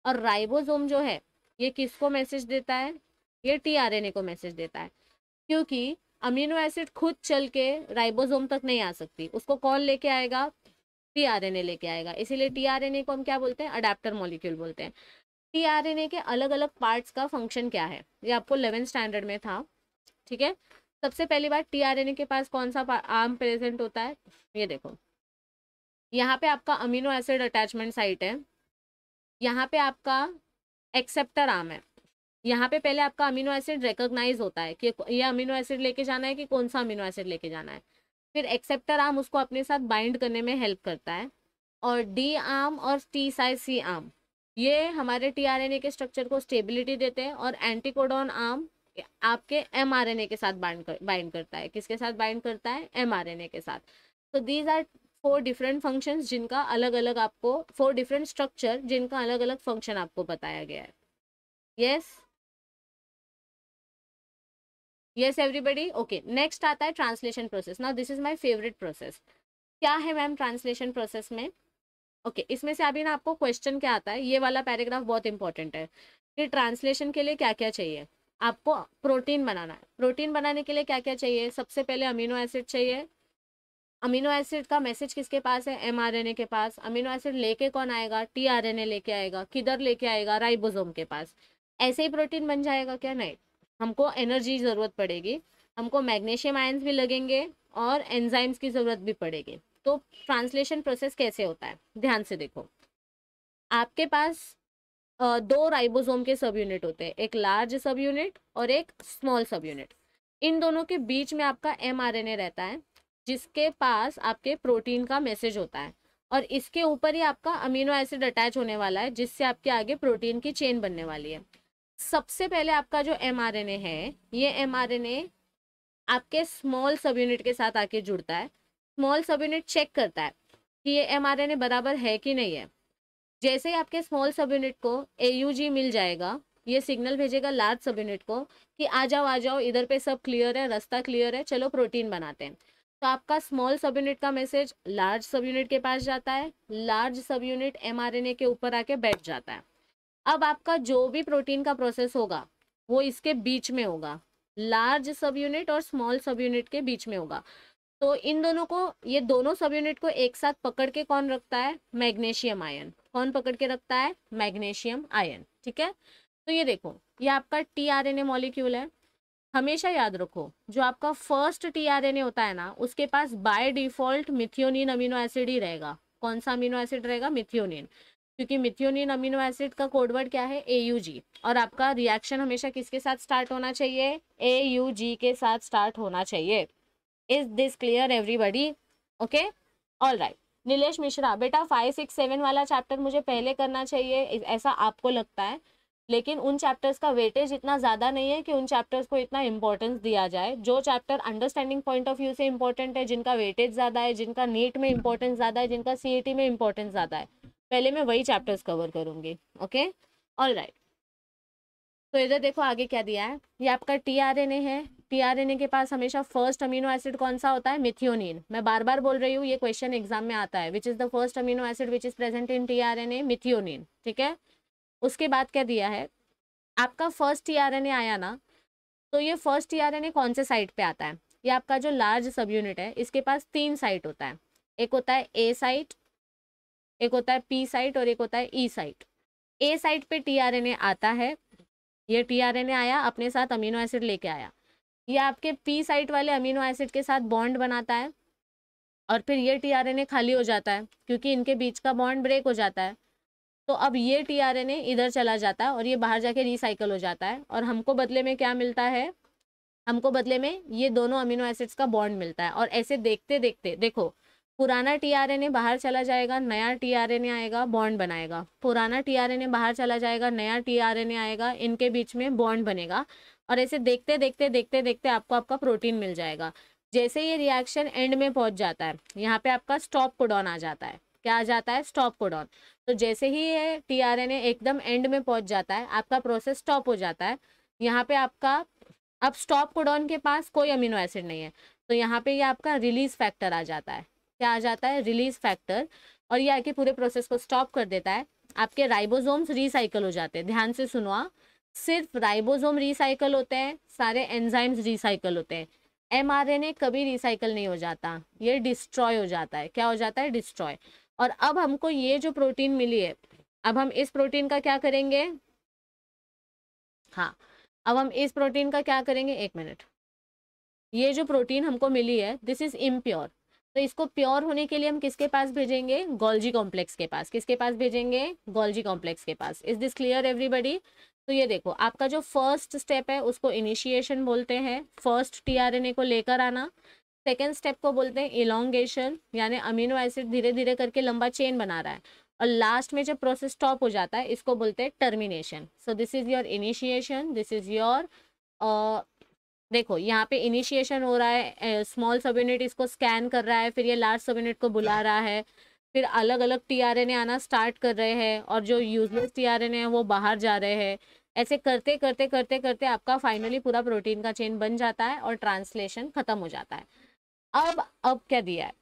और राइबोसोम जो है ये किसको मैसेज देता है ये टीआरएनए को मैसेज देता है क्योंकि अमीनो एसिड खुद चल के राइबोसोम तक नहीं आ सकती उसको कौन लेके आएगा टीआरएनए लेके आएगा इसीलिए टीआरएनए को हम क्या बोलते हैं अडेप्टर मॉलिक्यूल बोलते हैं टीआरएनए के अलग अलग पार्ट्स का फंक्शन क्या है ये आपको इलेवेंथ स्टैंडर्ड में था ठीक है सबसे पहली बात टीआरएनए के पास कौन सा आर्म प्रेजेंट होता है ये देखो यहाँ पे आपका अमीनो एसिड अटैचमेंट साइट है यहाँ पे आपका एक्सेप्टर आम है यहाँ पे पहले आपका अमीनो एसिड रिकोगनाइज होता है कि ये अमीनो एसिड लेके जाना है कि कौन सा अमीनो एसिड लेके जाना है फिर एक्सेप्टर आम उसको अपने साथ बाइंड करने में हेल्प करता है और डी आम और टी साइज सी आम ये हमारे टीआरएनए के स्ट्रक्चर को स्टेबिलिटी देते हैं और एंटीकोडोन आम आपके एमआरएनए के साथ बाइंड कर, करता है किसके साथ बाइंड करता है एमआरएनए के साथ तो these are four different functions जिनका अलग अलग आपको फोर डिफरेंट स्ट्रक्चर जिनका अलग अलग फंक्शन आपको बताया गया है yes yes everybody okay next आता है translation process now this is my favourite process क्या है मैम ट्रांसलेशन प्रोसेस में ओके okay, इसमें से अभी ना आपको क्वेश्चन क्या आता है ये वाला पैराग्राफ बहुत इंपॉर्टेंट है कि ट्रांसलेशन के लिए क्या क्या चाहिए आपको प्रोटीन बनाना है प्रोटीन बनाने के लिए क्या क्या चाहिए सबसे पहले अमीनो एसिड चाहिए अमीनो एसिड का मैसेज किसके पास है एमआरएनए के पास अमीनो एसिड लेके कौन आएगा टीआरएनए लेके आएगा किधर लेके आएगा राइबोसोम के पास ऐसे ही प्रोटीन बन जाएगा क्या नहीं हमको एनर्जी ज़रूरत पड़ेगी हमको मैग्नीशियम आयंस भी लगेंगे और एंजाइम्स की ज़रूरत भी पड़ेगी तो ट्रांसलेशन प्रोसेस कैसे होता है ध्यान से देखो आपके पास दो राइबोसोम के सब यूनिट होते हैं एक लार्ज सब यूनिट और एक स्मॉल सब यूनिट इन दोनों के बीच में आपका एम रहता है जिसके पास आपके प्रोटीन का मैसेज होता है और इसके ऊपर ही आपका अमीनो एसिड अटैच होने वाला है जिससे आपके आगे प्रोटीन की चेन बनने वाली है सबसे पहले आपका जो एम है ये एम आपके स्मॉल सब यूनिट के साथ आके जुड़ता है स्मॉल सब यूनिट चेक करता है कि ये एम बराबर है कि नहीं है जैसे ही आपके स्मॉल सब यूनिट को ए मिल जाएगा ये सिग्नल भेजेगा लार्ज सब यूनिट को कि आ जाओ आ जाओ इधर पे सब क्लियर है रास्ता क्लियर है चलो प्रोटीन बनाते हैं तो आपका स्मॉल सब यूनिट का मैसेज लार्ज सब यूनिट के पास जाता है लार्ज सब यूनिट एम के ऊपर आके बैठ जाता है अब आपका जो भी प्रोटीन का प्रोसेस होगा वो इसके बीच में होगा लार्ज सब यूनिट और स्मॉल सब यूनिट के बीच में होगा तो इन दोनों को ये दोनों सब यूनिट को एक साथ पकड़ के कौन रखता है मैग्नेशियम आयन कौन पकड़ के रखता है मैग्नेशियम आयन ठीक है तो ये देखो ये आपका T R N A molecule है हमेशा याद रखो जो आपका फर्स्ट टीआरएनए होता है ना उसके पास by default methionine amino acid ही रहेगा कौन सा अमीनो एसिड रहेगा मिथियोनिन क्योंकि मिथियोनिन अमीनो एसिड का कोडवर्ड क्या है ए और आपका रिएक्शन हमेशा किसके साथ स्टार्ट होना चाहिए ए के साथ स्टार्ट होना चाहिए is this clear everybody okay all right Nilesh Mishra बेटा फाइव सिक्स सेवन वाला चैप्टर मुझे पहले करना चाहिए ऐसा आपको लगता है लेकिन उन चैप्टर्स का वेटेज इतना ज़्यादा नहीं है कि उन चैप्टर्स को इतना इंपॉर्टेंस दिया जाए जो chapter understanding point of view से इंपॉर्टेंट है जिनका वेटेज ज़्यादा है जिनका नीट में इंपॉर्टेंस ज़्यादा है जिनका सी e में इंपॉर्टेंस ज़्यादा है पहले मैं वही चैप्टर्स कवर करूँगी ओके ऑल राइट तो इधर देखो आगे क्या दिया है ये आपका टी आर एन ए है टी आर एन ए के पास हमेशा फर्स्ट अमीनो एसिड कौन सा होता है मिथियोनिन मैं बार बार बोल रही हूँ ये क्वेश्चन एग्जाम में आता है which is the first amino acid which is present in T R N A methionine ठीक है उसके बाद क्या दिया है आपका फर्स्ट टी आया ना तो ये फर्स्ट टी कौन से साइट पे आता है ये आपका जो लार्ज सब यूनिट है इसके पास तीन साइट होता है एक होता है ए साइट एक होता है पी साइट और एक होता है ई साइट ए साइट पे टी आता है ये टी आया अपने साथ अमीनो एसिड लेके आया ये आपके पी साइट वाले अमीनो एसिड के साथ बॉन्ड बनाता है और फिर ये टी खाली हो जाता है क्योंकि इनके बीच का बॉन्ड ब्रेक हो जाता है तो अब ये टीआरएनए इधर चला जाता है और ये बाहर जाके रिसाइकल हो जाता है और हमको बदले में क्या मिलता है हमको बदले में ये दोनों अमीनो एसिड्स का बॉन्ड मिलता है और ऐसे देखते देखते देखो पुराना टीआरएनए बाहर चला जाएगा नया टीआरएनए आएगा बॉन्ड बनाएगा पुराना टीआरएनए बाहर चला जाएगा नया टीआरएनए आएगा इनके बीच में बॉन्ड बनेगा और ऐसे देखते देखते देखते देखते आपको आपका प्रोटीन मिल जाएगा जैसे ये रिएक्शन एंड में पहुंच जाता है यहाँ पे आपका स्टॉप कोडॉन आ जाता है क्या जाता है स्टॉप कोडॉन तो जैसे ही ये टीआरएनए एकदम एंड में पहुंच जाता है आपका प्रोसेस स्टॉप हो जाता है यहाँ पे आपका अब स्टॉप कोडॉन के पास कोई अमीनो एसिड नहीं है तो यहाँ पे ये यह आपका रिलीज फैक्टर आ जाता है क्या आ जाता है रिलीज फैक्टर और ये आके पूरे प्रोसेस को स्टॉप कर देता है आपके राइबोजोम्स रिसाइकल हो जाते हैं ध्यान से सुनवा सिर्फ राइबोजोम रिसाइकल होते हैं सारे एनजाइम्स रिसाइकल होते हैं एमआरएनए कभी रिसाइकल नहीं हो जाता ये डिस्ट्रॉय हो जाता है क्या हो जाता है डिस्ट्रॉय और अब हमको ये जो प्रोटीन मिली है अब हम इस प्रोटीन का क्या करेंगे हाँ अब हम इस प्रोटीन का क्या करेंगे एक मिनट ये जो प्रोटीन हमको मिली है दिस इज इम्प्योर तो इसको प्योर होने के लिए हम किसके पास भेजेंगे गोल्जी कॉम्प्लेक्स के पास किसके पास भेजेंगे गोल्जी कॉम्प्लेक्स के पास इज दिस क्लियर एवरीबडी तो ये देखो आपका जो फर्स्ट स्टेप है उसको इनिशिएशन बोलते हैं फर्स्ट टीआरएनए को लेकर आना सेकेंड स्टेप को बोलते हैं इलोंगेशन यानी अमीनो एसिड धीरे धीरे करके लंबा चेन बना रहा है और लास्ट में जब प्रोसेस स्टॉप हो जाता है इसको बोलते हैं termination so this is your initiation this is your देखो यहाँ पे इनिशिएशन हो रहा है स्मॉल सब यूनिट इसको स्कैन कर रहा है फिर ये लार्ज सब यूनिट को बुला रहा है फिर अलग अलग टीआरएनए आना स्टार्ट कर रहे हैं और जो यूजलेस टीआरएनए है वो बाहर जा रहे हैं ऐसे करते करते करते करते आपका फाइनली पूरा प्रोटीन का चेन बन जाता है और ट्रांसलेशन खत्म हो जाता है अब अब क्या दिया है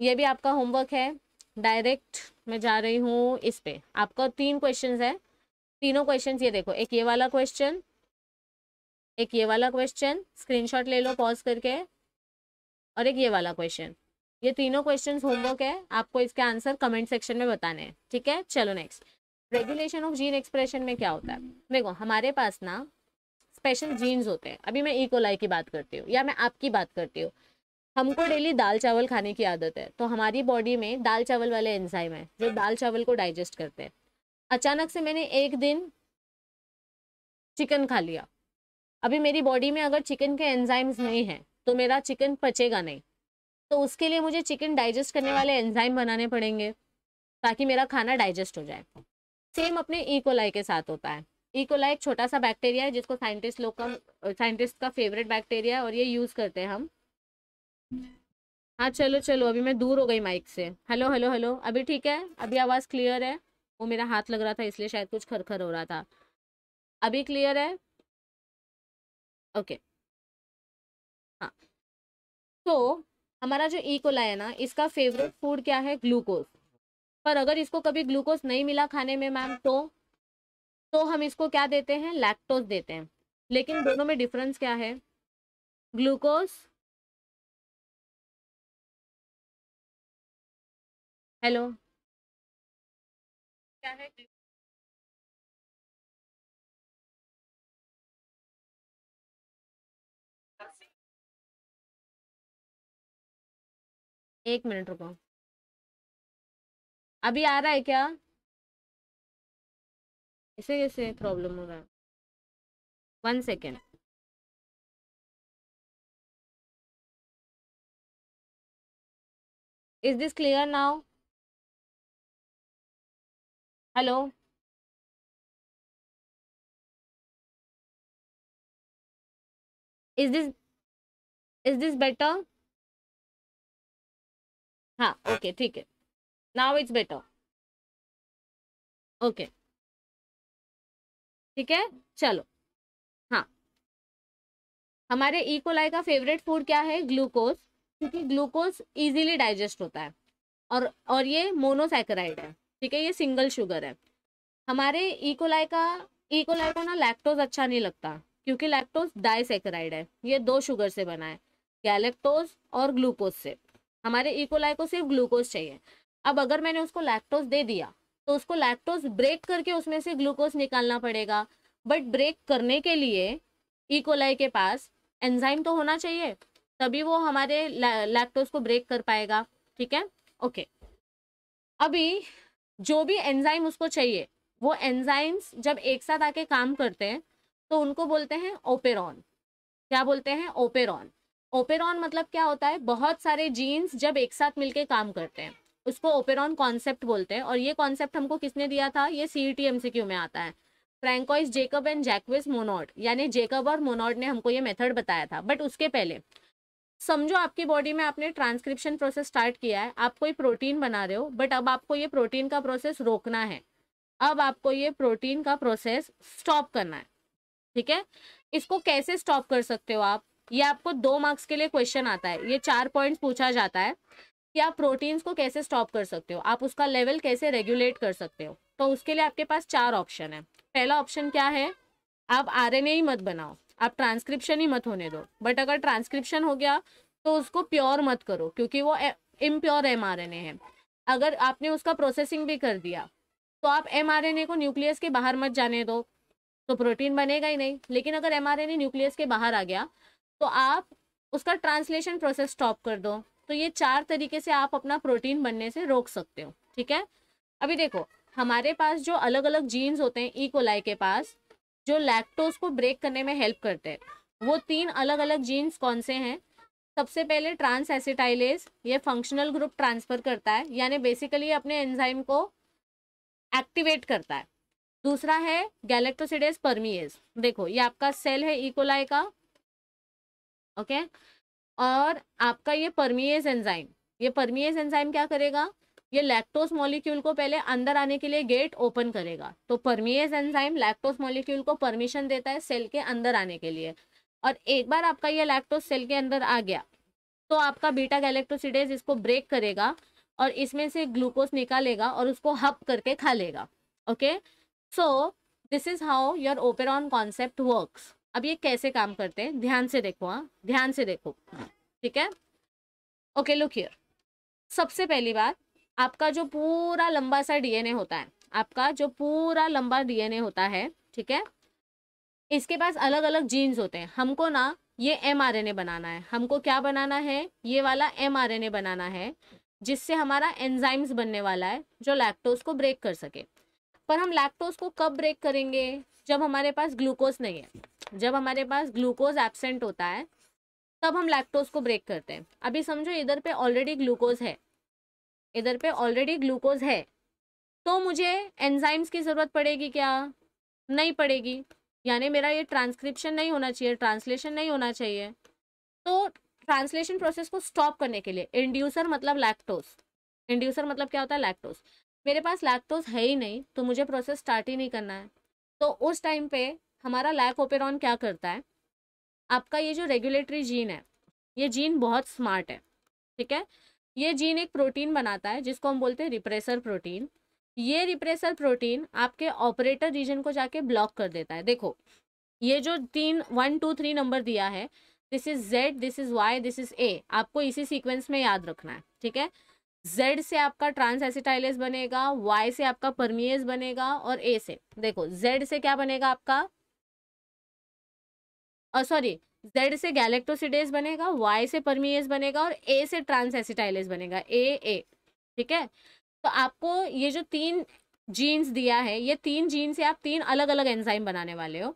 ये भी आपका होमवर्क है डायरेक्ट मैं जा रही हूँ इस पे आपका तीन क्वेश्चन है तीनों क्वेश्चन ये देखो एक ये वाला क्वेश्चन एक ये वाला क्वेश्चन स्क्रीनशॉट ले लो पॉज करके और एक ये वाला क्वेश्चन ये तीनों क्वेश्चंस होमवर्क है आपको इसके आंसर कमेंट सेक्शन में बताने हैं ठीक है चलो next regulation of gene expression में क्या होता है देखो हमारे पास ना स्पेशल जीन्स होते हैं अभी मैं इकोलाई e की बात करती हूँ या मैं आपकी बात करती हूँ हमको डेली दाल चावल खाने की आदत है तो हमारी बॉडी में दाल चावल वाले एंजाइम है जो दाल चावल को डाइजेस्ट करते हैं अचानक से मैंने एक दिन चिकन खा लिया अभी मेरी बॉडी में अगर चिकन के एंजाइम्स नहीं हैं तो मेरा चिकन पचेगा नहीं तो उसके लिए मुझे चिकन डाइजेस्ट करने वाले एंजाइम बनाने पड़ेंगे ताकि मेरा खाना डाइजेस्ट हो जाए सेम अपने ईकोलाई e के साथ होता है ईकोलाई e एक छोटा सा बैक्टीरिया है जिसको साइंटिस्ट लोग का साइंटिस्ट का फेवरेट बैक्टीरिया है और ये यूज़ करते हैं हम हाँ चलो चलो अभी मैं दूर हो गई माइक से हेलो हेलो हेलो अभी ठीक है अभी आवाज़ क्लियर है वो मेरा हाथ लग रहा था इसलिए शायद कुछ खरखर हो रहा था अभी क्लियर है ओके हाँ तो हमारा जो कोला e है ना इसका फेवरेट फूड क्या है ग्लूकोज पर अगर इसको कभी ग्लूकोज नहीं मिला खाने में मैम तो तो हम इसको क्या देते हैं लैक्टोज देते हैं लेकिन दोनों में डिफरेंस क्या है ग्लूकोज हेलो क्या है कि- एक मिनट रुको अभी आ रहा है क्या इसे कैसे प्रॉब्लम हो रहा है one second is this clear now hello is this is this better हाँ ओके ठीक है नाउ इट्स बेटर ओके ठीक है चलो हाँ हमारे इकोलाई e. का फेवरेट फूड क्या है ग्लूकोज क्योंकि ग्लूकोज इजीली डाइजेस्ट होता है और और ये मोनोसैकराइड है ठीक है ये सिंगल शुगर है हमारे इकोलाई e का इकोलाई e को ना लैक्टोज अच्छा नहीं लगता क्योंकि लैक्टोज डाइसेक्राइड है ये दो शुगर से बना है गैलेक्टोज और ग्लूकोज से हमारे इकोलाई e को सिर्फ ग्लूकोज चाहिए अब अगर मैंने उसको लैक्टोज दे दिया तो उसको लैक्टोज ब्रेक करके उसमें से ग्लूकोज निकालना पड़ेगा बट ब्रेक करने के लिए इकोलाई के पास एंजाइम तो होना चाहिए तभी वो हमारे लैक्टोज को ब्रेक कर पाएगा ठीक है ओके अभी जो भी एंजाइम उसको चाहिए वो एंजाइम्स जब एक साथ आके काम करते हैं तो उनको बोलते हैं ओपेरॉन क्या बोलते हैं ओपेरॉन ओपेरॉन मतलब क्या होता है बहुत सारे जीन्स जब एक साथ मिलके काम करते हैं उसको ओपेरॉन कॉन्सेप्ट बोलते हैं और ये कॉन्सेप्ट हमको किसने दिया था ये C T M C Q में आता है Francois Jacob and Jacques Monod यानी जेकब और मोनोड ने हमको ये मेथड बताया था बट उसके पहले समझो आपकी बॉडी में आपने ट्रांसक्रिप्शन प्रोसेस स्टार्ट किया है आप कोई प्रोटीन बना रहे हो बट अब आपको ये प्रोटीन का प्रोसेस रोकना है अब आपको ये प्रोटीन का प्रोसेस स्टॉप करना है ठीक है इसको कैसे स्टॉप कर सकते हो आप ये आपको दो मार्क्स के लिए क्वेश्चन आता है ये चार पॉइंट्स पूछा जाता है कि आप प्रोटीन्स को कैसे स्टॉप कर सकते हो आप उसका लेवल कैसे रेगुलेट कर सकते हो तो उसके लिए आपके पास चार ऑप्शन है पहला ऑप्शन क्या है आप आर मत बनाओ आप ट्रांसक्रिप्शन ही मत होने दो बट अगर ट्रांसक्रिप्शन हो गया तो उसको प्योर मत करो क्योंकि वो impure M R N A है अगर आपने उसका प्रोसेसिंग भी कर दिया तो आप एम आर एन ए को न्यूक्लियस के बाहर मत जाने दो तो प्रोटीन बनेगा ही नहीं लेकिन अगर M R N A nucleus के बाहर आ गया तो आप उसका ट्रांसलेशन प्रोसेस स्टॉप कर दो तो ये चार तरीके से आप अपना प्रोटीन बनने से रोक सकते हो ठीक है अभी देखो हमारे पास जो अलग अलग जीन्स होते हैं ई e. कोलाई के पास जो लैक्टोज को ब्रेक करने में हेल्प करते हैं वो तीन अलग अलग जीन्स कौन से हैं सबसे पहले ट्रांस एसिटाइलेज ये फंक्शनल ग्रुप ट्रांसफर करता है यानी बेसिकली अपने एंजाइम को एक्टिवेट करता है दूसरा है गैलेक्टोसिडेज परमीज देखो ये आपका सेल है इकोलाई e का ओके और आपका ये परमीज एंजाइम ये परमीज एंजाइम क्या करेगा ये लैक्टोस मॉलिक्यूल को पहले अंदर आने के लिए गेट ओपन करेगा तो परमिएज एंजाइम लैक्टोस मॉलिक्यूल को परमिशन देता है सेल के अंदर आने के लिए और एक बार आपका ये लैक्टोस सेल के अंदर आ गया तो आपका बीटा गैलेक्टोसिडेज इसको ब्रेक करेगा और इसमें से ग्लूकोज निकालेगा और उसको हप करके खा लेगा okay so this is how your operon concept work अब ये कैसे काम करते हैं ध्यान से देखो हाँ ध्यान से देखो ठीक है ओके लुक हियर सबसे पहली बात आपका जो पूरा लंबा सा डीएनए होता है आपका जो पूरा लंबा डीएनए होता है ठीक है इसके पास अलग अलग जीन्स होते हैं हमको ना ये एमआरएनए बनाना है हमको क्या बनाना है ये वाला एमआरएनए बनाना है जिससे हमारा एंजाइम्स बनने वाला है जो लैक्टोज को ब्रेक कर सके पर हम लैक्टोज को कब ब्रेक करेंगे जब हमारे पास ग्लूकोज नहीं है जब हमारे पास ग्लूकोज एबसेंट होता है तब हम लैक्टोज को ब्रेक करते हैं अभी समझो इधर पे ऑलरेडी ग्लूकोज है इधर पे ऑलरेडी ग्लूकोज है तो मुझे एंजाइम्स की ज़रूरत पड़ेगी क्या नहीं पड़ेगी यानी मेरा ये ट्रांसक्रिप्शन नहीं होना चाहिए ट्रांसलेशन नहीं होना चाहिए तो ट्रांसलेशन प्रोसेस को स्टॉप करने के लिए इंड्यूसर मतलब लैक्टोज इंड्यूसर मतलब क्या होता है लैक्टोज मेरे पास लैक्टोज है ही नहीं तो मुझे प्रोसेस स्टार्ट ही नहीं करना है तो उस टाइम पे हमारा लैक ओपेरॉन क्या करता है आपका ये जो रेगुलेटरी जीन है ये जीन बहुत स्मार्ट है ठीक है ये जीन एक प्रोटीन बनाता है जिसको हम बोलते हैं रिप्रेसर प्रोटीन ये रिप्रेसर प्रोटीन आपके ऑपरेटर रीजन को जाके ब्लॉक कर देता है देखो ये जो तीन वन टू थ्री नंबर दिया है this is Z this is Y this is A आपको इसी सीक्वेंस में याद रखना है ठीक है जेड से आपका ट्रांस एसिटाइलेस बनेगा वाई से आपका परमिएस बनेगा और ए से देखो जेड से क्या बनेगा आपका सॉरी जेड से गैलेक्टोसिडेज बनेगा वाई से परमीएज बनेगा और ए से ट्रांसएसिटाइलेज बनेगा ए ए ठीक है तो आपको ये जो तीन जीन्स दिया है ये तीन जीन से आप तीन अलग अलग एंजाइम बनाने वाले हो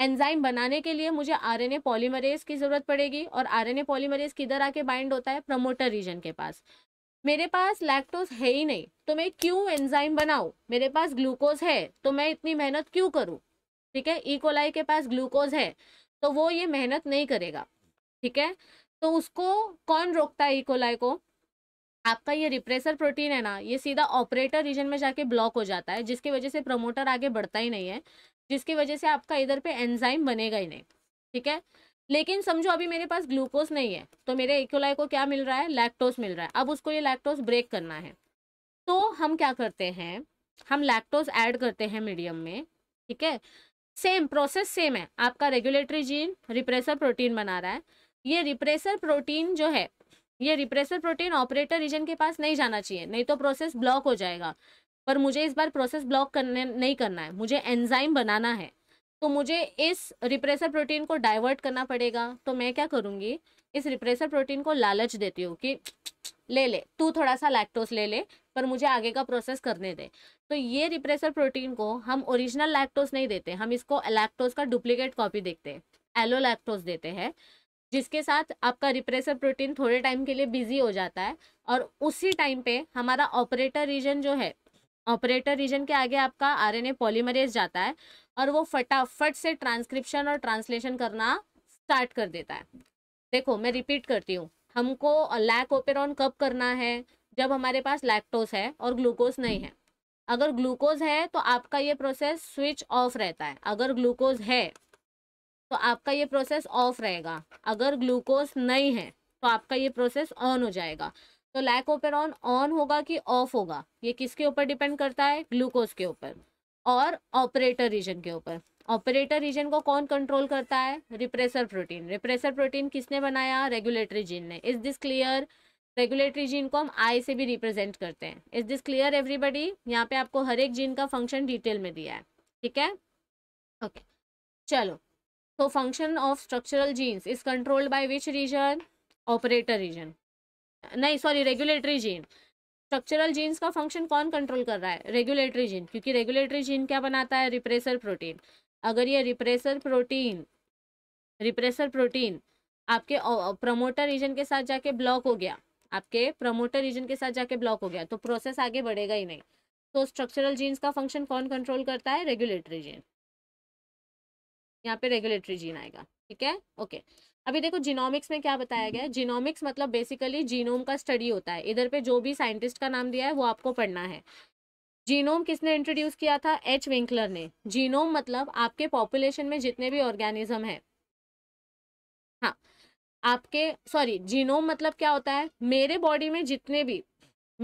एंजाइम बनाने के लिए मुझे आरएनए पॉलीमरेज की ज़रूरत पड़ेगी और आरएनए पॉलीमरेज किधर आके बाइंड होता है प्रमोटर रीजन के पास मेरे पास लैक्टोज है ही नहीं तो मैं क्यों एंजाइम बनाऊँ मेरे पास ग्लूकोज है तो मैं इतनी मेहनत क्यों करूँ ठीक है इकोलाई e. के पास ग्लूकोज है तो वो ये मेहनत नहीं करेगा ठीक है तो उसको कौन रोकता है इकोलाई e. को आपका ये रिप्रेसर प्रोटीन है ना ये सीधा ऑपरेटर रीजन में जाके ब्लॉक हो जाता है जिसकी वजह से प्रमोटर आगे बढ़ता ही नहीं है जिसकी वजह से आपका इधर पे एंजाइम बनेगा ही नहीं ठीक है लेकिन समझो अभी मेरे पास ग्लूकोज नहीं है तो मेरे इकोलाई e. को क्या मिल रहा है लैक्टोज मिल रहा है अब उसको ये लैक्टोज ब्रेक करना है तो हम क्या करते हैं हम लैक्टोज ऐड करते हैं मीडियम में ठीक है सेम प्रोसेस सेम है आपका रेगुलेटरी जीन रिप्रेसर प्रोटीन बना रहा है ये रिप्रेसर प्रोटीन जो है ये रिप्रेसर प्रोटीन ऑपरेटर रीजन के पास नहीं जाना चाहिए नहीं तो प्रोसेस ब्लॉक हो जाएगा पर मुझे इस बार प्रोसेस ब्लॉक करने नहीं करना है मुझे एंजाइम बनाना है तो मुझे इस रिप्रेसर प्रोटीन को डाइवर्ट करना पड़ेगा तो मैं क्या करूँगी इस रिप्रेसर प्रोटीन को लालच देती हूँ कि ले ले तू थोड़ा सा लैक्टोस ले ले पर मुझे आगे का प्रोसेस करने दें तो ये रिप्रेसर प्रोटीन को हम ओरिजिनल लैक्टोज नहीं देते हम इसको लैक्टोज का डुप्लीकेट कॉपी देखते हैं एलो लैक्टोज देते हैं जिसके साथ आपका रिप्रेसर प्रोटीन थोड़े टाइम के लिए बिजी हो जाता है और उसी टाइम पे हमारा ऑपरेटर रीजन जो है ऑपरेटर रीजन के आगे आपका आरएनए पॉलीमरेज जाता है और वो फटाफट से ट्रांसक्रिप्शन और ट्रांसलेशन करना स्टार्ट कर देता है देखो मैं रिपीट करती हूँ हमको लैक ओपेरॉन कब करना है जब हमारे पास लैक्टोज है और ग्लूकोज नहीं है अगर ग्लूकोज है तो आपका ये प्रोसेस स्विच ऑफ रहता है अगर ग्लूकोज है तो आपका ये प्रोसेस ऑफ रहेगा अगर ग्लूकोज नहीं है तो आपका ये प्रोसेस ऑन हो जाएगा तो लैक लैकोपेरॉन ऑन होगा कि ऑफ होगा ये किसके ऊपर डिपेंड करता है ग्लूकोज के ऊपर और ऑपरेटर रीजन के ऊपर ऑपरेटर रीजन को कौन कंट्रोल करता है रिप्रेसर प्रोटीन रिप्रेसर प्रोटीन किसने बनाया रेगुलेटरी जीन ने is this clear regulatory gene को हम आई से भी रिप्रेजेंट करते हैं इज दिस क्लियर एवरीबडी यहाँ पे आपको हर एक जीन का फंक्शन डिटेल में दिया है ठीक है ओके okay. चलो तो function of structural genes is controlled by which region operator region नहीं sorry regulatory gene structural genes का फंक्शन कौन कंट्रोल कर रहा है रेगुलेटरी जीन क्योंकि रेगुलेटरी जीन क्या बनाता है रिप्रेसर प्रोटीन अगर ये रिप्रेसर प्रोटीन रिप्रेसर प्रोटीन आपके प्रमोटर रीजन के साथ जाके ब्लॉक हो गया आपके प्रमोटर रीजन के साथ जाके ब्लॉक हो गया तो प्रोसेस आगे बढ़ेगा ही नहीं तो स्ट्रक्चरल जीन्स का फंक्शन कौन कंट्रोल करता है रेगुलेटरी जीन यहाँ पे रेगुलेटरी जीन आएगा ठीक है ओके अभी देखो जीनोमिक्स में क्या बताया गया है जीनोमिक्स मतलब बेसिकली जीनोम का स्टडी होता है इधर पे जो भी साइंटिस्ट का नाम दिया है वो आपको पढ़ना है जीनोम किसने इंट्रोड्यूस किया था एच विंकलर ने जीनोम मतलब आपके पॉपुलेशन में जितने भी ऑर्गेनिज्म है हाँ आपके सॉरी जीनोम मतलब क्या होता है मेरे बॉडी में जितने भी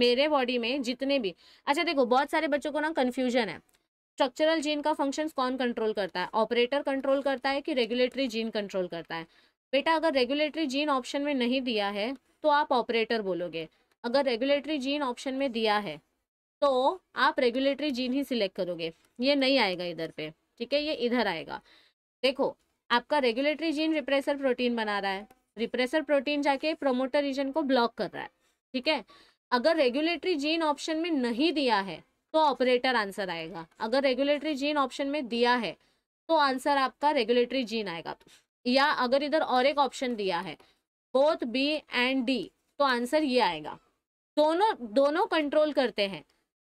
मेरे बॉडी में जितने भी अच्छा देखो बहुत सारे बच्चों को ना कन्फ्यूजन है स्ट्रक्चरल जीन का फंक्शन कौन कंट्रोल करता है ऑपरेटर कंट्रोल करता है कि रेगुलेटरी जीन कंट्रोल करता है बेटा अगर रेगुलेटरी जीन ऑप्शन में नहीं दिया है तो आप ऑपरेटर बोलोगे अगर रेगुलेटरी जीन ऑप्शन में दिया है तो आप रेगुलेटरी जीन ही सिलेक्ट करोगे ये नहीं आएगा इधर पे ठीक है ये इधर आएगा देखो आपका रेगुलेटरी जीन रिप्रेसर प्रोटीन बना रहा है रिप्रेसर प्रोटीन जाके प्रोमोटर रीजन को ब्लॉक कर रहा है ठीक है अगर रेगुलेटरी जीन ऑप्शन में नहीं दिया है तो ऑपरेटर आंसर आएगा अगर रेगुलेटरी जीन ऑप्शन में दिया है तो आंसर आपका रेगुलेटरी जीन आएगा या अगर इधर और एक ऑप्शन दिया है बोथ बी एंड डी तो आंसर ये आएगा दोनों दोनों कंट्रोल करते हैं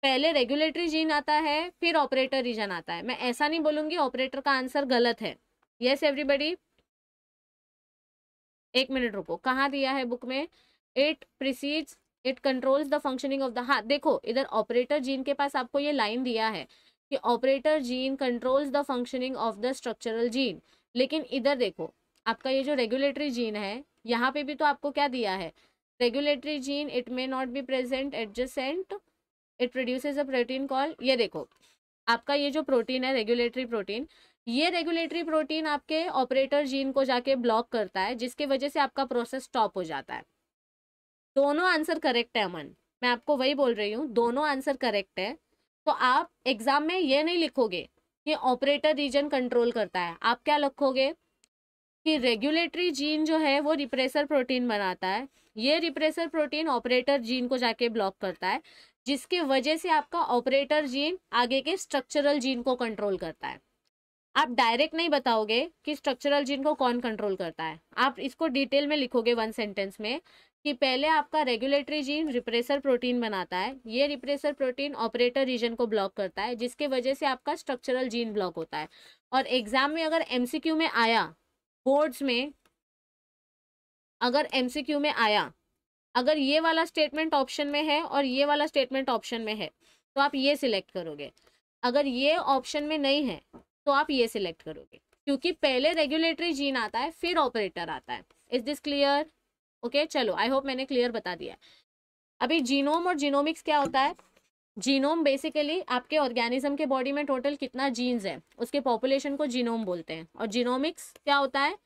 पहले रेगुलेटरी जीन आता है फिर ऑपरेटर रीजन आता है मैं ऐसा नहीं बोलूंगी ऑपरेटर का आंसर गलत है येस एवरीबडी एक मिनट रुको कहाँ दिया है बुक में it precedes it controls the functioning of the हाथ देखो इधर ऑपरेटर जीन के पास आपको ये लाइन दिया है कि operator gene controls the functioning of the structural gene लेकिन इधर देखो आपका ये जो रेगुलेटरी जीन है यहाँ पे भी तो आपको क्या दिया है regulatory gene it may not be present adjacent it produces a protein call ये देखो आपका ये जो प्रोटीन है रेगुलेटरी प्रोटीन ये रेगुलेटरी प्रोटीन आपके ऑपरेटर जीन को जाके ब्लॉक करता है जिसके वजह से आपका प्रोसेस स्टॉप हो जाता है दोनों आंसर करेक्ट है अमन मैं आपको वही बोल रही हूँ दोनों आंसर करेक्ट है तो आप एग्जाम में ये नहीं लिखोगे कि ऑपरेटर रीजन कंट्रोल करता है आप क्या लिखोगे कि रेगुलेटरी जीन जो है वो रिप्रेसर प्रोटीन बनाता है ये रिप्रेसर प्रोटीन ऑपरेटर जीन को जाके ब्लॉक करता है जिसके वजह से आपका ऑपरेटर जीन आगे के स्ट्रक्चरल जीन को कंट्रोल करता है आप डायरेक्ट नहीं बताओगे कि स्ट्रक्चरल जीन को कौन कंट्रोल करता है आप इसको डिटेल में लिखोगे वन सेंटेंस में कि पहले आपका रेगुलेटरी जीन रिप्रेसर प्रोटीन बनाता है ये रिप्रेसर प्रोटीन ऑपरेटर रीजन को ब्लॉक करता है जिसके वजह से आपका स्ट्रक्चरल जीन ब्लॉक होता है और एग्जाम में अगर एम में आया बोर्ड्स में अगर एम में आया अगर ये वाला स्टेटमेंट ऑप्शन में है और ये वाला स्टेटमेंट ऑप्शन में है तो आप ये सिलेक्ट करोगे अगर ये ऑप्शन में नहीं है तो आप ये सिलेक्ट करोगे क्योंकि पहले रेगुलेटरी जीन आता है फिर ऑपरेटर आता है इज दिस क्लियर ओके चलो आई होप मैंने क्लियर बता दिया अभी जीनोम और जीनोमिक्स क्या होता है जीनोम बेसिकली आपके ऑर्गेनिज्म के बॉडी में टोटल कितना जीन्स है उसके पॉपुलेशन को जीनोम बोलते हैं और जीनोमिक्स क्या होता है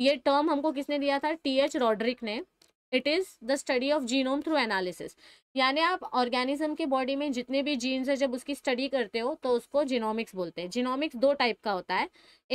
ये टर्म हमको किसने दिया था टी एच रॉड्रिक ने it is the study of genome through analysis यानी आप ऑर्गेनिज्म के बॉडी में जितने भी जीन्स है जब उसकी स्टडी करते हो तो उसको जिनोमिक्स बोलते हैं जिनोमिक्स दो टाइप का होता है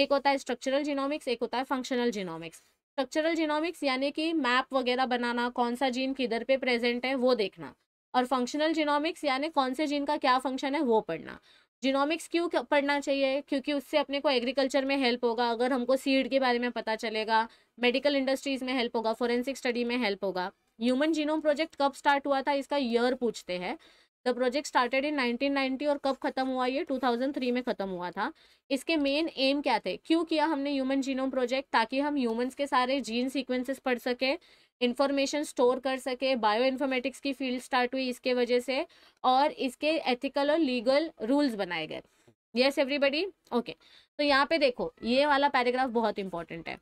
एक होता है स्ट्रक्चरल जिनोमिक्स एक होता है फंक्शनल जिनोमिक्स स्ट्रक्चरल जिनोमिक्स यानी कि मैप वगैरह बनाना कौन सा जीन किधर पे प्रेजेंट है वो देखना और फंक्शनल जीनोमिक्स यानी कौन से जीन का क्या फंक्शन है वो पढ़ना जिनोमिक्स क्यों पढ़ना चाहिए क्योंकि उससे अपने को एग्रीकल्चर में हेल्प होगा अगर हमको सीड के बारे में पता चलेगा मेडिकल इंडस्ट्रीज में हेल्प होगा फोरेंसिक स्टडी में हेल्प होगा ह्यूमन जीनोम प्रोजेक्ट कब स्टार्ट हुआ था इसका ईयर पूछते हैं द प्रोजेक्ट स्टार्टेड इन 1990 और कब खत्म हुआ ये 2003 में खत्म हुआ था इसके मेन एम क्या थे क्यों किया हमने ह्यूमन जीनोम प्रोजेक्ट ताकि हम ह्यूमन्स के सारे जीन सीक्वेंसेस पढ़ सके इंफॉर्मेशन स्टोर कर सके बायो इन्फॉर्मेटिक्स की फील्ड स्टार्ट हुई इसके वजह से और इसके एथिकल और लीगल रूल्स बनाए गए येस एवरीबडी ओके तो यहाँ पे देखो ये वाला पैराग्राफ बहुत इंपॉर्टेंट है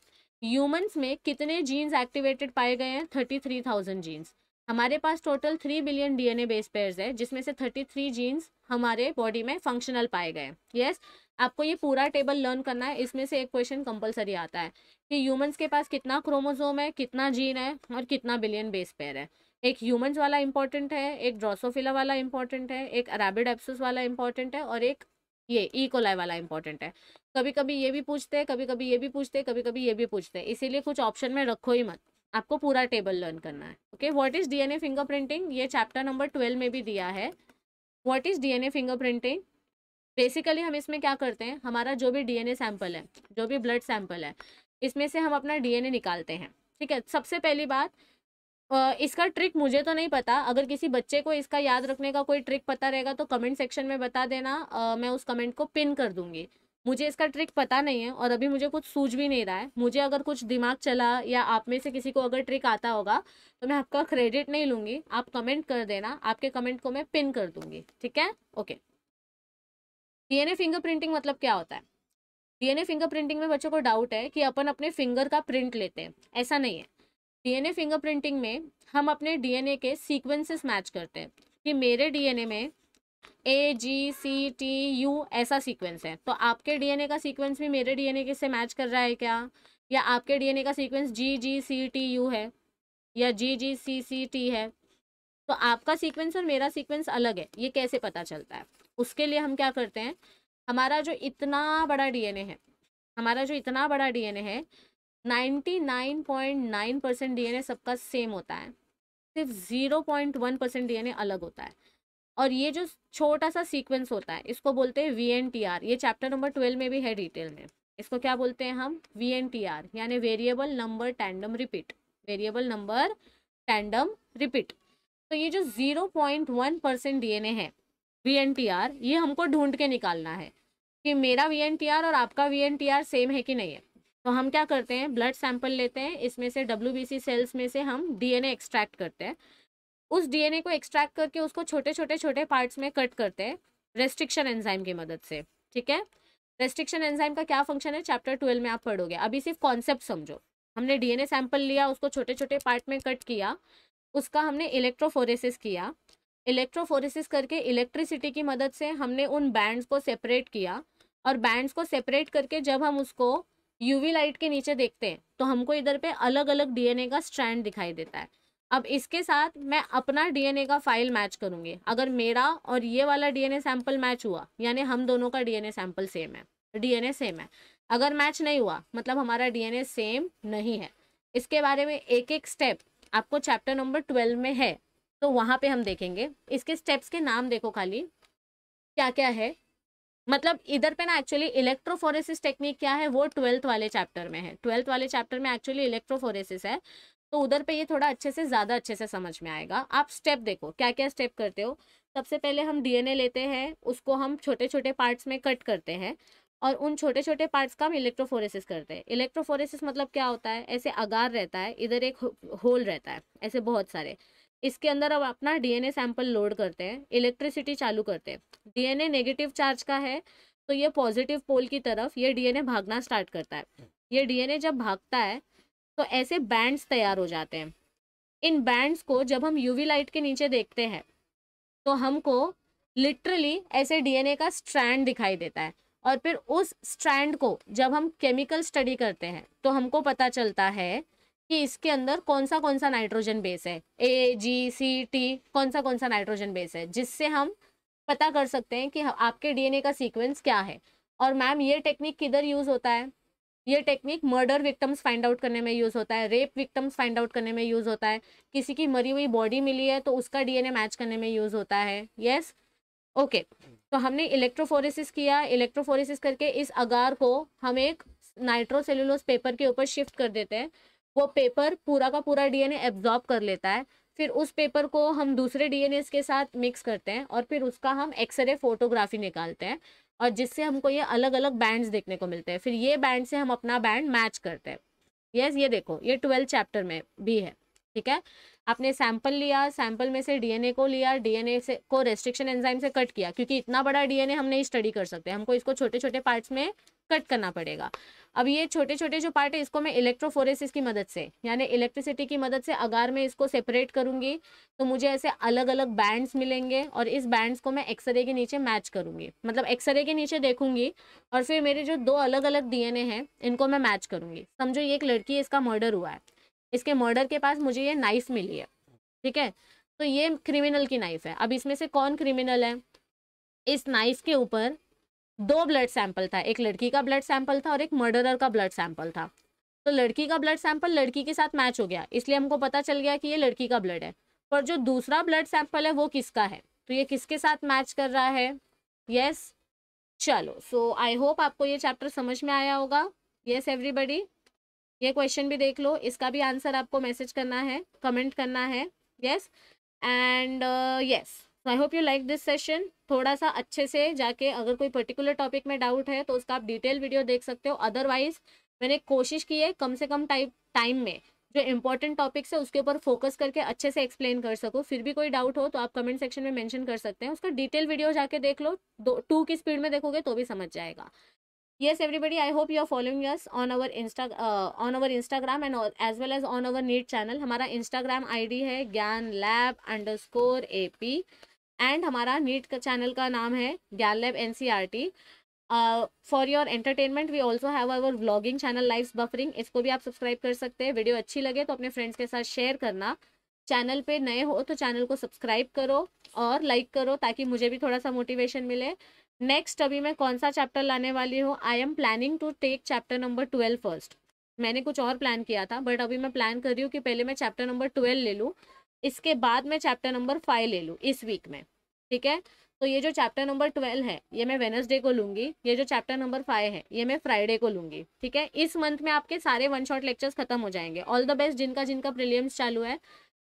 ह्यूमंस में कितने जीन्स एक्टिवेटेड पाए गए हैं थर्टी थ्री थाउजेंड जीन्स हमारे पास total three billion DNA base pairs है जिसमें से थर्टी थ्री जीन्स हमारे बॉडी में फंक्शनल पाए गए हैं yes, आपको ये पूरा टेबल लर्न करना है इसमें से एक क्वेश्चन कंपलसरी आता है कि ह्यूमंस के पास कितना क्रोमोजोम है कितना जीन है और कितना बिलियन बेस पेयर है एक ह्यूमंस वाला इंपॉर्टेंट है एक ड्रोसोफिला वाला इंपॉर्टेंट है एक अराबिड एप्सस वाला इंपॉर्टेंट है और एक ये ई e कोलाई वाला इंपॉर्टेंट है कभी कभी ये भी पूछते हैं कभी कभी ये भी पूछते हैं कभी कभी ये भी पूछते हैं इसीलिए कुछ ऑप्शन में रखो ही मत आपको पूरा टेबल लर्न करना है okay what is DNA fingerprinting ये चैप्टर नंबर ट्वेल्व में भी दिया है what is DNA fingerprinting basically हम इसमें क्या करते हैं हमारा जो भी डीएनए सैंपल है जो भी ब्लड सैंपल है इसमें से हम अपना डीएनए निकालते हैं ठीक है सबसे पहली बात इसका ट्रिक मुझे तो नहीं पता अगर किसी बच्चे को इसका याद रखने का कोई ट्रिक पता रहेगा तो कमेंट सेक्शन में बता देना आ, मैं उस कमेंट को पिन कर दूंगी मुझे इसका ट्रिक पता नहीं है और अभी मुझे कुछ सूझ भी नहीं रहा है मुझे अगर कुछ दिमाग चला या आप में से किसी को अगर ट्रिक आता होगा तो मैं आपका क्रेडिट नहीं लूँगी आप कमेंट कर देना आपके कमेंट को मैं पिन कर दूंगी ठीक है ओके डीएनए फिंगरप्रिंटिंग मतलब क्या होता है डीएनए फिंगरप्रिंटिंग में बच्चों को डाउट है कि अपन अपने फिंगर का प्रिंट लेते हैं ऐसा नहीं है डीएनए फिंगरप्रिंटिंग में हम अपने डीएनए के सीक्वेंसेस मैच करते हैं कि मेरे डीएनए में A G C T U ऐसा सीक्वेंस है तो आपके डीएनए का सीक्वेंस भी मेरे डीएनए के से मैच कर रहा है क्या या आपके डीएनए का sequence G G C T U है या जी जी सी सी टी है तो आपका सीक्वेंस और मेरा सीक्वेंस अलग है ये कैसे पता चलता है उसके लिए हम क्या करते हैं हमारा जो इतना बड़ा डीएनए है हमारा जो इतना बड़ा डीएनए है 99.9 परसेंट डीएनए सबका सेम होता है सिर्फ 0.1 परसेंट डीएनए अलग होता है और ये जो छोटा सा सीक्वेंस होता है इसको बोलते हैं वी एन टी आर ये चैप्टर नंबर ट्वेल्व में भी है डिटेल में इसको क्या बोलते हैं हम वी एन टी आर यानी variable number tandem repeat variable number tandem repeat तो ये जो 0.1 परसेंट डीएनए है वी एन टी आर ये हमको ढूंढ के निकालना है कि मेरा वी एन टी आर और आपका V N T R same है कि नहीं है तो हम क्या करते हैं ब्लड सैंपल लेते हैं इसमें से डब्ल्यू सेल्स में से हम डीएनए एक्सट्रैक्ट करते हैं उस डीएनए को एक्सट्रैक्ट करके उसको छोटे छोटे छोटे पार्ट्स में कट करते हैं रेस्ट्रिक्शन एंजाइम की मदद से ठीक है रेस्ट्रिक्शन एंजाइम का क्या फंक्शन है चैप्टर ट्वेल्व में आप पढ़ोगे अभी सिर्फ कॉन्सेप्ट समझो हमने डी सैंपल लिया उसको छोटे छोटे पार्ट में कट किया उसका हमने इलेक्ट्रोफोरेसिस किया इलेक्ट्रोफोरेसिस करके इलेक्ट्रिसिटी की मदद से हमने उन बैंड्स को सेपरेट किया और बैंड्स को सेपरेट करके जब हम उसको यूवी लाइट के नीचे देखते हैं तो हमको इधर पे अलग अलग डीएनए का स्ट्रैंड दिखाई देता है अब इसके साथ मैं अपना डीएनए का फाइल मैच करूंगी अगर मेरा और ये वाला डीएनए सैंपल मैच हुआ यानी हम दोनों का डीएनए सैंपल सेम है डीएनए सेम है अगर मैच नहीं हुआ मतलब हमारा डीएनए सेम नहीं है इसके बारे में एक एक स्टेप आपको चैप्टर नंबर ट्वेल्व में है तो वहाँ पर हम देखेंगे इसके स्टेप्स के नाम देखो खाली क्या क्या है मतलब इधर पे ना एक्चुअली इलेक्ट्रोफोरेसिस टेक्निक क्या है वो ट्वेल्थ वाले चैप्टर में है ट्वेल्थ वाले चैप्टर में एक्चुअली इलेक्ट्रोफोरेसिस है तो उधर पे ये थोड़ा अच्छे से ज़्यादा अच्छे से समझ में आएगा आप स्टेप देखो क्या क्या स्टेप करते हो सबसे पहले हम डीएनए लेते हैं उसको हम छोटे छोटे पार्ट्स में कट करते हैं और उन छोटे छोटे पार्ट्स का हम इलेक्ट्रोफोरेसिस करते हैं इलेक्ट्रोफोरेसिस मतलब क्या होता है ऐसे अगार रहता है इधर एक होल रहता है ऐसे बहुत सारे इसके अंदर अब अपना डीएनए सैंपल लोड करते हैं इलेक्ट्रिसिटी चालू करते हैं डीएनए नेगेटिव चार्ज का है तो ये पॉजिटिव पोल की तरफ ये डीएनए भागना स्टार्ट करता है ये डीएनए जब भागता है तो ऐसे बैंड्स तैयार हो जाते हैं इन बैंड्स को जब हम यूवी लाइट के नीचे देखते हैं तो हमको लिटरली ऐसे डीएनए का स्ट्रैंड दिखाई देता है और फिर उस स्ट्रैंड को जब हम केमिकल स्टडी करते हैं तो हमको पता चलता है कि इसके अंदर कौन सा कौन सा नाइट्रोजन बेस है ए जी सी टी कौन सा कौन सा नाइट्रोजन बेस है जिससे हम पता कर सकते हैं कि आपके डीएनए का सीक्वेंस क्या है और मैम ये टेक्निक किधर यूज़ होता है ये technique murder victims find out करने में यूज़ होता है रेप विक्टम्स फाइंड आउट करने में यूज़ होता है किसी की मरी हुई बॉडी मिली है तो उसका डीएनए मैच करने में यूज़ होता है यस yes? Okay okay. तो हमने इलेक्ट्रोफोरिस किया इलेक्ट्रोफोरिस करके इस अगार को हम एक नाइट्रोसेलुलोस पेपर के ऊपर शिफ्ट कर देते हैं वो पेपर पूरा का पूरा डीएनए एब्जॉर्ब कर लेता है फिर उस पेपर को हम दूसरे डीएनए के साथ मिक्स करते हैं और फिर उसका हम एक्सरे फोटोग्राफी निकालते हैं और जिससे हमको ये अलग अलग बैंड्स देखने को मिलते हैं फिर ये बैंड से हम अपना बैंड मैच करते हैं यस yes, ये देखो ये ट्वेल्थ चैप्टर में भी है ठीक है आपने सैंपल लिया सैंपल में से डीएनए को लिया डीएनए से को रेस्ट्रिक्शन एंजाइम से कट किया क्योंकि इतना बड़ा डीएनए हम नहीं स्टडी कर सकते हमको इसको छोटे छोटे पार्ट्स में कट करना पड़ेगा अब ये छोटे छोटे जो पार्ट है इसको मैं इलेक्ट्रोफोरेसिस की मदद से यानी इलेक्ट्रिसिटी की मदद से अगर मैं इसको सेपरेट करूंगी तो मुझे ऐसे अलग अलग बैंड्स मिलेंगे और इस बैंड्स को मैं एक्सरे के नीचे मैच करूंगी मतलब एक्सरे के नीचे देखूंगी और फिर मेरे जो दो अलग अलग डीएनए हैं इनको मैं मैच करूंगी समझो ये एक लड़की है इसका मर्डर हुआ है इसके मर्डर के पास मुझे ये नाइफ मिली है ठीक है तो ये क्रिमिनल की नाइफ है अब इसमें से कौन क्रिमिनल है इस नाइफ के ऊपर दो ब्लड सैंपल था एक लड़की का ब्लड सैंपल था और एक मर्डरर का ब्लड सैंपल था तो लड़की का ब्लड सैंपल लड़की के साथ मैच हो गया इसलिए हमको पता चल गया कि ये लड़की का ब्लड है पर जो दूसरा ब्लड सैंपल है वो किसका है तो ये किसके साथ मैच कर रहा है यस yes? चलो सो आई होप आपको ये चैप्टर समझ में आया होगा यस एवरीबडी ये क्वेश्चन भी देख लो इसका भी आंसर आपको मैसेज करना है कमेंट करना है yes and yes I hope you like this session थोड़ा सा अच्छे से जाके अगर कोई पर्टिकुलर टॉपिक में डाउट है तो उसका आप डिटेल वीडियो देख सकते हो अदरवाइज मैंने कोशिश की है कम से कम टाइप टाइम में जो इंपॉर्टेंट टॉपिक्स है उसके ऊपर फोकस करके अच्छे से एक्सप्लेन कर सको फिर भी कोई डाउट हो तो आप कमेंट सेक्शन में मेंशन कर सकते हैं उसका डिटेल वीडियो जाके देख लो दो टू की स्पीड में देखोगे तो भी समझ जाएगा yes everybody I hope you are are following on our Instagram and as well as on our NEET channel हमारा इंस्टाग्राम आई डी है Gyan lab underscore A P and हमारा नीट का चैनल का नाम है Gyan lab N C R T for your entertainment we also have our vlogging channel live buffering इसको भी आप सब्सक्राइब कर सकते हैं वीडियो अच्छी लगे तो अपने फ्रेंड्स के साथ शेयर करना चैनल पे नए हो तो चैनल को सब्सक्राइब करो और लाइक करो ताकि मुझे भी थोड़ा सा मोटिवेशन मिले नेक्स्ट अभी मैं कौन सा चैप्टर लाने वाली हूँ I am planning to take chapter number twelve first मैंने कुछ और प्लान किया था बट अभी मैं प्लान कर रही हूँ कि पहले मैं चैप्टर नंबर ट्वेल्व ले लूँ इसके बाद मैं चैप्टर नंबर फाइव ले लूँ इस वीक में ठीक है तो ये जो चैप्टर नंबर ट्वेल्व है ये मैं वेनसडे को लूँगी ये जो चैप्टर नंबर फाइव है ये मैं फ्राइडे को लूँगी ठीक है इस मंथ में आपके सारे वन शॉट लेक्चर्स खत्म हो जाएंगे ऑल द बेस्ट जिनका जिनका प्रिलियम्स चालू है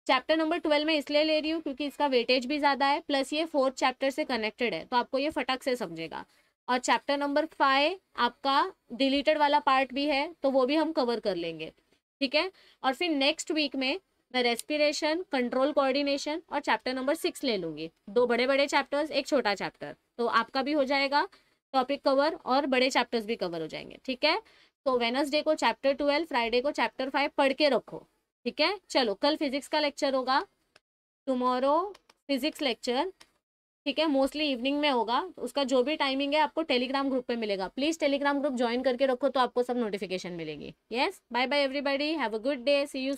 चैप्टर नंबर ट्वेल्व में इसलिए ले रही हूँ क्योंकि इसका वेटेज भी ज़्यादा है प्लस ये फोर्थ चैप्टर से कनेक्टेड है तो आपको ये फटक से समझेगा और चैप्टर नंबर फाइव आपका डिलीटेड वाला पार्ट भी है तो वो भी हम कवर कर लेंगे ठीक है और फिर नेक्स्ट वीक में मैं रेस्पिरेशन कंट्रोल कोऑर्डिनेशन और चैप्टर नंबर सिक्स ले लूँगी दो बड़े बड़े चैप्टर्स एक छोटा चैप्टर तो आपका भी हो जाएगा टॉपिक कवर और बड़े चैप्टर्स भी कवर हो जाएंगे ठीक है तो वेनसडे को चैप्टर ट्वेल्व फ्राइडे को चैप्टर फाइव पढ़ के रखो ठीक है चलो कल फिजिक्स का लेक्चर होगा टुमारो फिजिक्स लेक्चर ठीक है मोस्टली इवनिंग में होगा उसका जो भी टाइमिंग है आपको टेलीग्राम ग्रुप पे मिलेगा प्लीज टेलीग्राम ग्रुप ज्वाइन करके रखो तो आपको सब नोटिफिकेशन मिलेगी yes bye bye everybody have a good day see you